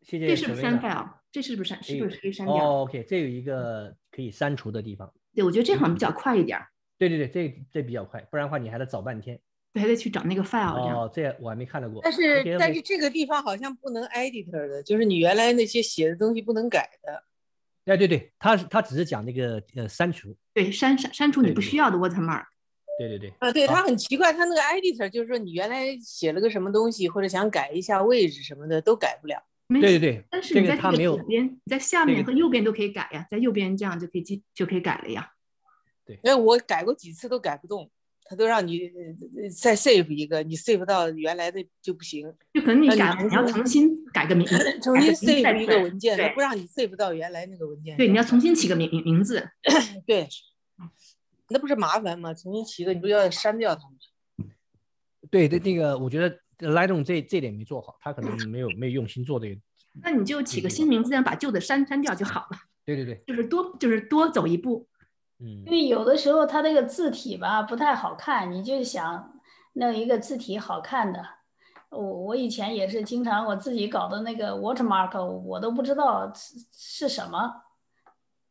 谢谢。这是不是删掉？这是不是删？是不是可以删掉？哦，OK，这有一个可以删除的地方。对，我觉得这好像比较快一点对对对，这这比较快，不然的话你还得找半天。还得去找那个 file，哦，这我还没看到过。但是但是这个地方好像不能 editor 的，就是你原来那些写的东西不能改的。哎对对，他他只是讲那个呃删除，对删删删除你不需要的 watermark。对对对。呃，对他很奇怪，他那个 editor 就是说你原来写了个什么东西，或者想改一下位置什么的都改不了。对对对。但是你在这个左边、在下面和右边都可以改呀，在右边这样就可以就就可以改了呀。对，因为我改过几次都改不动。他都让你再 save 一个，你 save 到原来的就不行，就可能你改，你要重新改个名，重新 save 一个文件，不让你 save 到原来那个文件。对，你要重新起个名名字。对，那不是麻烦吗？重新起个，你不要删掉它吗？对，这那个我觉得 Lighton 这这点没做好，他可能没有没有用心做这个。那你就起个新名字，然后把旧的删删掉就好了。对对对。就是多就是多走一步。嗯，因为有的时候它那个字体吧不太好看，你就想弄一个字体好看的。我我以前也是经常我自己搞的那个 watermark，我都不知道是是什么，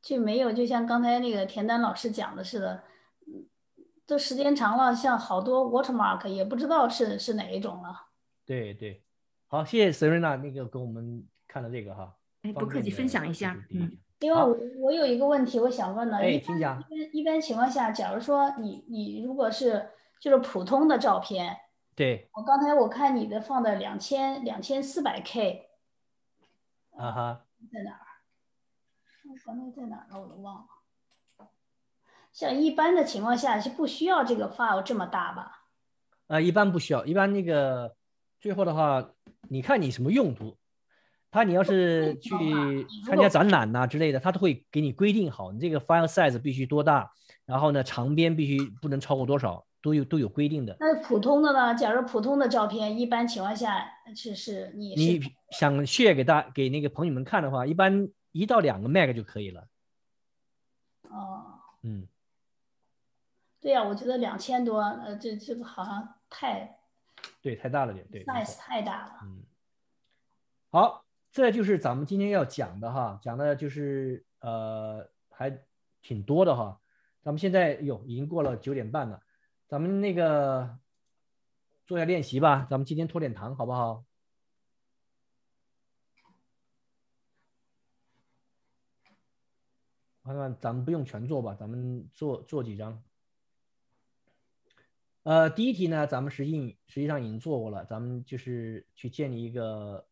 就没有就像刚才那个田丹老师讲的似的，都时间长了，像好多 watermark 也不知道是是哪一种了。对对，好，谢谢 Serena 那个给我们看了这个哈，哎，不客气，分享一下，嗯。因为我我有一个问题，我想问呢。哎，请讲。一般情况下，假如说你你如果是就是普通的照片，对我刚才我看你的放的两千两千四百 K，啊哈，在哪儿？放在哪儿了？我都忘了。像一般的情况下是不需要这个 file 这么大吧？呃，一般不需要，一般那个最后的话，你看你什么用途。那你要是去参加展览呐之类的，他都会给你规定好，你这个 file size 必须多大，然后呢，长边必须不能超过多少，都有都有规定的。那普通的呢？假如普通的照片，一般情况下，就是你你想 share 给大给那个朋友们看的话，一般一到两个 meg 就可以了。哦，嗯，对呀，我觉得两千多，呃，这这个好像太，对，太大了点，对，size 太大了。嗯，好。这就是咱们今天要讲的哈，讲的就是呃，还挺多的哈。咱们现在哟，已经过了九点半了，咱们那个做下练习吧。咱们今天拖点堂好不好？看看咱们不用全做吧，咱们做做几张。呃，第一题呢，咱们实际实际上已经做过了，咱们就是去建立一个。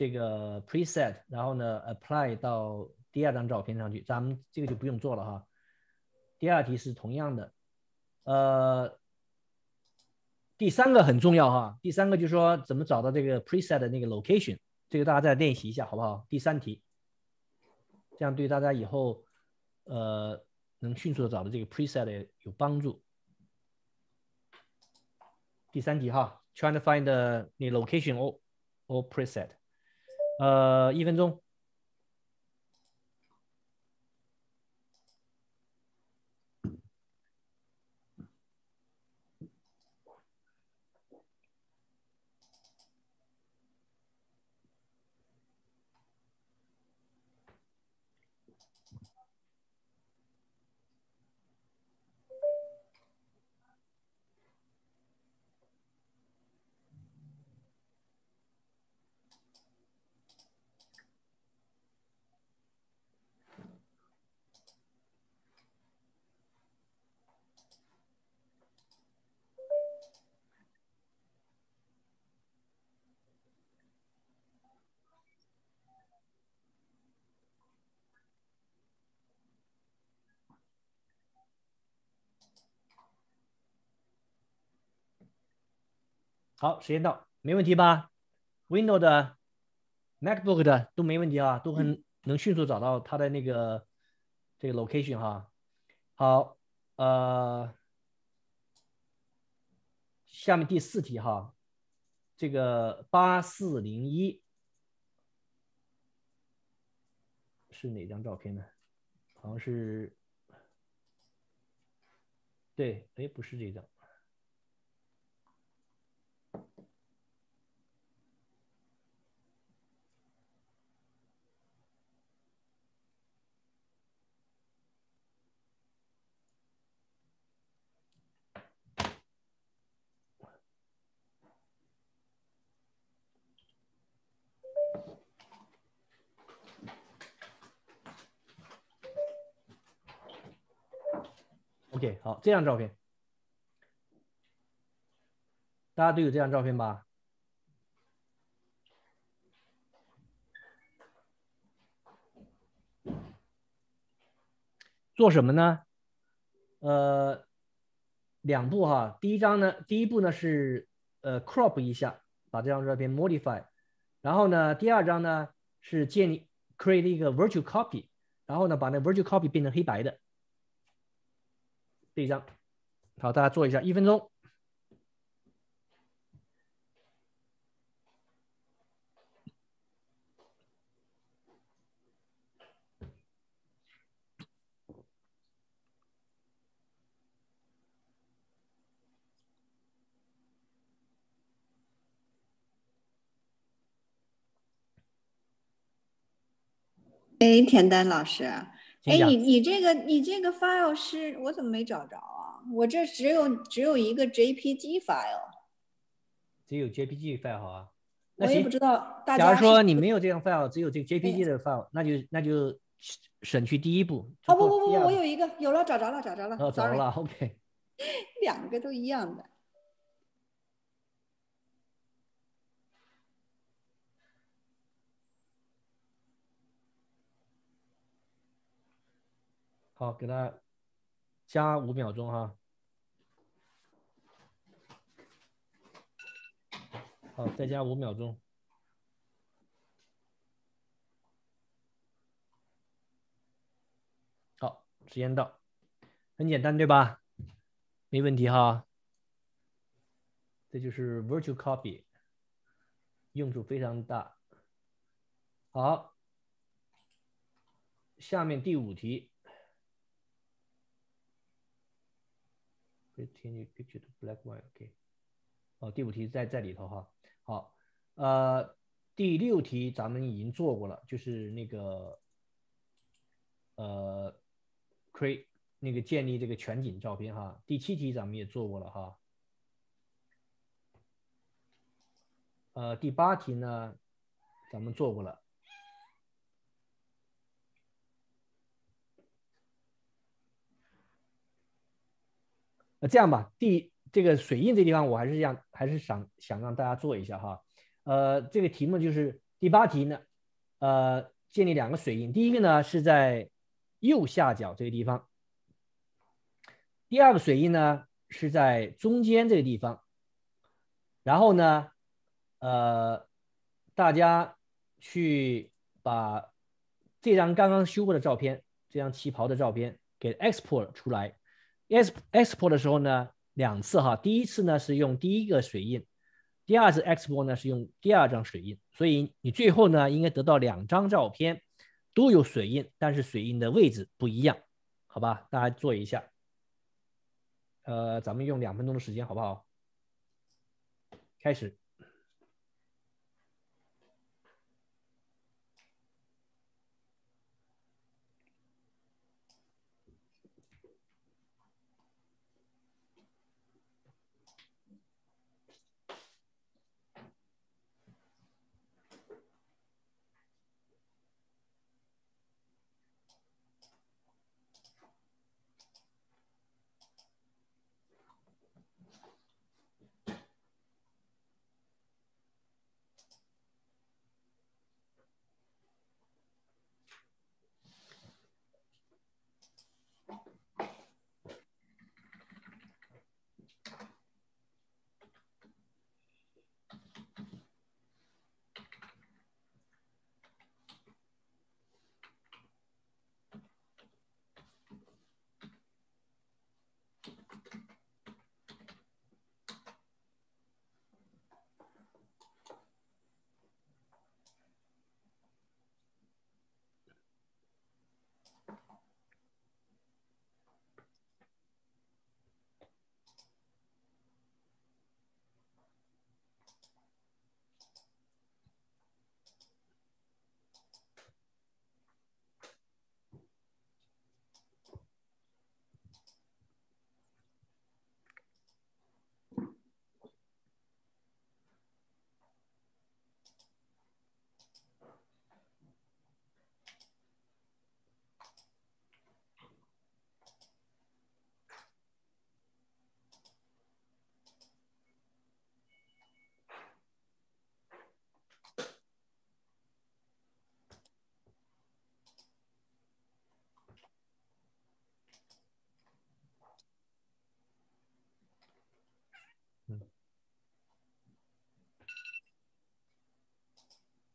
这个 preset，然后呢 apply 到第二张照片上去，咱们这个就不用做了哈。第二题是同样的，呃，第三个很重要哈，第三个就是说怎么找到这个 preset 的那个 location，这个大家再练习一下好不好？第三题，这样对大家以后呃能迅速的找到这个 preset 有帮助。第三题哈，trying to find the 你 location or or preset。呃，一分钟。好，时间到，没问题吧？Windows、MacBook 的都没问题啊，都很能迅速找到它的那个这个 location 哈。好，呃，下面第四题哈，这个八四零一是哪张照片呢？好像是，对，哎，不是这张。这张照片，大家都有这张照片吧？做什么呢？呃，两步哈。第一张呢，第一步呢是呃 crop 一下，把这张照片 modify。然后呢，第二张呢是建立 create 一个 virtual copy，然后呢把那 virtual copy 变成黑白的。第一张，好，大家做一下，一分钟。哎，田丹老师。哎，你你这个你这个 file 是我怎么没找着啊？我这只有只有一个 jpg file，只有 jpg file 好啊。我也不知道。假如说你没有这样 file，只有这个 jpg 的 file，那就那就省去第一步。啊不不不，我有一个有了，找着了找着了。找着了，OK。两个都一样的。好，给他加五秒钟哈。好，再加五秒钟。好，时间到，很简单对吧？没问题哈。这就是 virtual copy，用处非常大。好，下面第五题。continue picture to black white，OK。哦，第五题在在里头哈。好，呃，第六题咱们已经做过了，就是那个呃，create 那个建立这个全景照片哈。第七题咱们也做过了哈。呃，第八题呢，咱们做过了。那这样吧，第这个水印这地方，我还是想还是想想让大家做一下哈。呃，这个题目就是第八题呢。呃，建立两个水印，第一个呢是在右下角这个地方，第二个水印呢是在中间这个地方。然后呢，呃，大家去把这张刚刚修过的照片，这张旗袍的照片给 export 出来。exp export 的时候呢，两次哈，第一次呢是用第一个水印，第二次 export 呢是用第二张水印，所以你最后呢应该得到两张照片，都有水印，但是水印的位置不一样，好吧？大家做一下，呃，咱们用两分钟的时间，好不好？开始。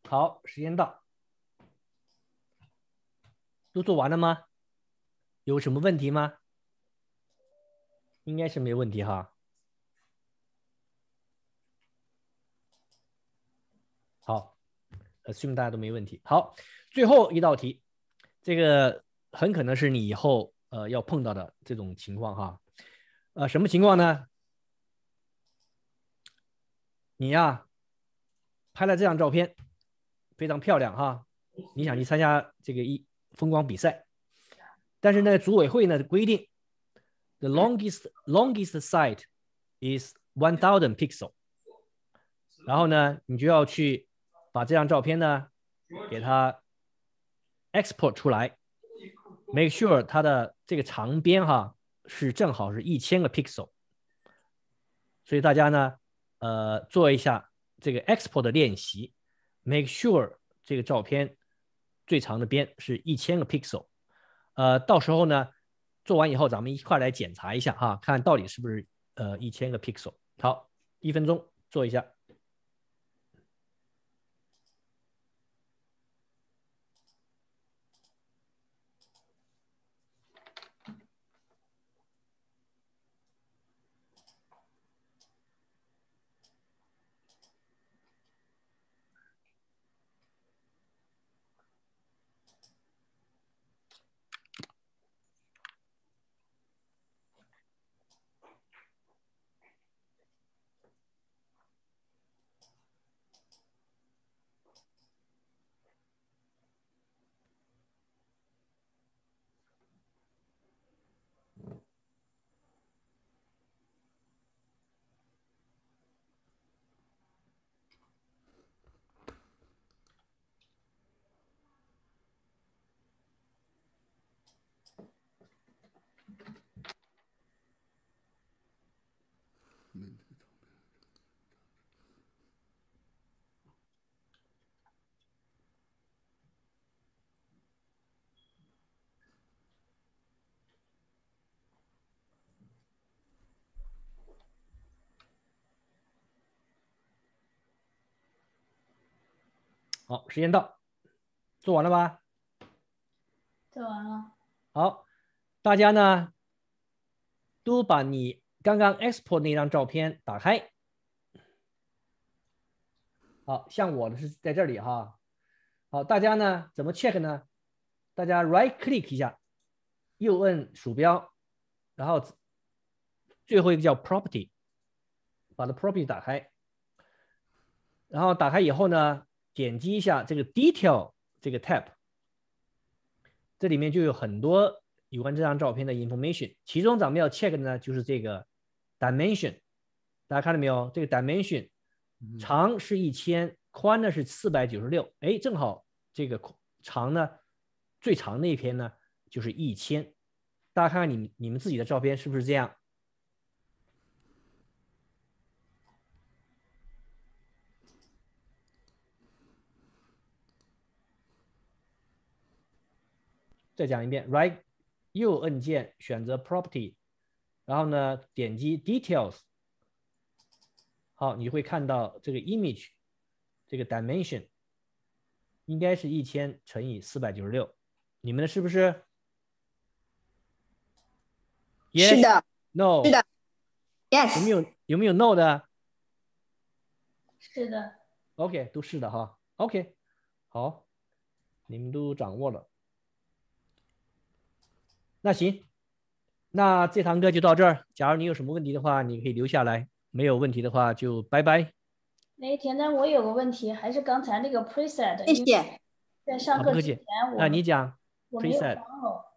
好，时间到，都做完了吗？有什么问题吗？应该是没问题哈。好，assume 大家都没问题。好，最后一道题，这个很可能是你以后呃要碰到的这种情况哈。呃，什么情况呢？你呀，拍了这张照片。非常漂亮哈！你想去参加这个一风光比赛，但是呢，组委会呢规定，the longest longest s i t e is one thousand pixel。然后呢，你就要去把这张照片呢给它 export 出来，make sure 它的这个长边哈是正好是一千个 pixel。所以大家呢，呃，做一下这个 export 的练习。Make sure 这个照片最长的边是一千个 pixel，呃，到时候呢做完以后，咱们一块来检查一下哈，看到底是不是呃一千个 pixel。好，一分钟做一下。好，时间到，做完了吧？做完了。好，大家呢都把你刚刚 export 那张照片打开，好像我的是在这里哈。好，大家呢怎么 check 呢？大家 right click 一下，右摁鼠标，然后最后一个叫 property，把 the property 打开，然后打开以后呢？点击一下这个 detail 这个 tab，这里面就有很多有关这张照片的 information。其中咱们要 check 的呢就是这个 dimension，大家看到没有？这个 dimension 长是一千，宽呢是四百九十六。哎，正好这个长呢最长那一篇呢就是一千。大家看看你你们自己的照片是不是这样？再讲一遍，Right，右按键选择 Property，然后呢点击 Details，好，你会看到这个 Image，这个 Dimension 应该是一千乘以四百九十六，你们的是不是？Yes。No。Yes。有没有有没有 No 的？是的。OK，都是的哈。OK，好，你们都掌握了。那行，那这堂课就到这儿。假如你有什么问题的话，你可以留下来；没有问题的话，就拜拜。哎，田丹，我有个问题，还是刚才那个 preset。谢谢。在上课之前，啊，你讲 preset。